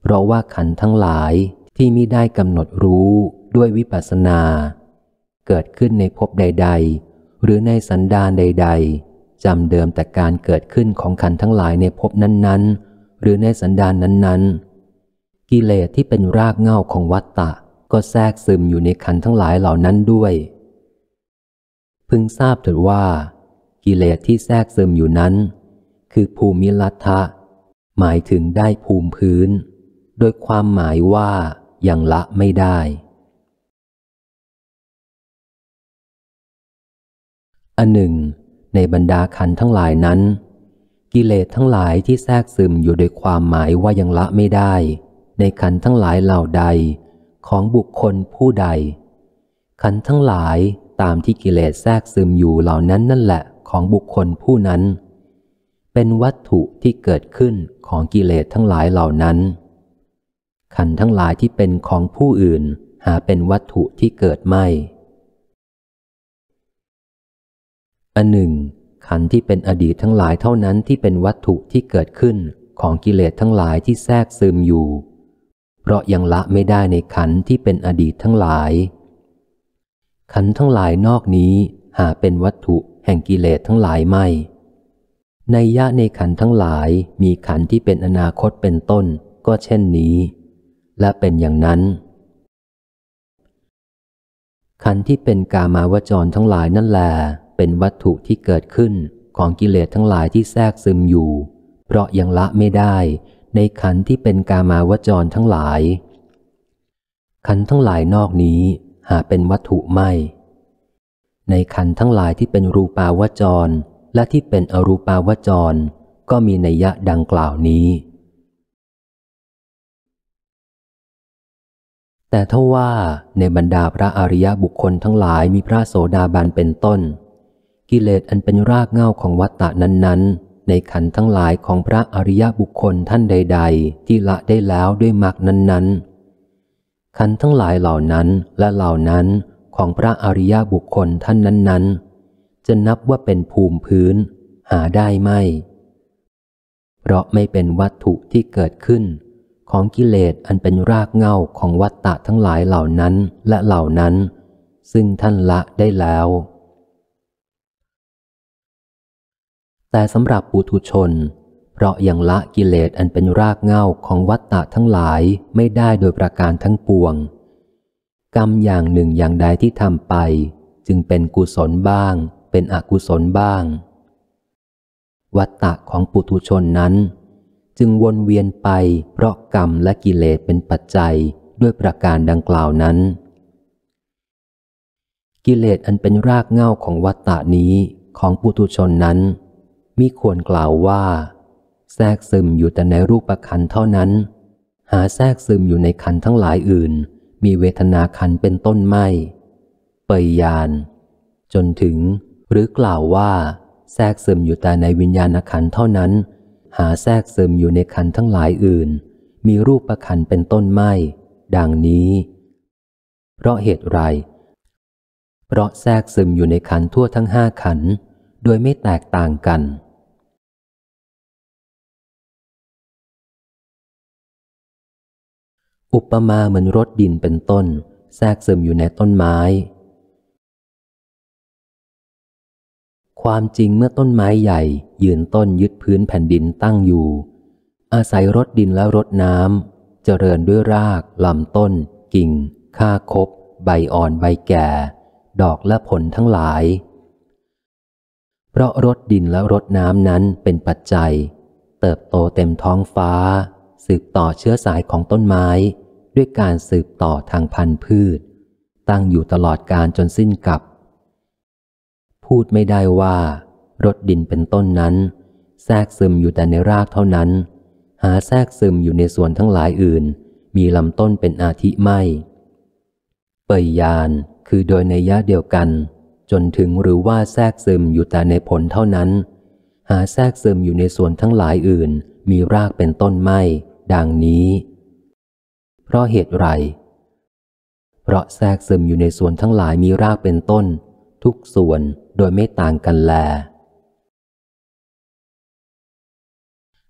เพราะว่าขันทั้งหลายที่มิได้กำหนดรู้ด้วยวิปัสสนา เกิดขึ้นในภพใดๆ หรือในสันดานใด ๆจำเดิมแต่การเกิดขึ้นของขันทั้งหลายในภพนั้นๆ หรือในสันดานนั้นๆ กิเลสที่เป็นรากเหง้าของวัตตะก็แทรกซึมอยู่ในขันทั้งหลายเหล่านั้นด้วย พึงทราบเถิดว่า กิเลสที่แทรกซึมอยู่นั้น คือภูมิลัทธะ หมายถึงได้ภูมิพื้น โดยความหมายว่ายัางละไม่ได้อันหนึ่ง ในบรรดาขันทั้งหลายนั้น กิเลสทั้งหลายที่แทรกซึมอยู่โดยความหมายว่ายังละไม่ได้ในขันทั้งหลายเหล่าใดของบุคคลผู้ใด ขันทั้งหลายตามที่กิเลสแทรกซึมอยู่เหล่านั้นนั่นแหละ ของบุคคลผู้นั้น เป็นวัตถุที่เกิดขึ้นของกิเลสทั้งหลายเหล่านั้น ขันทั้งหลายที่เป็นของผู้อื่นหาเป็นวัตถุที่เกิดไม่อันหนึ่ง ขันที่เป็นอดีตทั้งหลายเท่านั้นที่เป็นวัตถุที่เกิดขึ้นของกิเลสทั้งหลายที่แทรกซึมอยู่เพราะยังละไม่ได้ในขันที่เป็นอดีตทั้งหลาย ขันทั้งหลายนอกนี้หาเป็นวัตถุแห่งกิเลสทั้งหลายไม่ ในยะในขันทั้งหลายมีขันที่เป็นอนาคตเป็นต้นก็เช่นนี้ และเป็นอย่างนั้น ขันที่เป็นกามาวจรทั้งหลายนั่นแหละเป็นวัตถุที่เกิดขึ้นของกิเลสทั้งหลายที่แทรกซึมอยู่ เพราะยังละไม่ได้ในขันที่เป็นกามาวจรทั้งหลาย ขันทั้งหลายนอกนี้หาเป็นวัตถุไม่ ในขันทั้งหลายที่เป็นรูปาวจรและที่เป็นอรูปาวจร ก็มีนัยยะดังกล่าวนี้ แต่ท้าว่าในบรรดาพระอริยบุคคลทั้งหลายมีพระโสดาบันเป็นต้น กิเลสอันเป็นรากเหง้าของวัตตะนั้นๆในขันทั้งหลายของพระอริยบุคคลท่านใด ๆ ที่ละได้แล้วด้วยมรรคนั้น ๆ ขันทั้งหลายเหล่านั้นและเหล่านั้นของพระอริยบุคคลท่านนั้น ๆ จะนับว่าเป็นภูมิพื้น หาได้ไม่ เพราะไม่เป็นวัตถุที่เกิดขึ้น ของกิเลสอันเป็นรากเหง้าของวัตตะทั้งหลายเหล่านั้นและเหล่านั้น ซึ่งท่านละได้แล้วแต่สำหรับปุถุชน เพราะยังละกิเลสอันเป็นรากเหง้าของวัตตะทั้งหลายไม่ได้โดยประการทั้งปวง กรรมอย่างหนึ่งอย่างใดที่ทำไป จึงเป็นกุศลบ้างเป็นอกุศลบ้าง วัตตะของปุถุชนนั้น จึงวนเวียนไปเพราะกรรมและกิเลสเป็นปัจจัยด้วยประการดังกล่าวนั้น กิเลสอันเป็นรากเหง้าของวัตตะนี้ของปุถุชนนั้นมิควรกล่าวว่าแทรกซึมอยู่แต่ในรูปคันเท่านั้น หาแทรกซึมอยู่ในคันทั้งหลายอื่น มีเวทนาคันเป็นต้นไม่เปยยานจนถึง หรือกล่าวว่า แทรกซึมอยู่แต่ในวิญญาณคันเท่านั้น หาแทรกซึมอยู่ในคันทั้งหลายอื่น มีรูปคันเป็นต้นไม่ดังนี้ เพราะเหตุไร เพราะแทรกซึมอยู่ในขันทั่วทั้งห้าขันโดยไม่แตกต่างกันอุปมาเหมือนรถดินเป็นต้นแทรกซึมอยู่ในต้นไม้ ความจริงเมื่อต้นไม้ใหญ่ยืนต้นยึดพื้นแผ่นดินตั้งอยู่ อาศัยรถดินและรถน้ำเจริญด้วยรากลำต้น กิ่งข้าคบใบอ่อนใบแก่ ดอกและผลทั้งหลาย เพราะรถดินและรถน้ำนั้นเป็นปัจจัย เติบโตเต็มท้องฟ้าสืบต่อเชื้อสายของต้นไม้ด้วยการสืบต่อทางพันธุ์พืช ตั้งอยู่ตลอดการจนสิ้นกับ พูดไม่ได้ว่ารถดินเป็นต้นนั้น แทรกซึมอยู่แต่ในรากเท่านั้น หาแทรกซึมอยู่ในส่วนทั้งหลายอื่น มีลำต้นเป็นอาทิไม่เปยยานคือโดยในยะเดียวกัน จนถึงหรือว่าแทรกซึมอยู่แต่ในผลเท่านั้น หาแทรกซึมอยู่ในส่วนทั้งหลายอื่น มีรากเป็นต้นไม่ดังนี้เพราะเหตุไร เพราะแทรกซึมอยู่ในส่วนทั้งหลายมีรากเป็นต้น ทุกส่วนโดยไม่ต่างกันแล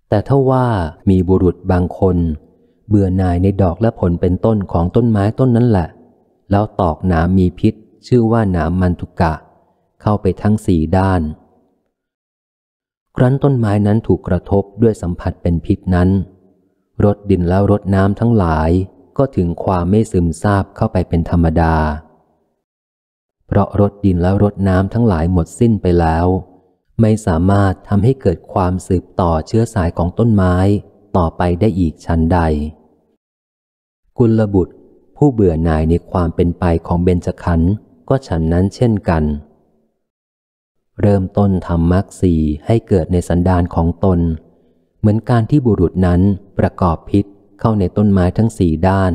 แต่ถ้าว่ามีบุรุษบางคน เบื่อหน่ายในดอกและผลเป็นต้นของต้นไม้ต้นนั้นแหละ แล้วตอกหนามมีพิษชื่อว่าหนามมันทุกะ เข้าไปทั้งสี่ด้าน ครั้นต้นไม้นั้นถูกกระทบด้วยสัมผัสเป็นพิษนั้นรถดินแล้วรถน้ำทั้งหลายก็ถึงความไม่ซึมซาบเข้าไปเป็นธรรมดา เพราะรถดินแล้วรถน้ำทั้งหลายหมดสิ้นไปแล้ว ไม่สามารถทำให้เกิดความสืบต่อเชื้อสายของต้นไม้ต่อไปได้อีกชั้นใด กุลบุตร ผู้เบื่อหน่ายในความเป็นไปของเบญจขันธ์ก็ฉันนั้นเช่นกัน เริ่มต้นทำมรรคสีให้เกิดในสันดานของตนเหมือนการที่บุรุษนั้นประกอบพิษเข้าในต้นไม้ทั้งสี่ด้าน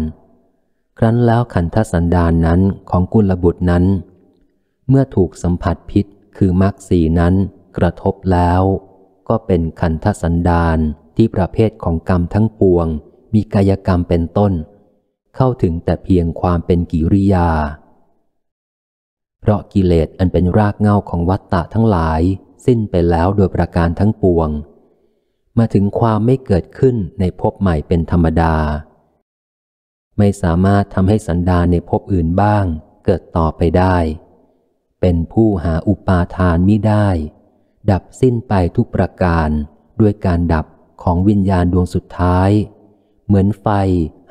ครั้นแล้วขันธสันดานนั้นของกุลบุตรนั้น เมื่อถูกสัมผัสพิษ คือมรรคสีนั้นกระทบแล้ว ก็เป็นขันธสันดานที่ประเภทของกรรมทั้งปวงมีกายกรรมเป็นต้น เข้าถึงแต่เพียงความเป็นกิริยา เพราะกิเลสอันเป็นรากเหง้าของวัตตะทั้งหลาย สิ้นไปแล้วโดยประการทั้งปวงมาถึงความไม่เกิดขึ้นในภพใหม่เป็นธรรมดา ไม่สามารถทำให้สันดาในภพอื่นบ้างเกิดต่อไปได้ เป็นผู้หาอุปาทานมิได้ ดับสิ้นไปทุกประการด้วยการดับของวิญญาณดวงสุดท้าย เหมือนไฟ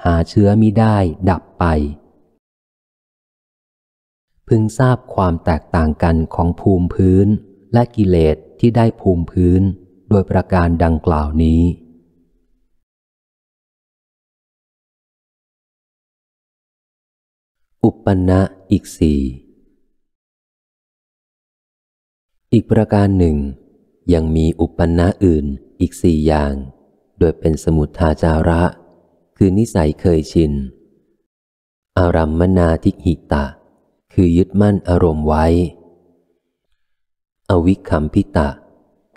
หาเชื้อมิได้ดับไป พึงทราบความแตกต่างกันของภูมิพื้นและกิเลสที่ได้ภูมิพื้นโดยประการดังกล่าวนี้ อุปปนะอีกสี่ อีกประการหนึ่ง ยังมีอุปปนะอื่นอีกสี่อย่าง โดยเป็นสมุทาจาระ คือนิสัยเคยชิน อารัมมนาทิหิตะ คือยึดมั่นอารมณ์ไว้ อวิคัมพิตะ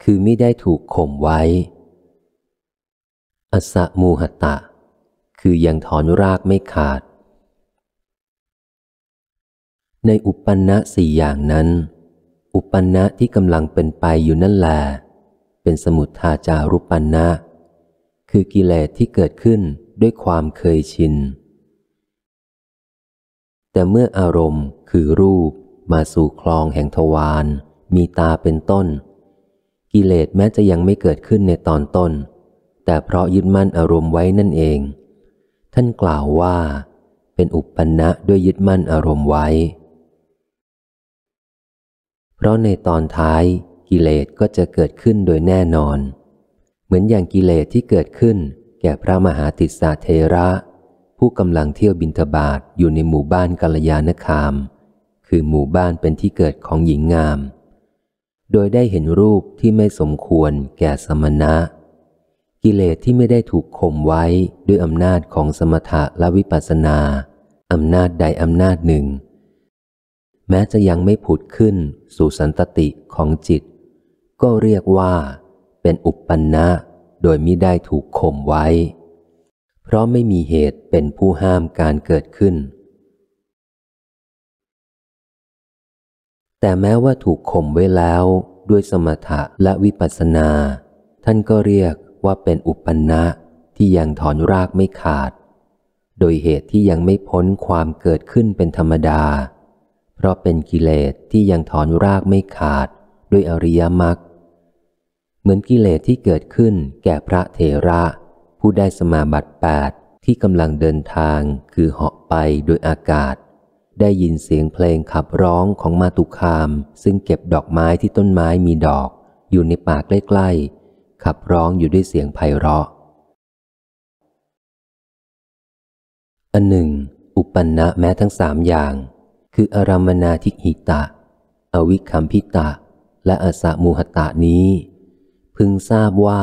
คือไม่ได้ถูกข่มไว้ อสะมูหตะ คือยังถอนรากไม่ขาด ในอุปปันนะสี่อย่างนั้น อุปปันนะที่กำลังเป็นไปอยู่นั่นแหละเป็นสมุทธาจารุปันนะ คือกิเลสที่เกิดขึ้นด้วยความเคยชิน แต่เมื่ออารมณ์คือรูปมาสู่คลองแห่งทวารมีตาเป็นต้นกิเลสแม้จะยังไม่เกิดขึ้นในตอนต้น แต่เพราะยึดมั่นอารมณ์ไว้นั่นเอง ท่านกล่าวว่า เป็นอุปปันนะด้วยยึดมั่นอารมณ์ไว้ เพราะในตอนท้ายกิเลสก็จะเกิดขึ้นโดยแน่นอน เหมือนอย่างกิเลสที่เกิดขึ้นแก่พระมหาติสาเทระ ผู้กำลังเที่ยวบินทบาทอยู่ในหมู่บ้านกาลยานคาม คือหมู่บ้านเป็นที่เกิดของหญิงงามโดยได้เห็นรูปที่ไม่สมควรแก่สมณะ กิเลสที่ไม่ได้ถูกข่มไว้ด้วยอำนาจของสมถะและวิปัสสนาอำนาจใดอำนาจหนึ่ง แม้จะยังไม่ผุดขึ้นสู่สันตติของจิต ก็เรียกว่าเป็นอุปปันนะโดยมิได้ถูกข่มไว้ เพราะไม่มีเหตุเป็นผู้ห้ามการเกิดขึ้นแต่แม้ว่าถูกข่มไว้แล้ว ด้วยสมถะ และวิปัสสนา ท่านก็เรียกว่าเป็นอุปนะที่ยังถอนรากไม่ขาด โดยเหตุที่ยังไม่พ้นความเกิดขึ้นเป็นธรรมดา เพราะเป็นกิเลสที่ยังถอนรากไม่ขาด ด้วยอริยมรรคเหมือนกิเลสที่เกิดขึ้นแก่พระเถระ ผู้ได้สมาบัติแปดที่กำลังเดินทางคือเหาะไปโดยอากาศได้ยินเสียงเพลงขับร้องของมาตุคาม ซึ่งเก็บดอกไม้ที่ต้นไม้มีดอกอยู่ในป่าใกล้ๆ ขับร้องอยู่ด้วยเสียงไพเราะอันหนึ่ง อุปนะแม้ทั้งสามอย่าง คืออารามนาทิหิตะอวิคัมพิตะและอสามูหตะนี้ พึงทราบว่า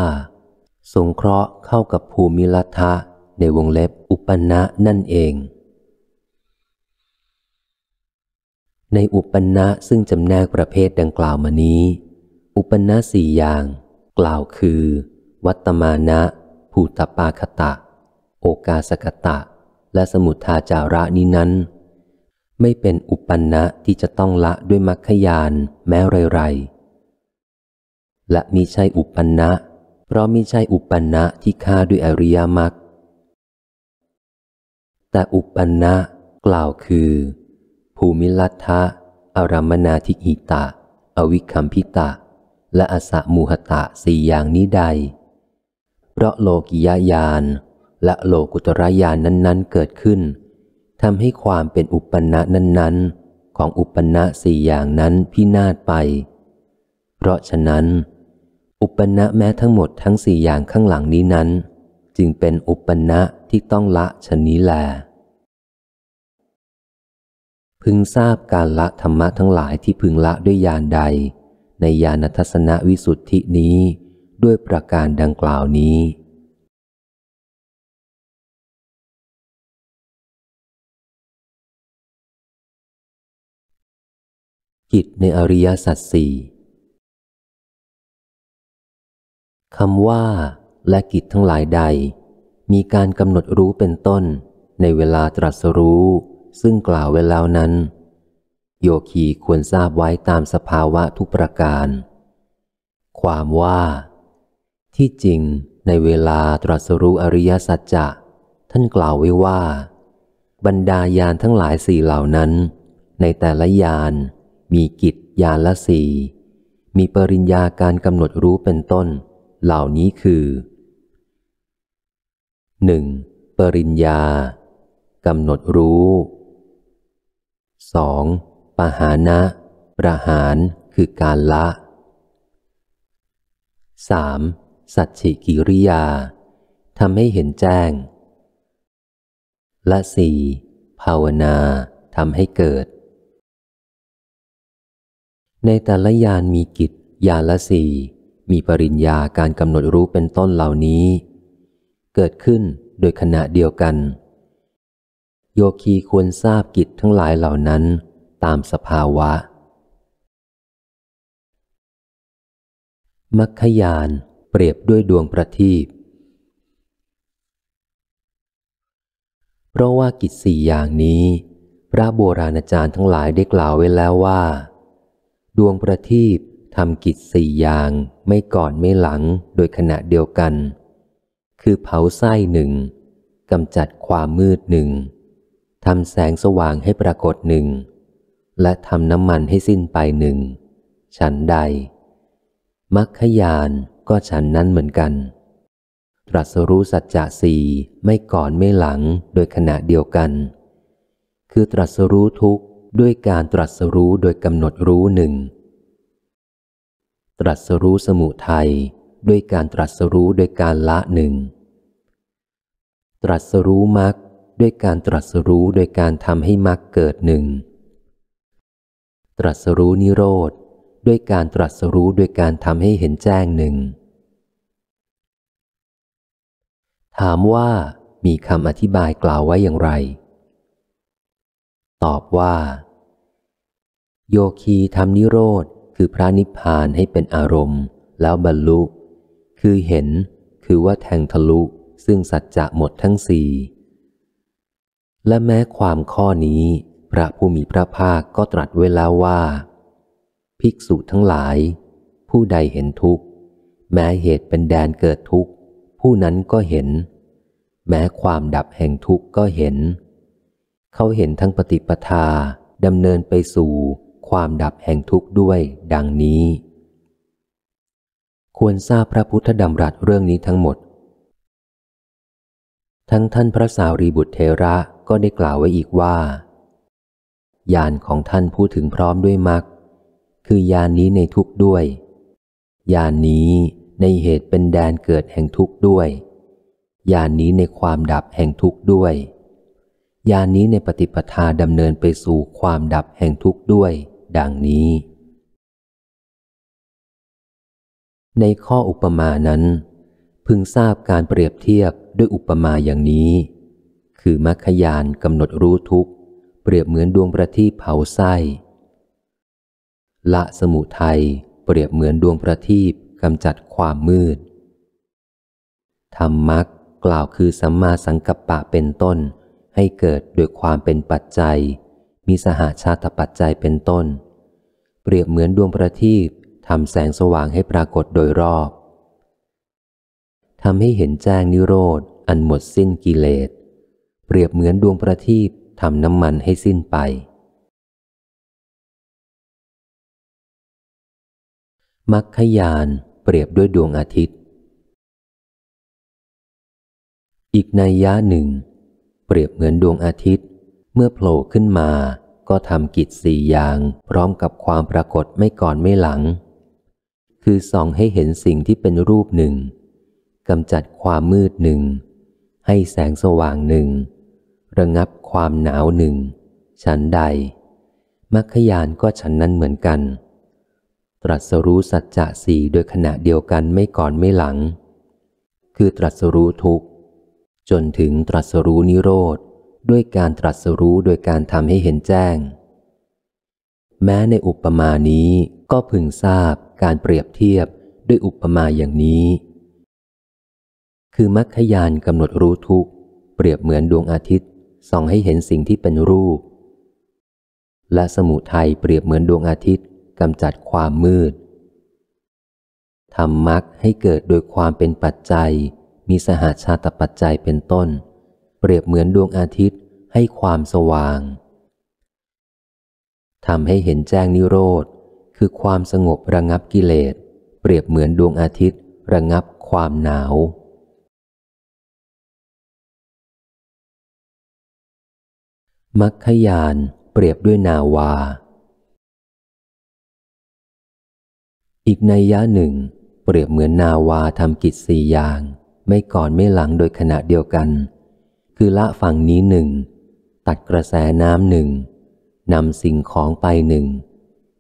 สงเคราะห์เข้ากับภูมิลัทธะในวงเล็บอุปนะนั่นเองในอุปนะซึ่งจำแนกประเภทดังกล่าวมานี้ อุปนะสี่อย่าง กล่าวคือ วัตมานะภูตปาคตะ โอกาสกตะ และสมุทธาจาระนี้นั้น ไม่เป็นอุปนะที่จะต้องละด้วยมรรคยานแม้ไรๆและมีใช่อุปนะเพราะมีใช่อุปนะที่ฆ่าด้วยอริยมรรคแต่อุปนะกล่าวคือภูมิลัทธะ อารมนาทิหิตะ อวิคัมพิตะ และอาสะมูหตะสี่อย่างนี้ใด เพราะโลกิยายานและโลกุตรายานนั้น ๆ เกิดขึ้นทำให้ความเป็นอุปนะนั้น ๆ ของอุปนะสี่อย่างนั้นพินาศไป เพราะฉะนั้น อุปนะแม้ทั้งหมดทั้งสี่อย่างข้างหลังนี้นั้น จึงเป็นอุปนะที่ต้องละชนนี้แลพึงทราบการละธรรมะทั้งหลายที่พึงละด้วยญาณใด ในญาณทัศนวิสุทธินี้ด้วยประการดังกล่าวนี้ กิจในอริยสัจสี่คำว่าและกิจทั้งหลายใด มีการกำหนดรู้เป็นต้นในเวลาตรัสรู้ซึ่งกล่าวไว้แล้วนั้น โยคีควรทราบไว้ตามสภาวะทุกประการ ความว่า ที่จริงในเวลาตรัสรู้อริยสัจจะ ท่านกล่าวไว้ว่า บรรดาญาณทั้งหลายสี่เหล่านั้น ในแต่ละญาณมีกิจญาณละสี่มีปริญญาการกำหนดรู้เป็นต้น เหล่านี้คือ 1. ปริญญากำหนดรู้ 2. ปหานะประหารคือการละ 3. สัจฉิกิริยาทำให้เห็นแจ้งและสี่ภาวนาทำให้เกิด ในแต่ละยานมีกิจ ยานละสี่ มีปริญญาการกำหนดรู้เป็นต้นเหล่านี้ เกิดขึ้นโดยขณะเดียวกันโยคีควรทราบกิจทั้งหลายเหล่านั้นตามสภาวะ มัคคยานเปรียบด้วยดวงประทีป เพราะว่ากิจสี่อย่างนี้ พระโบราณอาจารย์ทั้งหลายได้กล่าวไว้แล้วว่า ดวงประทีปทำกิจสี่อย่างไม่ก่อนไม่หลังโดยขณะเดียวกัน คือเผาไส้หนึ่งกำจัดความมืดหนึ่งทำแสงสว่างให้ปรากฏหนึ่ง และทำน้ำมันให้สิ้นไปหนึ่ง ฉันใดมัคคยานก็ฉันนั้นเหมือนกัน ตรัสรู้สัจจะสี่ไม่ก่อนไม่หลังโดยขณะเดียวกัน คือตรัสรู้ทุกข์ด้วยการตรัสรู้โดยกำหนดรู้หนึ่ง ตรัสรู้สมุทัยด้วยการตรัสรู้โดยการละหนึ่ง ตรัสรู้มรรคด้วยการตรัสรู้โดยการทำให้มรรคเกิดหนึ่ง ตรัสรู้นิโรธด้วยการตรัสรู้โดยการทำให้เห็นแจ้งหนึ่ง ถามว่า มีคำอธิบายกล่าวไว้อย่างไร ตอบว่า โยคีทำนิโรธคือพระนิพพานให้เป็นอารมณ์ แล้วบรรลุคือเห็นคือว่าแทงทะลุซึ่งสัจจะหมดทั้งสี่และแม้ความข้อนี้พระผู้มีพระภาคก็ตรัสไว้แล้วว่า ภิกษุทั้งหลาย ผู้ใดเห็นทุกข์แม้เหตุเป็นแดนเกิดทุกข์ ผู้นั้นก็เห็น แม้ความดับแห่งทุกข์ก็เห็น เขาเห็นทั้งปฏิปทาดำเนินไปสู่ ความดับแห่งทุกข์ด้วยดังนี้ ควรทราบพระพุทธดำรัสเรื่องนี้ทั้งหมดทั้งท่านพระสาวรีบุตรเทระก็ได้กล่าวไว้อีกว่าญาณของท่านพูดถึงพร้อมด้วยมรรคคือญาณนนี้ในทุกด้วยญาณนนี้ในเหตุเป็นแดนเกิดแห่งทุกด้วยญาณนนี้ในความดับแห่งทุกด้วยญาณนนี้ในปฏิปทาดำเนินไปสู่ความดับแห่งทุกด้วย ดังนี้ ในข้ออุปมานั้น พึงทราบการเปรียบเทียบด้วยอุปมาอย่างนี้ คือมัคคยานกำหนดรู้ทุกเปรียบเหมือนดวงประทีปเผาไส้ ละสมุทัยเปรียบเหมือนดวงประทีปกำจัดความมืด ธรรมมักกล่าวคือสัมมาสังกัปปะเป็นต้น ให้เกิดโดยความเป็นปัจจัย มีสหาชาตปัจจัยเป็นต้น เปรียบเหมือนดวงประทีปทำแสงสว่างให้ปรากฏโดยรอบทำให้เห็นแจ้งนิโรธ อันหมดสิ้นกิเลส เปรียบเหมือนดวงประทีปทำน้ำมันให้สิ้นไป มัคคยานเปรียบด้วยดวงอาทิตย์ อีกในยะหนึ่ง เปรียบเหมือนดวงอาทิตย์ เมื่อโผล่ขึ้นมาก็ทำกิจสี่อย่างพร้อมกับความปรากฏไม่ก่อนไม่หลัง คือส่องให้เห็นสิ่งที่เป็นรูปหนึ่งกำจัดความมืดหนึ่ง ให้แสงสว่างหนึ่ง ระงับความหนาวหนึ่ง ฉันใดมรรคยานก็ฉันนั้นเหมือนกัน ตรัสรู้สัจจะสี่โดยขณะเดียวกันไม่ก่อนไม่หลัง คือตรัสรู้ทุกข์ จนถึงตรัสรู้นิโรธ ด้วยการตรัสรู้โดยการทำให้เห็นแจ้ง แม้ในอุปมานี้ก็พึงทราบการเปรียบเทียบด้วยอุปมาอย่างนี้คือมรคคยานกำหนดรู้ทุก เปรียบเหมือนดวงอาทิตย์ส่องให้เห็นสิ่งที่เป็นรูปและสมุทัยเปรียบเหมือนดวงอาทิตย์ กำจัดความมืดทำมัรคให้เกิดโดยความเป็นปัจจัย มีสหาชาตปัจจัยเป็นต้น เปรียบเหมือนดวงอาทิตย์ให้ความสว่าง ทำให้เห็นแจ้งนิโรธ คือความสงบระงับกิเลส เปรียบเหมือนดวงอาทิตย์ ระงับความหนาวมัคคยานเปรียบด้วยนาวา อีกในยะหนึ่งเปรียบเหมือนนาวาทำกิจสี่อย่าง ไม่ก่อนไม่หลังโดยขณะเดียวกัน คือละฝั่งนี้หนึ่งตัดกระแสน้ำหนึ่งนำสิ่งของไปหนึ่ง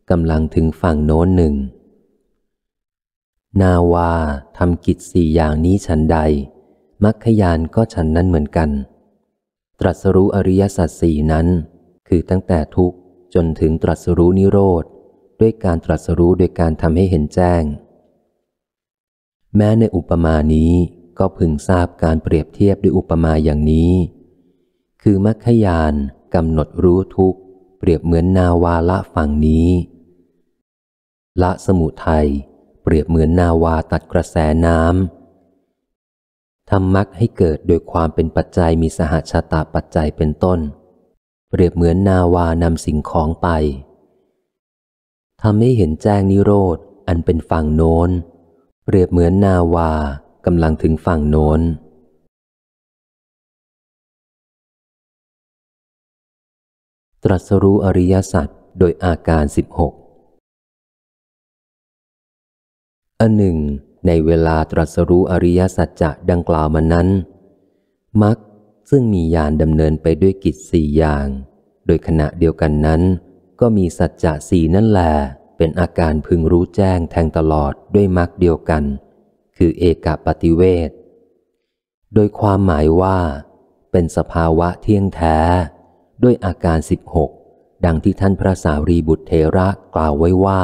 กำลังถึงฝั่งโน้นหนึ่งนาวาทำกิจสี่อย่างนี้ฉันใด มัคคยานก็ฉันนั้นเหมือนกันตรัสรู้อริยสัจสี่นั้น คือตั้งแต่ทุกข์จนถึงตรัสรู้นิโรธด้วยการตรัสรู้โดยการทำให้เห็นแจ้ง แม้ในอุปมานี้ก็พึงทราบการเปรียบเทียบด้วยอุปมาอย่างนี้ คือมัคคยานกำหนดรู้ทุกข์เปรียบเหมือนนาวาละฝั่งนี้ ละสมุทัยเปรียบเหมือนนาวาตัดกระแสน้ำทำมักให้เกิดโดยความเป็นปัจจัยมีสหชาตาปัจจัยเป็นต้น เปรียบเหมือนนาวานำสิ่งของไปทำให้เห็นแจ้งนิโรธอันเป็นฝั่งโน้นเปรียบเหมือนนาวากำลังถึงฝั่งโน้น ตรัสรู้อริยสัจโดยอาการสิบหกอันหนึ่งในเวลาตรัสรู้อริยสัจจะดังกล่าวมานั้น มักซึ่งมียานดำเนินไปด้วยกิจสี่อย่าง โดยขณะเดียวกันนั้น ก็มีสัจจะสี่นั่นแหลเป็นอาการพึงรู้แจ้งแทงตลอดด้วยมักเดียวกัน คือเอกปฏิเวทโดยความหมายว่า เป็นสภาวะเที่ยงแท้ด้วยอาการสิบหกดังที่ท่านพระสารีบุตรเทระกล่าวไว้ว่า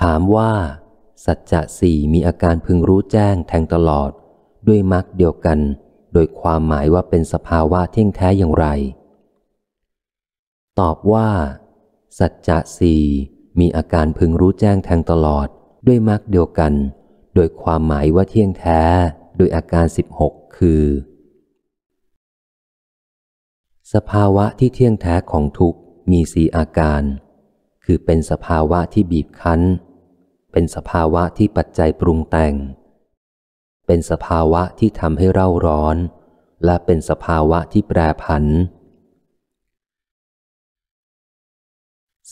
ถามว่าสัจจะสี่มีอาการพึงรู้แจ้งแทงตลอดด้วยมรรคเดียวกัน โดยความหมายว่าเป็นสภาวะเที่ยงแท้อย่างไร ตอบว่า สัจจะสี่มีอาการพึงรู้แจ้งแทงตลอดด้วยมรรคเดียวกัน โดยความหมายว่าเที่ยงแท้ โดยอาการสิบหกคือ สภาวะที่เที่ยงแท้ของทุกมีสีอาการ คือเป็นสภาวะที่บีบคั้นเป็นสภาวะที่ปัจจัยปรุงแต่ง เป็นสภาวะที่ทำให้เร่าร้อน และเป็นสภาวะที่แปรผัน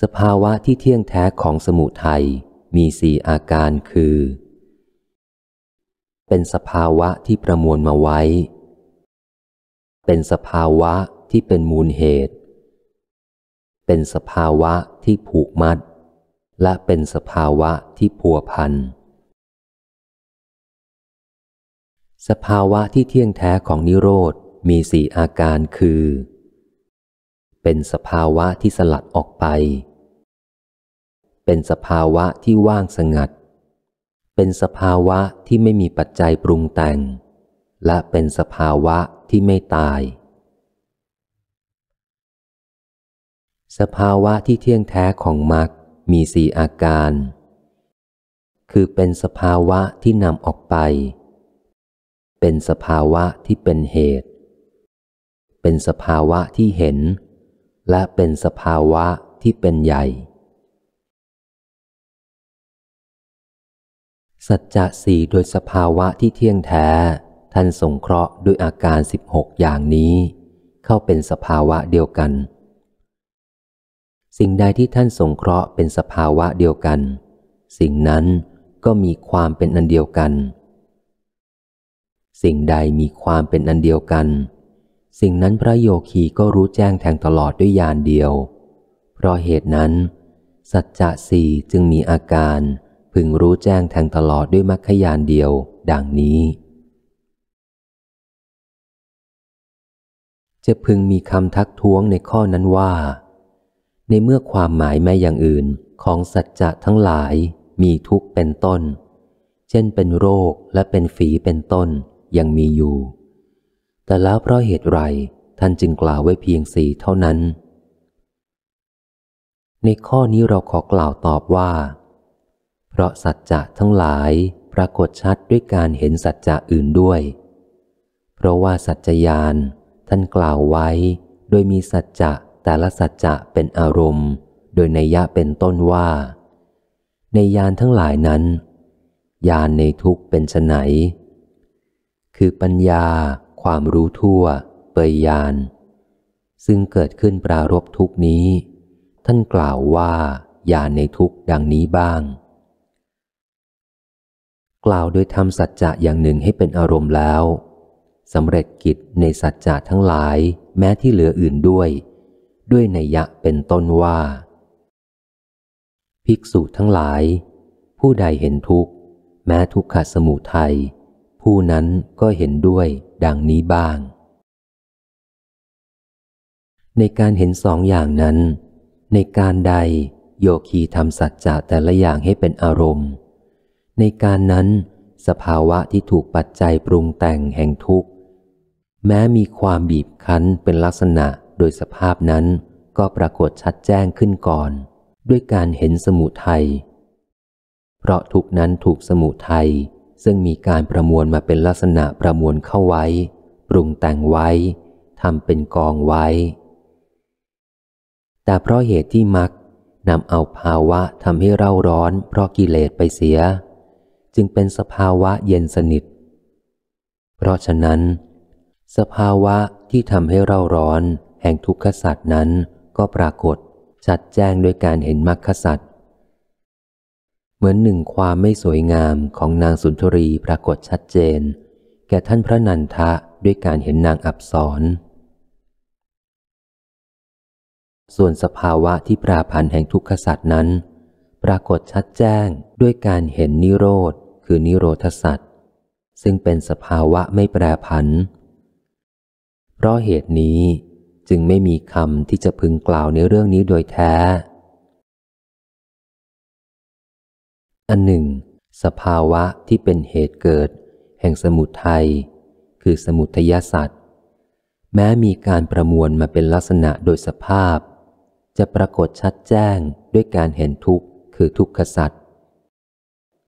สภาวะที่เที่ยงแท้ของสมุทัยมีสี่อาการคือ เป็นสภาวะที่ประมวลมาไว้ เป็นสภาวะที่เป็นมูลเหตุ เป็นสภาวะที่ผูกมัดเและเป็นสภาวะที่พัวพัน สภาวะที่เที่ยงแท้ของนิโรธมีสี่อาการคือ เป็นสภาวะที่สลัดออกไป เป็นสภาวะที่ว่างสงัด เป็นสภาวะที่ไม่มีปัจจัยปรุงแต่ง และเป็นสภาวะที่ไม่ตาย สภาวะที่เที่ยงแท้ของมรรคมีสี่อาการ คือเป็นสภาวะที่นำออกไป เป็นสภาวะที่เป็นเหตุ เป็นสภาวะที่เห็น และเป็นสภาวะที่เป็นใหญ่ สัจจะสี่โดยสภาวะที่เที่ยงแท้ ท่านสงเคราะห์ด้วยอาการสิบหกอย่างนี้ เข้าเป็นสภาวะเดียวกันสิ่งใดที่ท่านสงเคราะห์เป็นสภาวะเดียวกัน สิ่งนั้นก็มีความเป็นอันเดียวกัน สิ่งใดมีความเป็นอันเดียวกัน สิ่งนั้นพระโยคีก็รู้แจ้งแทงตลอดด้วยยานเดียว เพราะเหตุนั้น สัจจะสี่จึงมีอาการพึงรู้แจ้งแทงตลอดด้วยมรรคยานเดียว ดังนี้ จะพึงมีคำทักท้วงในข้อนั้นว่าในเมื่อความหมายแม่อย่างอื่น ของสัจจะทั้งหลายมีทุกเป็นต้น เช่นเป็นโรคและเป็นฝีเป็นต้นยังมีอยู่ แต่แล้วเพราะเหตุไรท่านจึงกล่าวไว้เพียงสี่เท่านั้น ในข้อนี้เราขอกล่าวตอบว่า เพราะสัจจะทั้งหลายปรากฏชัดด้วยการเห็นสัจจะอื่นด้วย เพราะว่าสัจจยานท่านกล่าวไว้โดยมีสัจจะแต่ละสัจจะเป็นอารมณ์ โดยในยะเป็นต้นว่า ในยานทั้งหลายนั้น ยานในทุกเป็นไนคือปัญญา ความรู้ทั่ว เปยยาน ซึ่งเกิดขึ้นปรารบทุกนี้ ท่านกล่าวว่า ยานในทุกดังนี้บ้าง กล่าวโดยทำสัจจะอย่างหนึ่งให้เป็นอารมณ์แล้ว สำเร็จกิจในสัจจะทั้งหลาย แม้ที่เหลืออื่นด้วยด้วยในยยะเป็นต้นว่า ภิกษุทั้งหลาย ผู้ใดเห็นทุกข์แม้ทุกขสมุทัยผู้นั้นก็เห็นด้วยดังนี้บ้าง ในการเห็นสองอย่างนั้น ในการใดโยคีทำสัจจะแต่ละอย่างให้เป็นอารมณ์ ในการนั้นสภาวะที่ถูกปัจจัยปรุงแต่งแห่งทุกข์แม้มีความบีบคั้นเป็นลักษณะโดยสภาพนั้นก็ปรากฏชัดแจ้งขึ้นก่อน ด้วยการเห็นสมุทัย เพราะทุกนั้นถูกสมุทัยซึ่งมีการประมวลมาเป็นลักษณะประมวลเข้าไว้ ปรุงแต่งไว้ทำเป็นกองไว้ แต่เพราะเหตุที่มักนำเอาภาวะทำให้เร่าร้อน เพราะกิเลสไปเสีย จึงเป็นสภาวะเย็นสนิท เพราะฉะนั้นสภาวะที่ทำให้เร่าร้อนแห่งทุกขสัตว์นั้นก็ปรากฏชัดแจ้งด้วยการเห็นมรรคสัตว์เหมือนหนึ่งความไม่สวยงามของนางสุนทรีปรากฏชัดเจน แก่ท่านพระนันทะด้วยการเห็นนางอับสรส่วนสภาวะที่ปราพัน แห่งทุกขสัตว์นั้น ปรากฏชัดแจ้งด้วยการเห็นนิโรธ คือนิโรธสัตว์ซึ่งเป็นสภาวะไม่แปรผัน เพราะเหตุนี้จึงไม่มีคำที่จะพึงกล่าวในเรื่องนี้โดยแท้ อันหนึ่ง สภาวะที่เป็นเหตุเกิด แห่งสมุทยัยคือสมุทยศาสตว์ แม้มีการประมวลมาเป็นลักษณะโดยสภาพ จะปรากฏชัดแจ้งด้วยการเห็นทุกข์คือทุกขสัตว์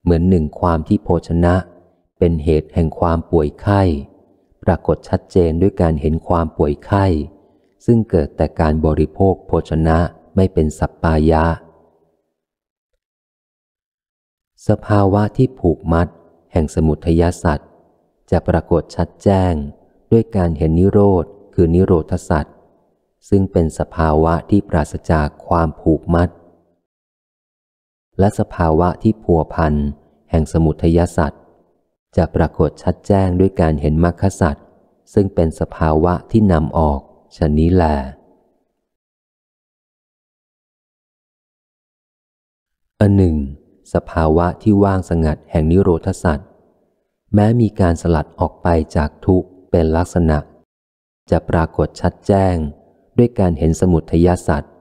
เหมือนหนึ่งความที่โภชนะ เป็นเหตุแห่งความป่วยไข้ ปรากฏชัดเจนด้วยการเห็นความป่วยไข้ซึ่งเกิดแต่การบริโภคโภชนะไม่เป็นสัปปายะ สภาวะที่ผูกมัด แห่งสมุทยสัตว์ จะปรากฏชัดแจ้งด้วยการเห็นนิโรธคือนิโรธสัตว์ซึ่งเป็นสภาวะที่ปราศจากความผูกมัด และสภาวะที่ผัวพันแห่งสมุทยสัตว์ จะปรากฏชัดแจ้งด้วยการเห็นมรรคสัตว์ซึ่งเป็นสภาวะที่นำออกชนี้แหละอันหนึ่งสภาวะที่ว่างสงัดแห่งนิโรธสัตว์แม้มีการสลัดออกไปจากทุกเป็นลักษณะ จะปรากฏชัดแจ้งด้วยการเห็นสมุทยสัตว์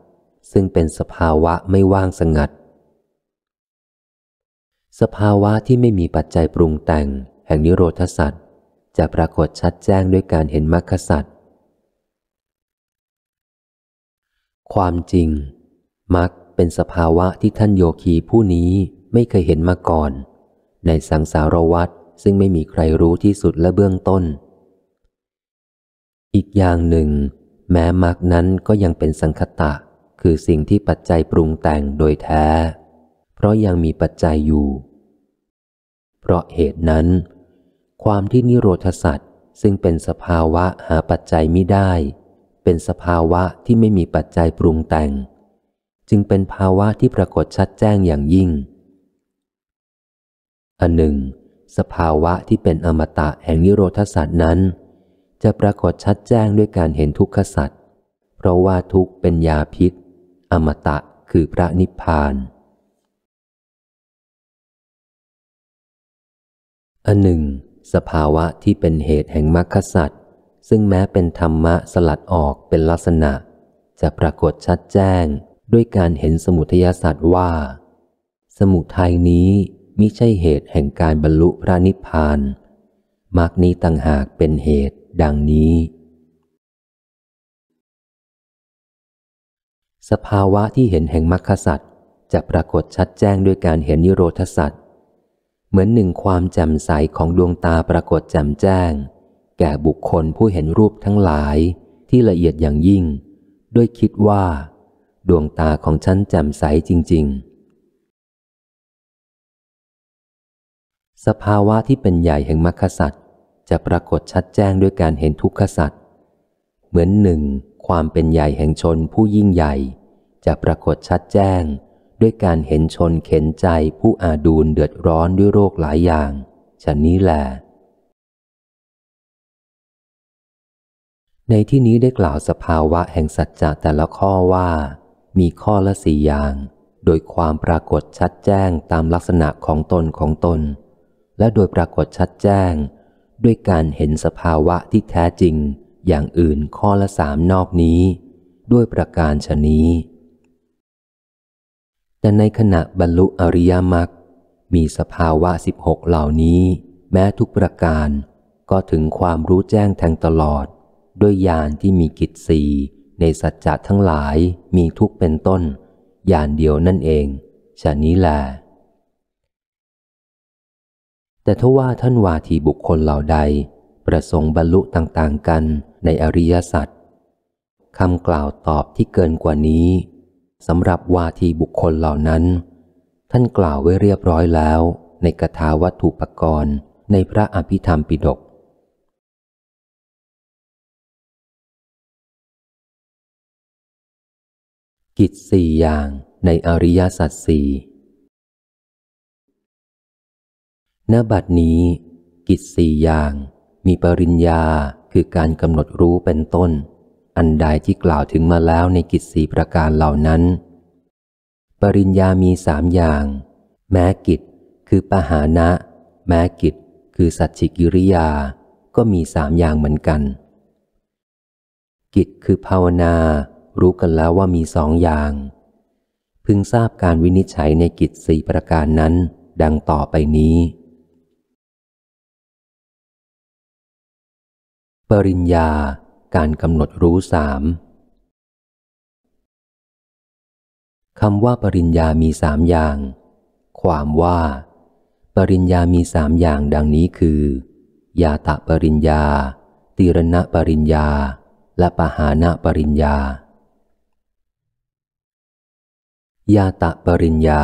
ซึ่งเป็นสภาวะไม่ว่างสงัด สภาวะที่ไม่มีปัจจัยปรุงแต่งแห่งนิโรธสัตว์จะปรากฏชัดแจ้งด้วยการเห็นมรรคสัตว์ความจริง มักเป็นสภาวะที่ท่านโยคีผู้นี้ไม่เคยเห็นมาก่อน ในสังสารวัฏซึ่งไม่มีใครรู้ที่สุดและเบื้องต้น อีกอย่างหนึ่ง แม้มักนั้นก็ยังเป็นสังคตะ คือสิ่งที่ปัจจัยปรุงแต่งโดยแท้ เพราะยังมีปัจจัยอยู่ เพราะเหตุนั้น ความที่นิโรธสัตว์ซึ่งเป็นสภาวะหาปัจจัยไม่ได้เป็นสภาวะที่ไม่มีปัจจัยปรุงแต่ง จึงเป็นภาวะที่ปรากฏชัดแจ้งอย่างยิ่ง อันหนึ่ง สภาวะที่เป็นอมตะแห่งนิโรธสัตว์นั้น จะปรากฏชัดแจ้งด้วยการเห็นทุกขสัตว์เพราะว่าทุกเป็นยาพิษ อมตะคือพระนิพพาน อันหนึ่ง สภาวะที่เป็นเหตุแห่งมรรคสัตว์ซึ่งแม้เป็นธรรมะสลัดออกเป็นลักษณะ จะปรากฏชัดแจ้งด้วยการเห็นสมุทยศาสตร์ว่า สมุทัยนี้มิใช่เหตุแห่งการบรรลุพระนิพพานมรรคนี้ต่างหากเป็นเหตุดังนี้ สภาวะที่เห็นแห่งมรรคสัตว์จะปรากฏชัดแจ้งด้วยการเห็นนิโรธสัตว์ เหมือนหนึ่งความแจ่มใสของดวงตาปรากฏแจ่มแจ้งแก่บุคคลผู้เห็นรูปทั้งหลายที่ละเอียดอย่างยิ่ง ด้วยคิดว่า ดวงตาของฉันแจ่มใสจริง ๆ สภาวะที่เป็นใหญ่แห่งมรรคสัตว์จะปรากฏชัดแจ้งด้วยการเห็นทุกขสัตว์เหมือนหนึ่งความเป็นใหญ่แห่งชนผู้ยิ่งใหญ่ จะปรากฏชัดแจ้ง ด้วยการเห็นชนเข็นใจผู้อาดูลเดือดร้อนด้วยโรคหลายอย่างฉันนี้แหละในที่นี้ได้กล่าวสภาวะแห่งสัจจะแต่ละข้อว่า มีข้อละสี่อย่าง โดยความปรากฏชัดแจ้งตามลักษณะของตนของตน และโดยปรากฏชัดแจ้ง ด้วยการเห็นสภาวะที่แท้จริง อย่างอื่นข้อละสามนอกนี้ ด้วยประการชนี้ แต่ในขณะบรรลุอริยมรรคมีสภาวะสิบหกเหล่านี้ แม้ทุกประการก็ถึงความรู้แจ้งแทงตลอดด้วยญาณที่มีกิจสีในสัจจะทั้งหลายมีทุกเป็นต้นญาณเดียวนั่นเอง ฉะนี้แหละแต่ถ้าว่าท่านวาทีบุคคลเหล่าใด ประสงค์บรรลุต่างๆกันในอริยสัจคำกล่าวตอบที่เกินกว่านี้สำหรับวาทีบุคคลเหล่านั้น ท่านกล่าวไว้เรียบร้อยแล้วในกถาวัตถุปกรณ์ ในพระอภิธรรมปิฎกกิจสี่อย่างในอริยสัจสี่ณบัดนี้ กิจสี่อย่างมีปริญญาคือการกำหนดรู้เป็นต้น อันใดที่กล่าวถึงมาแล้วในกิจสี่ประการเหล่านั้น ปริญญามีสามอย่าง แม้กิจคือปหานะ แม้กิจคือสัจฉิกิริยา ก็มีสามอย่างเหมือนกัน กิจคือภาวนารู้กันแล้วว่ามีสองอย่าง พึงทราบการวินิจฉัยในกิจสี่ประการนั้นดังต่อไปนี้ ปริญญาการกำหนดรู้สามคำว่าปริญญามีสามอย่าง ความว่า ปริญญามีสามอย่างดังนี้คือยาตะปริญญา ตีรณะปริญญา และปหานะปริญญายาตะปริญญา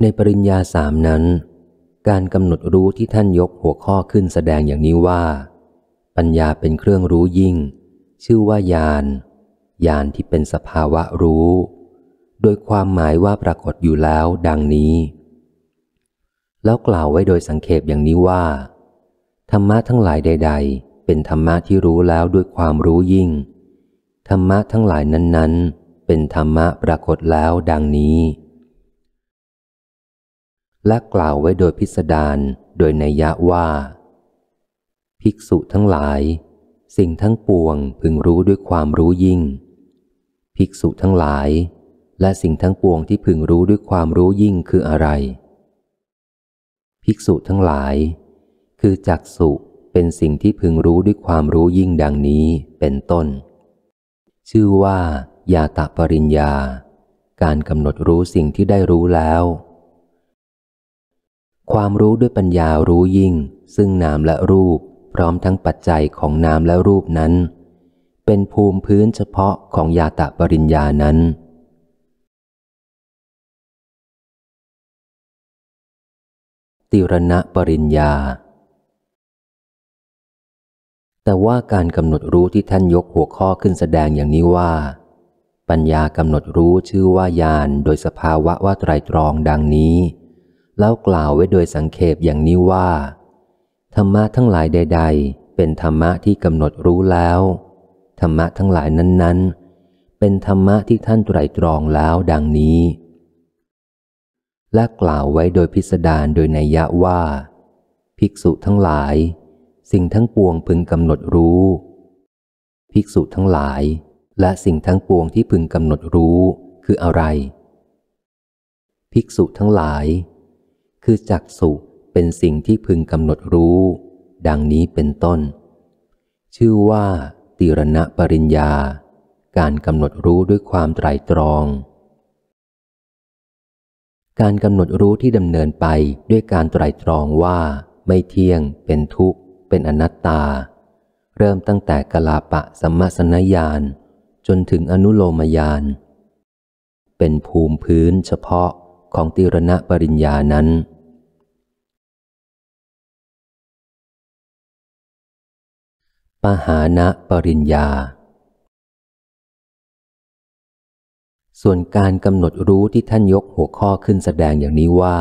ในปริญญาสามนั้น การกำหนดรู้ที่ท่านยกหัวข้อขึ้นแสดงอย่างนี้ว่า ปัญญาเป็นเครื่องรู้ยิ่ง ชื่อว่ายาน ยานที่เป็นสภาวะรู้ โดยความหมายว่าปรากฏอยู่แล้วดังนี้ แล้วกล่าวไว้โดยสังเขปอย่างนี้ว่า ธรรมะทั้งหลายใด ๆ เป็นธรรมะที่รู้แล้วด้วยความรู้ยิ่ง ธรรมะทั้งหลายนั้นๆเป็นธรรมะปรากฏแล้วดังนี้ และกล่าวไว้โดยพิสดารโดยนัยยะว่า ภิกษุทั้งหลาย สิ่งทั้งปวงพึงรู้ด้วยความรู้ยิ่ง ภิกษุทั้งหลาย และสิ่งทั้งปวงที่พึงรู้ด้วยความรู้ยิ่งคืออะไร ภิกษุทั้งหลาย คือจักสุ เป็นสิ่งที่พึงรู้ด้วยความรู้ยิ่งดังนี้ เป็นต้น ชื่อว่ายาตะปริญญา การกำหนดรู้สิ่งที่ได้รู้แล้ว ความรู้ด้วยปัญญา รู้ยิ่ง ซึ่งนามและรูป พร้อมทั้งปัจจัยของนามและรูปนั้น เป็นภูมิพื้นเฉพาะของยาตะปริญญานั้น ติรณะปริญญา แต่ว่าการกำหนดรู้ที่ท่านยกหัวข้อขึ้นแสดงอย่างนี้ว่าปัญญากำหนดรู้ชื่อว่ายานโดยสภาวะว่าไตรตรองดังนี้ แล้วกล่าวไว้โดยสังเขปอย่างนี้ว่า ธรรมะทั้งหลายใด ๆ เป็นธรรมะที่กำหนดรู้แล้ว ธรรมะทั้งหลายนั้นๆเป็นธรรมะที่ท่านไตรตรองแล้วดังนี้ และกล่าวไว้โดยพิสดารโดยนัยยะว่า ภิกษุทั้งหลาย สิ่งทั้งปวงพึงกำหนดรู้ ภิกษุทั้งหลายและสิ่งทั้งปวงที่พึงกำหนดรู้คืออะไร ภิกษุทั้งหลาย คือจักสุเป็นสิ่งที่พึงกำหนดรู้ ดังนี้เป็นต้น ชื่อว่า ติรณะปริญญา การกำหนดรู้ด้วยความไตรตรอง การกำหนดรู้ที่ดำเนินไปด้วยการไตรตรองว่า ไม่เที่ยงเป็นทุกข์เป็นอนัตตา เริ่มตั้งแต่กลาปะสัมมาสนญาณจนถึงอนุโลมยาน เป็นภูมิพื้นเฉพาะของติรณะปริญญานั้น ปหานะปริญญา ส่วนการกำหนดรู้ที่ท่านยกหัวข้อขึ้นแสดงอย่างนี้ว่า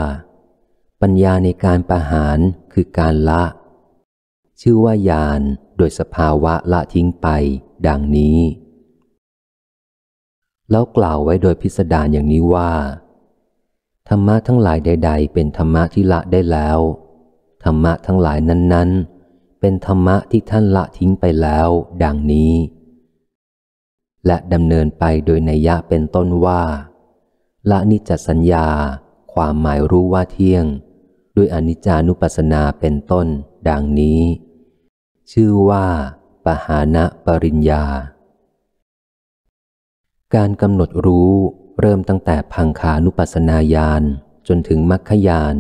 ปัญญาในการประหารคือการละ ชื่อว่ายานโดยสภาวะละทิ้งไปดังนี้แล้วกล่าวไว้โดยพิสดารอย่างนี้ว่า ธรรมะทั้งหลายใดๆเป็นธรรมะที่ละได้แล้ว ธรรมะทั้งหลายนั้นๆ เป็นธรรมะที่ท่านละทิ้งไปแล้ว ดังนี้ และดำเนินไปโดยนัยยะเป็นต้นว่าละนิจจสัญญาความหมายรู้ว่าเที่ยง ด้วยอนิจจานุปัสสนาเป็นต้น ดังนี้ ชื่อว่า ปหานะปริญญาการกำหนดรู้เริ่มตั้งแต่พังคานุปัสนาญาณจนถึงมัคคญาณ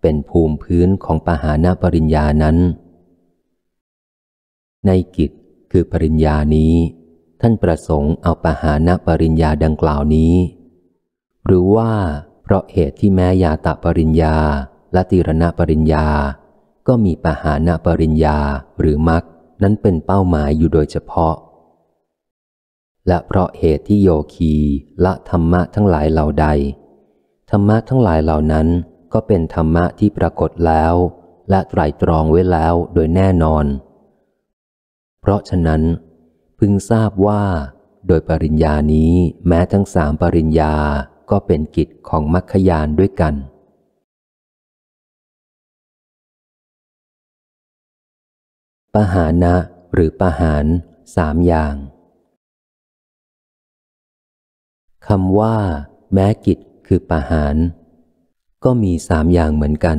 เป็นภูมิพื้นของปหานปริญญานั้น ในกิจคือปริญญานี้ ท่านประสงค์เอาปหานปริญญาดังกล่าวนี้ หรือว่าเพราะเหตุที่แม้ยาตะปริญญาและติรณปริญญา ก็มีปหานปริญญาหรือมัคนั้นเป็นเป้าหมายอยู่โดยเฉพาะและเพราะเหตุที่โยคีละธรรมะทั้งหลายเหล่าใดธรรมะทั้งหลายเหล่านั้นก็เป็นธรรมะที่ปรากฏแล้วและไตรตรองไว้แล้วโดยแน่นอน เพราะฉะนั้น พึงทราบว่า โดยปริญญานี้แม้ทั้งสามปริญญาก็เป็นกิจของมัรคยานด้วยกัน ปหานะหรือปหานสามอย่างคำว่า แม้กิจคือปะหาร ก็มีสามอย่างเหมือนกัน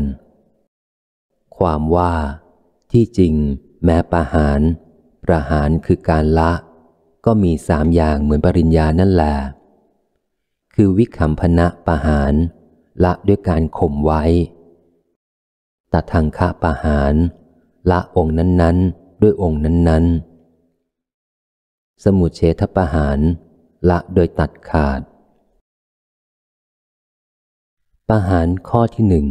ความว่าที่จริงแม้ปะหาร ประหารคือการละ ก็มีสามอย่างเหมือนปริญญานั่นแหละคือวิคัมพนะปะหาร ละด้วยการข่มไว้ตทังคะปะหารละองค์นั้นๆ ด้วยองค์นั้นๆ สมุเฉทปะหารละโดยตัดขาดปะหารข้อที่หนึ่ง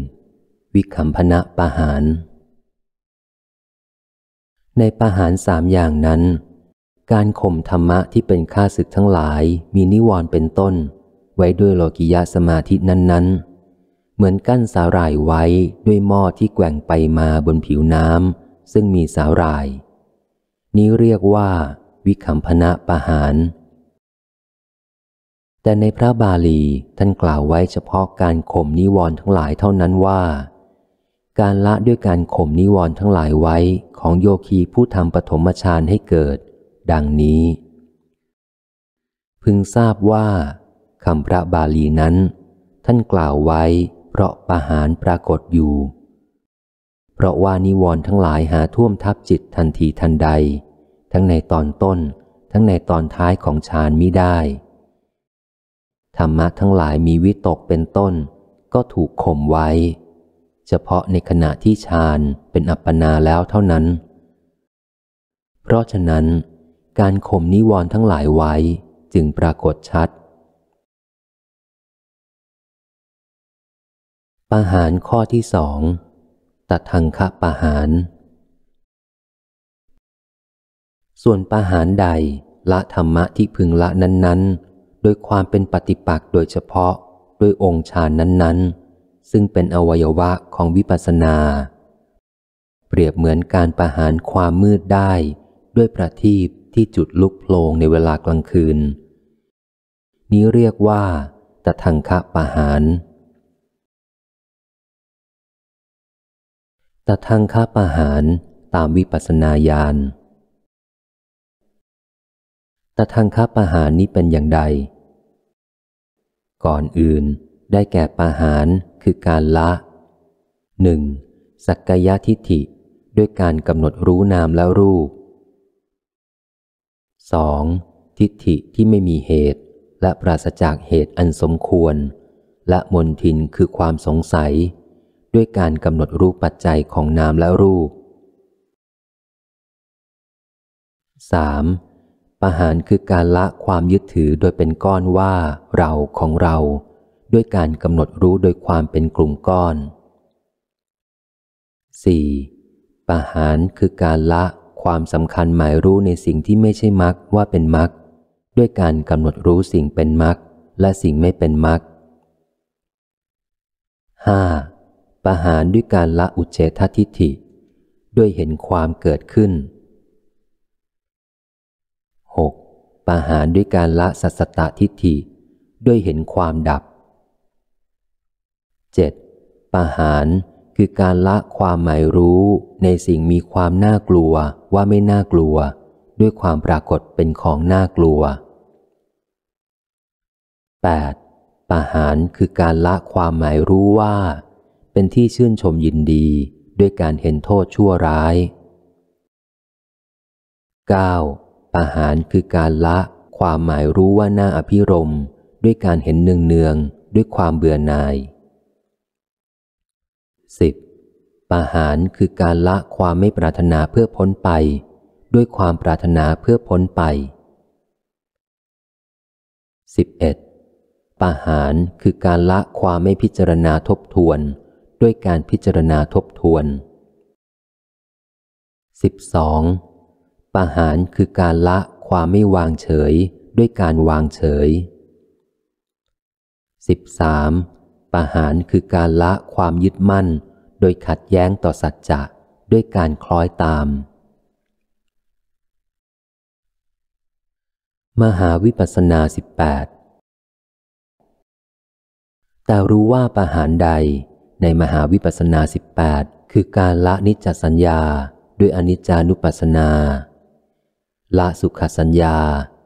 วิคัมพนะปะหาร ในปะหารสามอย่างนั้น การข่มธรรมะที่เป็นข้าศึกทั้งหลายมีนิวรณ์เป็นต้น ไว้ด้วยโลกิยาสมาธินั้น ๆ เหมือนกั้นสาหร่ายไว้ด้วยหม้อที่แกว่งไปมาบนผิวน้ำซึ่งมีสาหร่าย นี้เรียกว่าวิคัมพนะปะหารแต่ในพระบาลีท่านกล่าวไว้เฉพาะการข่มนิวรณ์ทั้งหลายเท่านั้นว่าการละด้วยการข่มนิวรณ์ทั้งหลายไว้ของโยคีผู้ทำปฐมฌานให้เกิด ดังนี้ พึงทราบว่าคำพระบาลีนั้น ท่านกล่าวไว้เพราะปะหารปรากฏอยู่ เพราะว่านิวรณ์ทั้งหลายหาท่วมทับจิตทันทีทันใด ทั้งในตอนต้นทั้งในตอนท้ายของฌานมิได้ธรรมะทั้งหลายมีวิตกเป็นต้นก็ถูกข่มไว้ เฉพาะในขณะที่ฌานเป็นอัปปนาแล้วเท่านั้น เพราะฉะนั้น การข่มนิวรณ์ทั้งหลายไว้จึงปรากฏชัดปหารข้อที่สองตัดทางคะปหาร ส่วนปหารใด ละธรรมะที่พึงละนั้นๆโดยความเป็นปฏิปักษ์โดยเฉพาะด้วยองค์ฌานนั้น ๆ ซึ่งเป็นอวัยวะของวิปัสสนา เปรียบเหมือนการประหารความมืดได้ด้วยประทีปที่จุดลุกโพลงในเวลากลางคืน นี้เรียกว่าตทังคะประหารตทังคะประหารตามวิปัสสนาญาณแต่ทางค้าปะหารนี้เป็นอย่างใด ก่อนอื่นได้แก่ปะหารคือการละหนึ่งสักกายทิฏฐิ ด้วยการกำหนดรู้นามและรูป 2. ทิฏฐิที่ไม่มีเหตุและปราศจากเหตุอันสมควรและมนทินคือความสงสัย ด้วยการกำหนดรูปปัจจัยของนามและรูป 3. ประหารคือการละความยึดถือโดยเป็นก้อนว่าเราของเรา ด้วยการกำหนดรู้โดยความเป็นกลุ่มก้อน 4. ประหารคือการละความสำคัญหมายรู้ในสิ่งที่ไม่ใช่มรรคว่าเป็นมรรคด้วยการกำหนดรู้สิ่งเป็นมรรคและสิ่งไม่เป็นมรรคหประหารด้วยการละอุเฉททิฏฐิด้วยเห็นความเกิดขึ้น 6. ปาหารด้วยการละสัสตทิฏฐิ ด้วยเห็นความดับ 7. ปาหารคือการละความหมายรู้ในสิ่งมีความน่ากลัวว่าไม่น่ากลัว ด้วยความปรากฏเป็นของน่ากลัว 8. ปาหารคือการละความหมายรู้ว่า เป็นที่ชื่นชมยินดีด้วยการเห็นโทษชั่วร้าย 9. ปหานคือการละความหมายรู้ว่าหน้าอภิรมด้วยการเห็นเนืองเนืองด้วยความเบื่อหน่าย 10. ปหานคือการละความไม่ปรารถนาเพื่อพ้นไป ด้วยความปรารถนาเพื่อพ้นไป 11. ปหานคือการละความไม่พิจารณาทบทวน ด้วยการพิจารณาทบทวน 12. ปะหารคือการละความไม่วางเฉย ด้วยการวางเฉย 13. ปะหารคือการละความยึดมั่น โดยขัดแย้งต่อสัจจะด้วยการคล้อยตาม มหาวิปัสสนา18แต่รู้ว่าปะหารใด ในมหาวิปัสสนา18 คือการละนิจจสัญญา ด้วยอนิจจานุปัสสนาละสุขสัญญา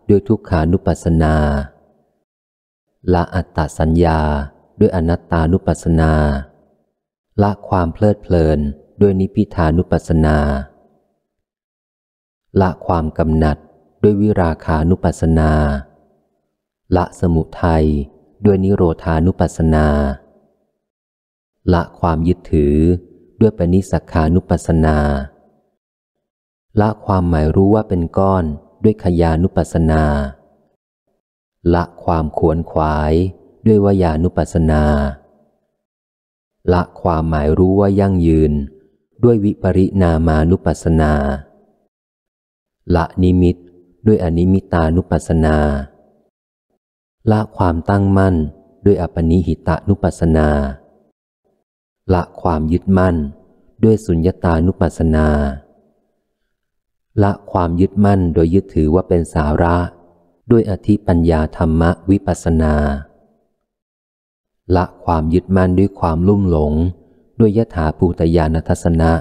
ด้วยทุกขานุปัสสนา ละอัตตาสัญญาด้วยอนัตตานุปัสสนา ละความเพลิดเพลินด้วยนิพิทานุปัสสนา ละความกำหนัดด้วยวิราคานุปัสสนา ละสมุทัยด้วยนิโรธานุปัสสนา ละความยึดถือด้วยปณิสักานุปัสสนาละความหมายรู้ว่าเป็นก้อนด้วยขยานุปัสนา ละความขวนขวายด้วยวายานุปัสนา ละความหมายรู้ว่ายั่งยืน ด้วยวิปริณามานุปัสนา ละนิมิตด้วยอนิมิตานุปัสนา ละความตั้งมั่นด้วยอปนิหิตานุปัสนา ละความยึดมั่น ด้วยสุญญตานุปัสนาละความยึดมั่นโดยยึดถือว่าเป็นสาระ ด้วยอธิปัญญาธรรมวิปัสนา ละความยึดมั่นด้วยความลุ่มหลง ด้วยยถาภูตยานทัศนะ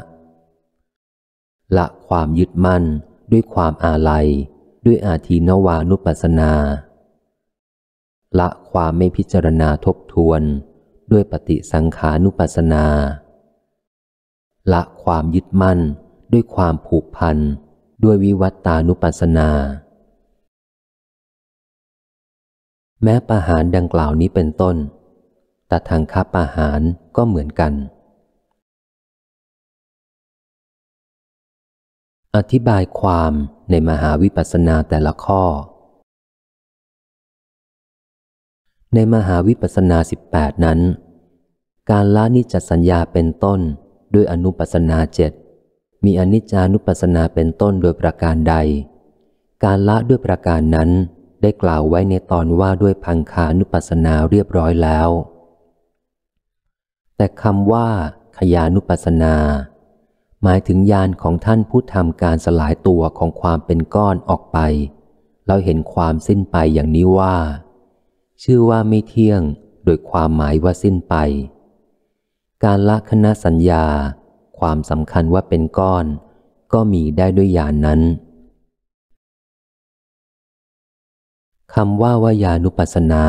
ละความยึดมั่นด้วยความอาลัยด้วยอาทีนวานุปัสนา ละความไม่พิจารณาทบทวนด้วยปฏิสังขานุปัสนา ละความยึดมั่น ด้วยความผูกพันด้วยวิวัตตานุปัสสนา แม้ปะหารดังกล่าวนี้เป็นต้น แต่ทางคาปะหารก็เหมือนกัน อธิบายความในมหาวิปัสสนาแต่ละข้อ ในมหาวิปัสสนา18 นั้น การละนิจสัญญาเป็นต้นด้วยอนุปัสนาเจ็ดมีอนิจจานุปัสสนาเป็นต้นโดยประการใด การละด้วยประการนั้น ได้กล่าวไว้ในตอนว่าด้วยพังคานุปัสสนาเรียบร้อยแล้ว แต่คำว่า ขยานุปัสสนา หมายถึงญาณของท่านผู้ทำการสลายตัวของความเป็นก้อนออกไป เราเห็นความสิ้นไปอย่างนี้ว่า ชื่อว่าไม่เที่ยงโดยความหมายว่าสิ้นไป การละคณะสัญญาความสำคัญว่าเป็นก้อนก็มีได้ด้วยญาณนนั้นคำว่าวายานุปัสนา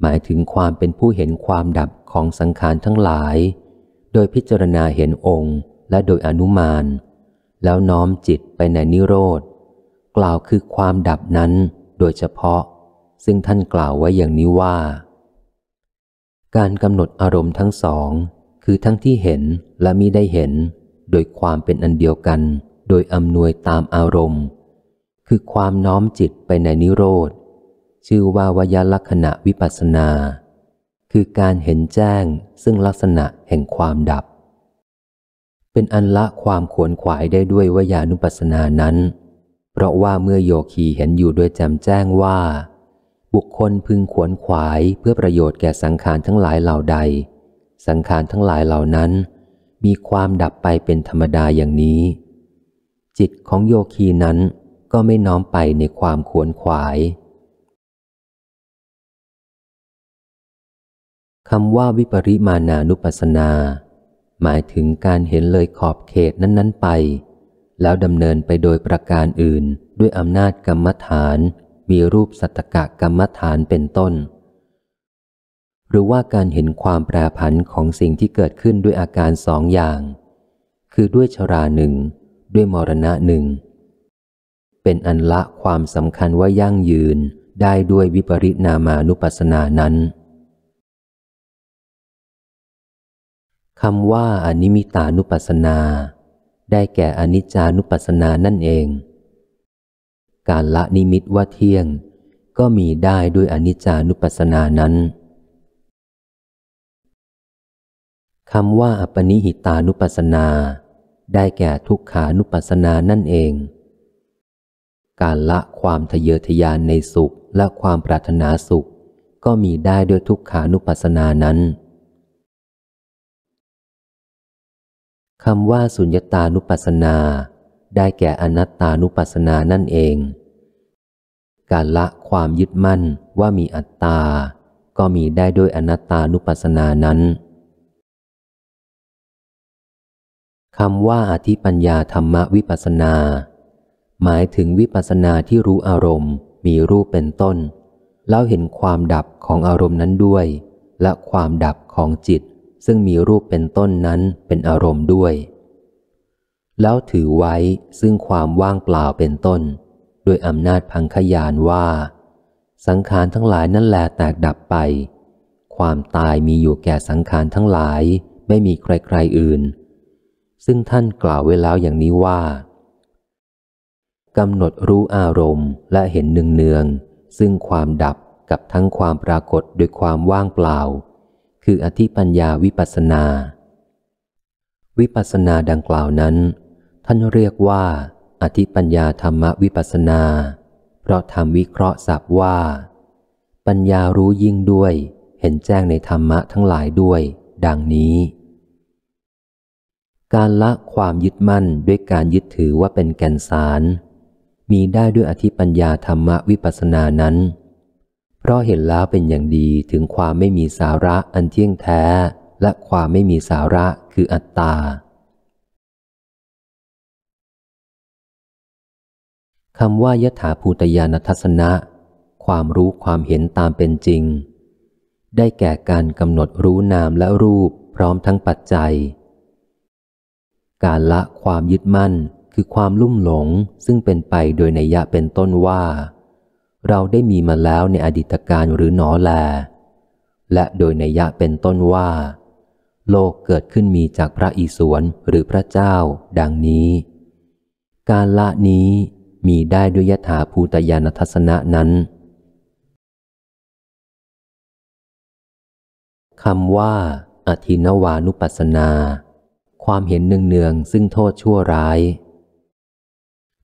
หมายถึงความเป็นผู้เห็นความดับของสังขารทั้งหลาย โดยพิจารณาเห็นองค์และโดยอนุมาน แล้วน้อมจิตไปในนิโรธกล่าวคือความดับนั้นโดยเฉพาะ ซึ่งท่านกล่าวไว้อย่างนี้ว่า การกำหนดอารมณ์ทั้งสองคือทั้งที่เห็นและมิได้เห็นโดยความเป็นอันเดียวกันโดยอำนวยตามอารมณ์ คือความน้อมจิตไปในนิโรธชื่อว่าวยลักษณะวิปัสนา คือการเห็นแจ้งซึ่งลักษณะแห่งความดับ เป็นอันละความขวนขวายได้ด้วยวยานุปัสนานั้น เพราะว่าเมื่อโยคีเห็นอยู่ด้วยแจมแจ้งว่า บุคคลพึงขวนขวายเพื่อประโยชน์แก่สังขารทั้งหลายเหล่าใดสังขารทั้งหลายเหล่านั้นมีความดับไปเป็นธรรมดาอย่างนี้ จิตของโยคีนั้นก็ไม่น้อมไปในความขวนขวายคำว่าวิปริมาณานุปัสนา หมายถึงการเห็นเลยขอบเขตนั้นๆ ไป แล้วดำเนินไปโดยประการอื่นด้วยอำนาจกรรมฐานมีรูปสัตตกะกรรมฐานเป็นต้นหรือว่าการเห็นความแปรผันของสิ่งที่เกิดขึ้นด้วยอาการสองอย่าง คือด้วยชราหนึ่งด้วยมรณะหนึ่งเป็นอันละความสำคัญว่ายั่งยืนได้ด้วยวิปริณามานุปัสสนานั้นคำว่าอนิมิตานุปัสสนา ได้แก่อนิจานุปัสสนานั่นเอง การละนิมิตว่าเที่ยง ก็มีได้ด้วยอนิจานุปัสสนานั้นคำว่าอัปนิหิตานุปัสนา ได้แก่ทุกขานุปัสนานั่นเอง การละความทะเยอทะยานในสุขและความปรารถนาสุข ก็มีได้ด้วยทุกขานุปัสนานั้นคำว่าสุญญตานุปัสนา ได้แก่อนัตตานุปัสนานั่นเอง การละความยึดมั่นว่ามีอัตตา ก็มีได้ด้วยอนัตตานุปัสสนานั้นคำว่าอธิปัญญาธรรมวิปัสนา หมายถึงวิปัสนาที่รู้อารมณ์ มีรูปเป็นต้น แล้วเห็นความดับของอารมณ์นั้นด้วย และความดับของจิต ซึ่งมีรูปเป็นต้นนั้นเป็นอารมณ์ด้วย แล้วถือไว้ซึ่งความว่างเปล่าเป็นต้นด้วยอำนาจพังขยานว่า สังขารทั้งหลายนั่นแหลแตกดับไป ความตายมีอยู่แก่สังขารทั้งหลายไม่มีใครๆอื่นซึ่งท่านกล่าวไว้แล้วอย่างนี้ว่ากำหนดรู้อารมณ์และเห็นเนืองเนือง ซึ่งความดับกับทั้งความปรากฏด้วยความว่างเปล่า คืออธิปัญญาวิปัสนา วิปัสนาดังกล่าวนั้น ท่านเรียกว่า อธิปัญญาธรรมวิปัสนา เพราะทำวิเคราะห์สับว่า ปัญญารู้ยิ่งด้วยเห็นแจ้งในธรรมะทั้งหลายด้วย ดังนี้การละความยึดมั่นด้วยการยึดถือว่าเป็นแก่นสาร มีได้ด้วยอธิปัญญาธรรมวิปัสสนานั้น เพราะเห็นแล้วเป็นอย่างดีถึงความไม่มีสาระอันเที่ยงแท้และความไม่มีสาระคืออัตตาคำว่ายถาภูตยานทัศนะ ความรู้ความเห็นตามเป็นจริง ได้แก่การกำหนดรู้นามและรูปพร้อมทั้งปัจจัยการละความยึดมั่นคือความลุ่มหลงซึ่งเป็นไปโดยในยะเป็นต้นว่า เราได้มีมาแล้วในอดีตการหรือหนอแล และโดยในยะเป็นต้นว่า โลกเกิดขึ้นมีจากพระอิศวรหรือพระเจ้าดังนี้ การละนี้มีได้ด้วยยถาภูตยานทัศนะนั้นคำว่าอธินวานุปัสสนาความเห็นเนืองๆซึ่งโทษชั่วร้าย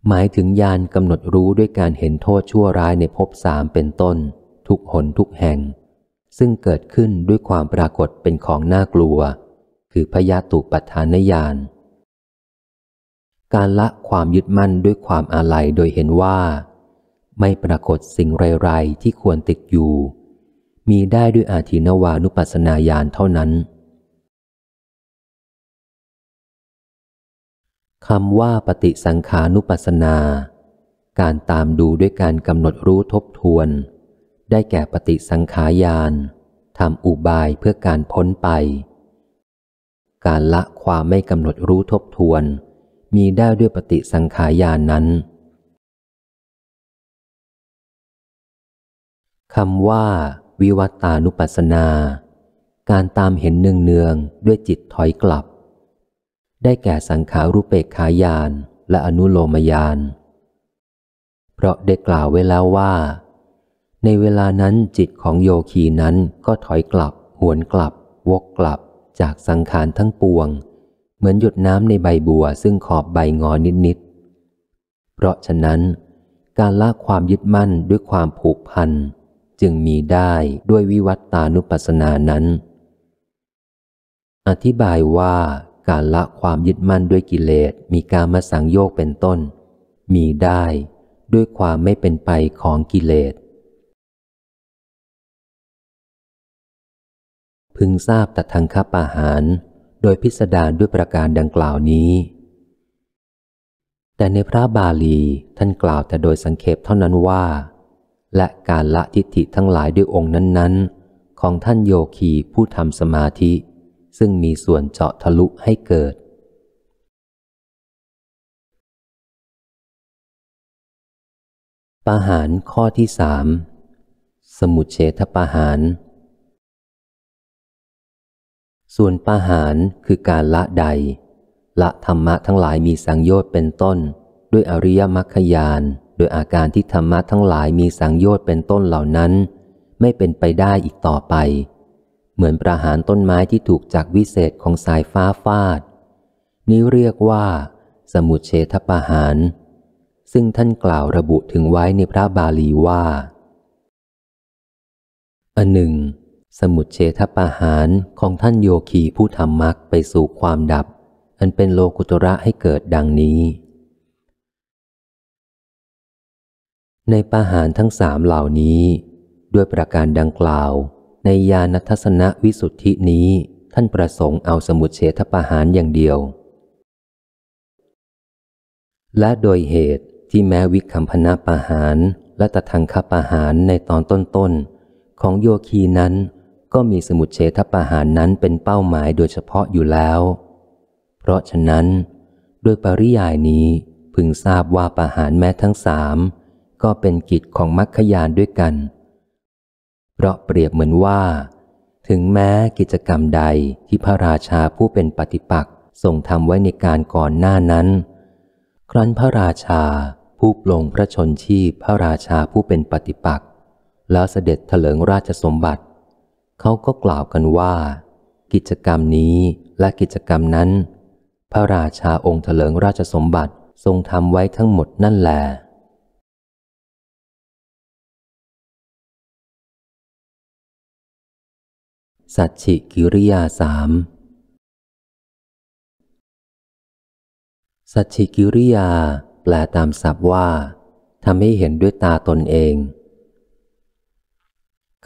หมายถึงญาณกำหนดรู้ด้วยการเห็นโทษชั่วร้ายในภพสามเป็นต้นทุกหนทุกแห่ง ซึ่งเกิดขึ้นด้วยความปรากฏเป็นของน่ากลัว คือพยาตุปัฏฐานญาณการละความยึดมั่นด้วยความอาลัยโดยเห็นว่า ไม่ปรากฏสิ่งไรๆที่ควรติดอยู่ มีได้ด้วยอาทินวานุปัสสนาญาณเท่านั้นคำว่าปฏิสังขานุปัสนา การตามดูด้วยการกำหนดรู้ทบทวน ได้แก่ปฏิสังขายานทำอุบายเพื่อการพ้นไป การละความไม่กำหนดรู้ทบทวน มีได้ด้วยปฏิสังขายานนั้นคำว่า วิวัตานุปัสนา การตามเห็นเนืองเนืองด้วยจิตถอยกลับได้แก่สังขารุเปกขายานและอนุโลมยาน เพราะได้กล่าวไว้แล้วว่า ในเวลานั้นจิตของโยคีนั้นก็ถอยกลับ หวนกลับ วกกลับ จากสังขารทั้งปวง เหมือนหยดน้ำในใบบัวซึ่งขอบใบงอนิดๆ เพราะฉะนั้น การละความยึดมั่นด้วยความผูกพันจึงมีได้ด้วยวิวัตตานุปัสสนานั้น อธิบายว่าการละความยึดมั่นด้วยกิเลสมีการมาสังโยกเป็นต้น มีได้ด้วยความไม่เป็นไปของกิเลสพึงทราบตัดทางขับปาหารโดยพิสดารด้วยประการดังกล่าวนี้ แต่ในพระบาลีท่านกล่าวแต่โดยสังเขปเท่านั้นว่าและการละทิฏฐิทั้งหลายด้วยองค์นั้นๆ ของท่านโยคีผู้ทำสมาธิซึ่งมีส่วนเจาะทะลุให้เกิด ปาหารข้อที่สามสมุเฉทปาหารส่วนปาหารคือการละใด ละธรรมะทั้งหลายมีสังโยชน์เป็นต้น ด้วยอริยมรรคยานโดย อาการที่ธรรมะทั้งหลายมีสังโยชน์เป็นต้นเหล่านั้นไม่เป็นไปได้อีกต่อไปเหมือนประหารต้นไม้ที่ถูกจากวิเศษของสายฟ้าฟาด นี้เรียกว่าสมุเชทประหาร ซึ่งท่านกล่าวระบุถึงไว้ในพระบาลีว่าอันหนึ่ง สมุเชทประหารของท่านโยคีผู้ทำมรรคไปสู่ความดับ อันเป็นโลกุตระให้เกิดดังนี้ ในประหารทั้งสามเหล่านี้ ด้วยประการดังกล่าวในญาณทัศนวิสุทธินี้ท่านประสงค์เอาสมุดเฉทประหารอย่างเดียว และโดยเหตุที่แม้วิคัมพนาประหารและตะทังคประหารในตอนต้นๆของโยคีนั้นก็มีสมุดเฉทประหารนั้นเป็นเป้าหมายโดยเฉพาะอยู่แล้ว เพราะฉะนั้นด้วยปริยายนี้พึงทราบว่าประหารแม้ทั้งสามก็เป็นกิจของมรรคยานด้วยกันเพราะเปรียบเหมือนว่า ถึงแม้กิจกรรมใดที่พระราชาผู้เป็นปฏิปักษ์ ทรงทำไว้ในการก่อนหน้านั้น ครั้นพระราชาผู้ปลงพระชนชีพพระราชาผู้เป็นปฏิปักษ์แล้วเสด็จเถลิงราชสมบัติเขาก็กล่าวกันว่า กิจกรรมนี้และกิจกรรมนั้น พระราชาองค์เถลิงราชสมบัติทรงทำไว้ทั้งหมดนั่นแหละสัจฉิกิริยาสามสัจฉิกิริยา แปลตามศัพท์ว่าทำให้เห็นด้วยตาตนเอง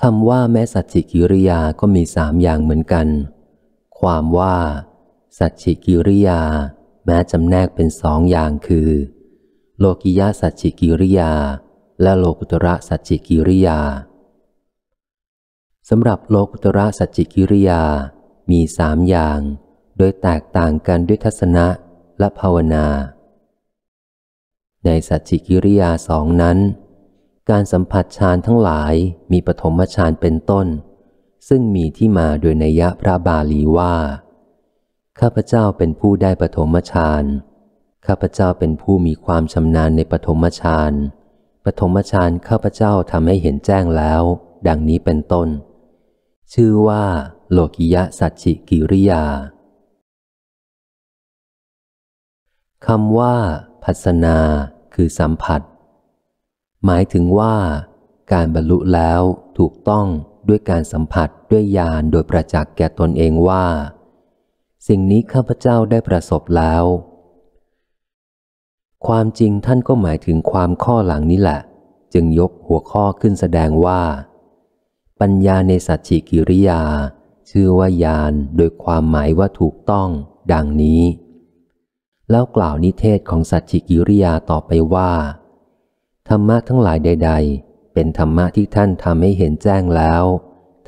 คำว่าแม้สัจฉิกิริยาก็มีสามอย่างเหมือนกัน ความว่า สัจฉิกิริยา แม้จำแนกเป็นสองอย่างคือ โลกิยาสัจฉิกิริยา และโลกุตระสัจฉิกิริยาสำหรับโลกุตระสัจจิกิริยา มีสามอย่าง โดยแตกต่างกันด้วยทัศนะ และภาวนา ในสัจจิกิริยาสองนั้น การสัมผัสฌานทั้งหลาย มีปฐมฌานเป็นต้น ซึ่งมีที่มาโดยนัยพระบาลีว่า ข้าพเจ้าเป็นผู้ได้ปฐมฌาน ข้าพเจ้าเป็นผู้มีความชำนาญในปฐมฌาน ปฐมฌานข้าพเจ้าทำให้เห็นแจ้งแล้ว ดังนี้เป็นต้นชื่อว่าโลกิยะสัจจิกิริยาคำว่า พัสนาคือสัมผัส หมายถึงว่าการบรรลุแล้วถูกต้องด้วยการสัมผัสด้วยญาณโดยประจักษ์แก่ตนเองว่า สิ่งนี้ข้าพเจ้าได้ประสบแล้ว ความจริงท่านก็หมายถึงความข้อหลังนี้แหละ จึงยกหัวข้อขึ้นแสดงว่าปัญญาในสัจฉิกิริยา ชื่อว่ายานโดยความหมายว่าถูกต้อง ดังนี้ แล้วกล่าวนิเทศของสัจฉิกิริยาต่อไปว่าธรรมะทั้งหลายใด ๆ เป็นธรรมะที่ท่านทำให้เห็นแจ้งแล้ว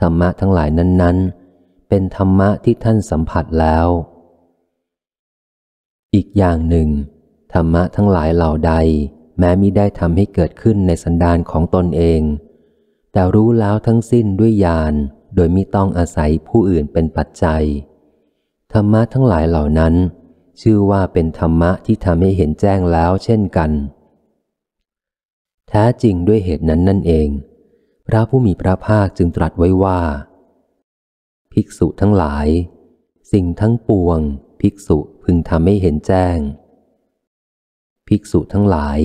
ธรรมะทั้งหลายนั้น ๆ เป็นธรรมะที่ท่านสัมผัสแล้ว อีกอย่างหนึ่งธรรมะทั้งหลายเหล่าใดแม้มิได้ทำให้เกิดขึ้นในสันดานของตนเองแต่รู้แล้วทั้งสิ้นด้วยญาณโดยมิต้องอาศัยผู้อื่นเป็นปัจจัยธรรมะทั้งหลายเหล่านั้น ชื่อว่าเป็นธรรมะที่ทำให้เห็นแจ้งแล้วเช่นกัน แท้จริงด้วยเหตุนั้นนั่นเอง พระผู้มีพระภาคจึงตรัสไว้ว่า ภิกษุทั้งหลาย สิ่งทั้งปวง ภิกษุพึงทำให้เห็นแจ้ง ภิกษุทั้งหลาย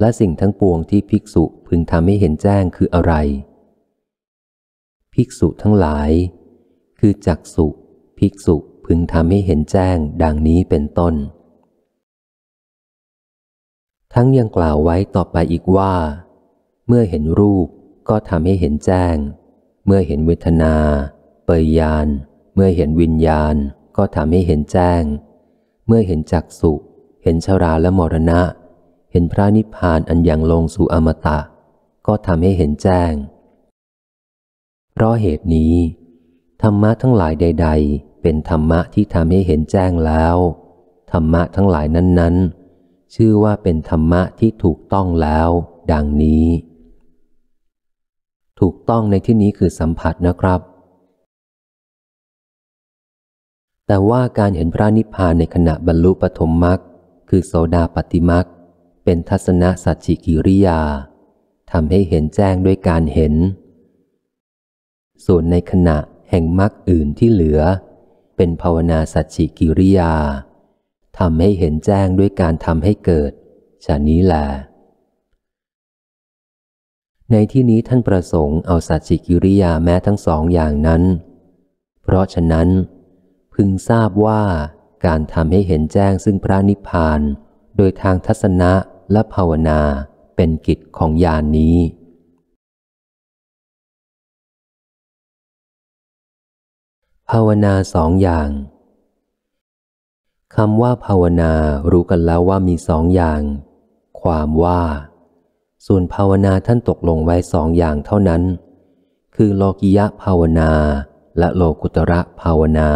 และสิ่งทั้งปวงที่ภิกษุพึงทำให้เห็นแจ้งคืออะไร ภิกษุทั้งหลาย คือจักสุภิกษุพึงทำให้เห็นแจ้งดังนี้เป็นต้น ทั้งยังกล่าวไว้ต่อไปอีกว่า เมื่อเห็นรูปก็ทำให้เห็นแจ้ง เมื่อเห็นเวทนาเปยยานเมื่อเห็นวิญญาณก็ทำให้เห็นแจ้ง เมื่อเห็นจักสุเห็นชราและมรณะ เห็นพระนิพพานอันยังลงสู่อมตะก็ทำให้เห็นแจ้ง เพราะเหตุนี้ ธรรมะทั้งหลายใดๆ เป็นธรรมะที่ทำให้เห็นแจ้งแล้ว ธรรมะทั้งหลายนั้น ๆ ชื่อว่าเป็นธรรมะที่ถูกต้องแล้ว ดังนี้ ถูกต้องในที่นี้คือสัมผัสนะครับ แต่ว่าการเห็นพระนิพพานในขณะบรรลุปฐมมรรคคือโสดาปติมรรคเป็นทัศนสัจจิกิริยาทำให้เห็นแจ้งด้วยการเห็น ส่วนในขณะแห่งมรรคอื่นที่เหลือ เป็นภาวนาสัจจิกิริยาทำให้เห็นแจ้งด้วยการทำให้เกิด ฉะนี้แหละในที่นี้ท่านประสงค์เอาสัจจิกิริยาแม้ทั้งสองอย่างนั้น เพราะฉะนั้น พึงทราบว่าการทำให้เห็นแจ้งซึ่งพระนิพพานโดยทางทัศนะและภาวนาเป็นกิจของยานนี้ ภาวนาสองอย่าง คำว่าภาวนารู้กันแล้วว่ามีสองอย่าง ความว่า ส่วนภาวนาท่านตกลงไว้สองอย่างเท่านั้น คือโลกิยะภาวนาและโลกุตระภาวนา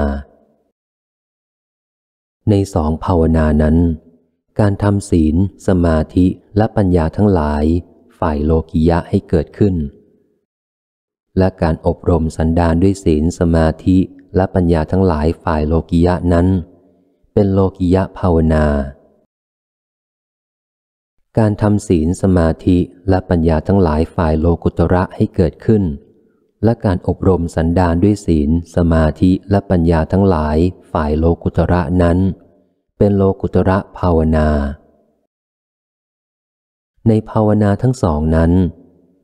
ในสองภาวนานั้นการทำศีลสมาธิและปัญญาทั้งหลาย ฝ่ายโลกิยะให้เกิดขึ้น และการอบรมสันดานด้วยศีลสมาธิและปัญญาทั้งหลายฝ่ายโลกิยะนั้น เป็นโลกิยะภาวนา การทำศีลสมาธิและปัญญาทั้งหลายฝ่ายโลกุตระให้เกิดขึ้น และการอบรมสันดานด้วยศีลสมาธิและปัญญาทั้งหลายฝ่ายโลกุตระนั้นเป็นโลกุตระภาวนา ในภาวนาทั้งสองนั้น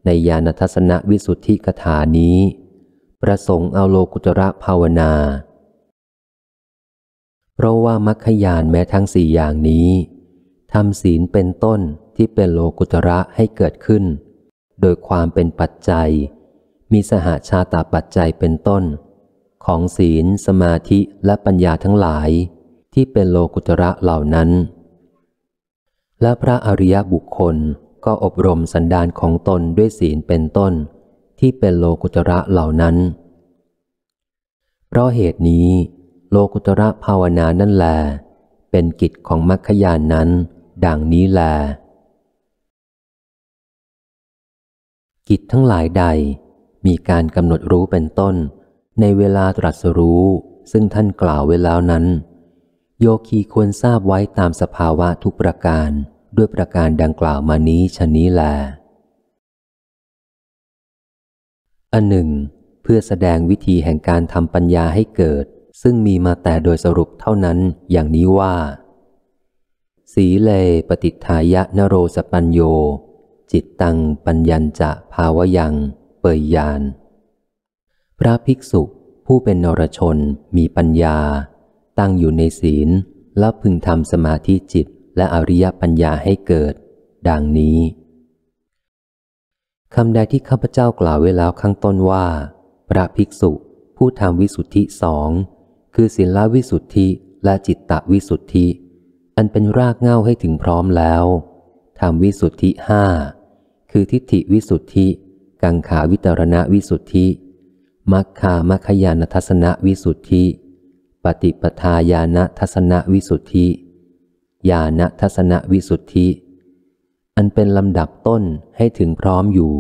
ในญาณทัศนวิสุทธิกถานี้ ประสงค์เอาโลกุตระภาวนา เพราะว่ามัคคยานแม้ทั้งสี่อย่างนี้ ทำศีลเป็นต้นที่เป็นโลกุตระให้เกิดขึ้น โดยความเป็นปัจจัย มีสหาชาตาปัจจัยเป็นต้น ของศีล สมาธิและปัญญาทั้งหลายที่เป็นโลกุตระเหล่านั้น และพระอริยบุคคลก็อบรมสันดานของตนด้วยศีลเป็นต้นที่เป็นโลกุตระเหล่านั้น เพราะเหตุนี้ โลกุตระภาวนานั่นแลเป็นกิจของมรรคยานนั้น ดังนี้แล กิจทั้งหลายใดมีการกำหนดรู้เป็นต้นในเวลาตรัสรู้ซึ่งท่านกล่าวไว้แล้วนั้นโยคีควรทราบไว้ตามสภาวะทุกประการด้วยประการดังกล่าวมานี้ชนี้แลอันหนึ่ง เพื่อแสดงวิธีแห่งการทำปัญญาให้เกิด ซึ่งมีมาแต่โดยสรุปเท่านั้นอย่างนี้ว่า สีเล ปฏิทายะนโรสปัญโย จิตตังปัญญัญจะภาวยัง เปยยาน พระภิกษุผู้เป็นนรชนมีปัญญาตั้งอยู่ในศีล และพึงทำสมาธิจิตและอริยปัญญาให้เกิด ดังนี้คำใดที่ข้าพเจ้ากล่าวไว้แล้วข้างต้นว่าพระภิกษุผู้ทำวิสุทธิสองคือศีลวิสุทธิ และจิตตวิสุทธิ อันเป็นรากเง่าให้ถึงพร้อมแล้วทำวิสุทธิห้าคือทิฏฐิวิสุทธิ กังขาวิตรณวิสุทธิ มัคคามัคยานทัศนวิสุทธิปฏิปทาญาณทัศนวิสุทธิญาณทัศนวิสุทธิ อันเป็นลำดับต้นให้ถึงพร้อมอยู่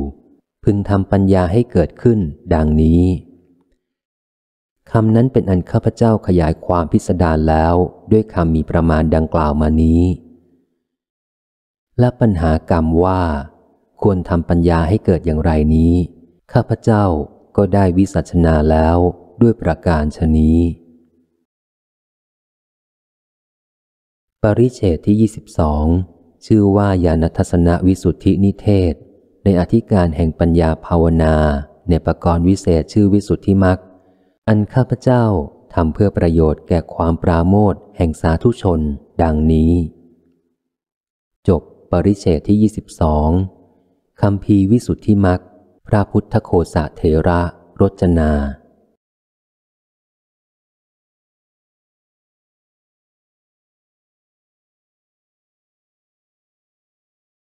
พึงทำปัญญาให้เกิดขึ้นดังนี้ คำนั้นเป็นอันข้าพเจ้าขยายความพิสดารแล้วด้วยคำมีประมาณดังกล่าวมานี้ และปัญหากรรมว่า ควรทำปัญญาให้เกิดอย่างไรนี้ ข้าพเจ้าก็ได้วิสัชนาแล้วด้วยประการชนี้ริเฉตที่ 22 ชื่อว่าญาณทัศนวิสุทธินิเทศ ในอธิการแห่งปัญญาภาวนาในประกรณ์วิเศษชื่อวิสุทธิมัก อันข้าพเจ้า ทำเพื่อประโยชน์แก่ความปราโมทแห่งสาธุชนดังนี้ จบปริเฉตที่ 22คำพีวิสุทธิมัก พระพุทธโคสะเทระ รจนา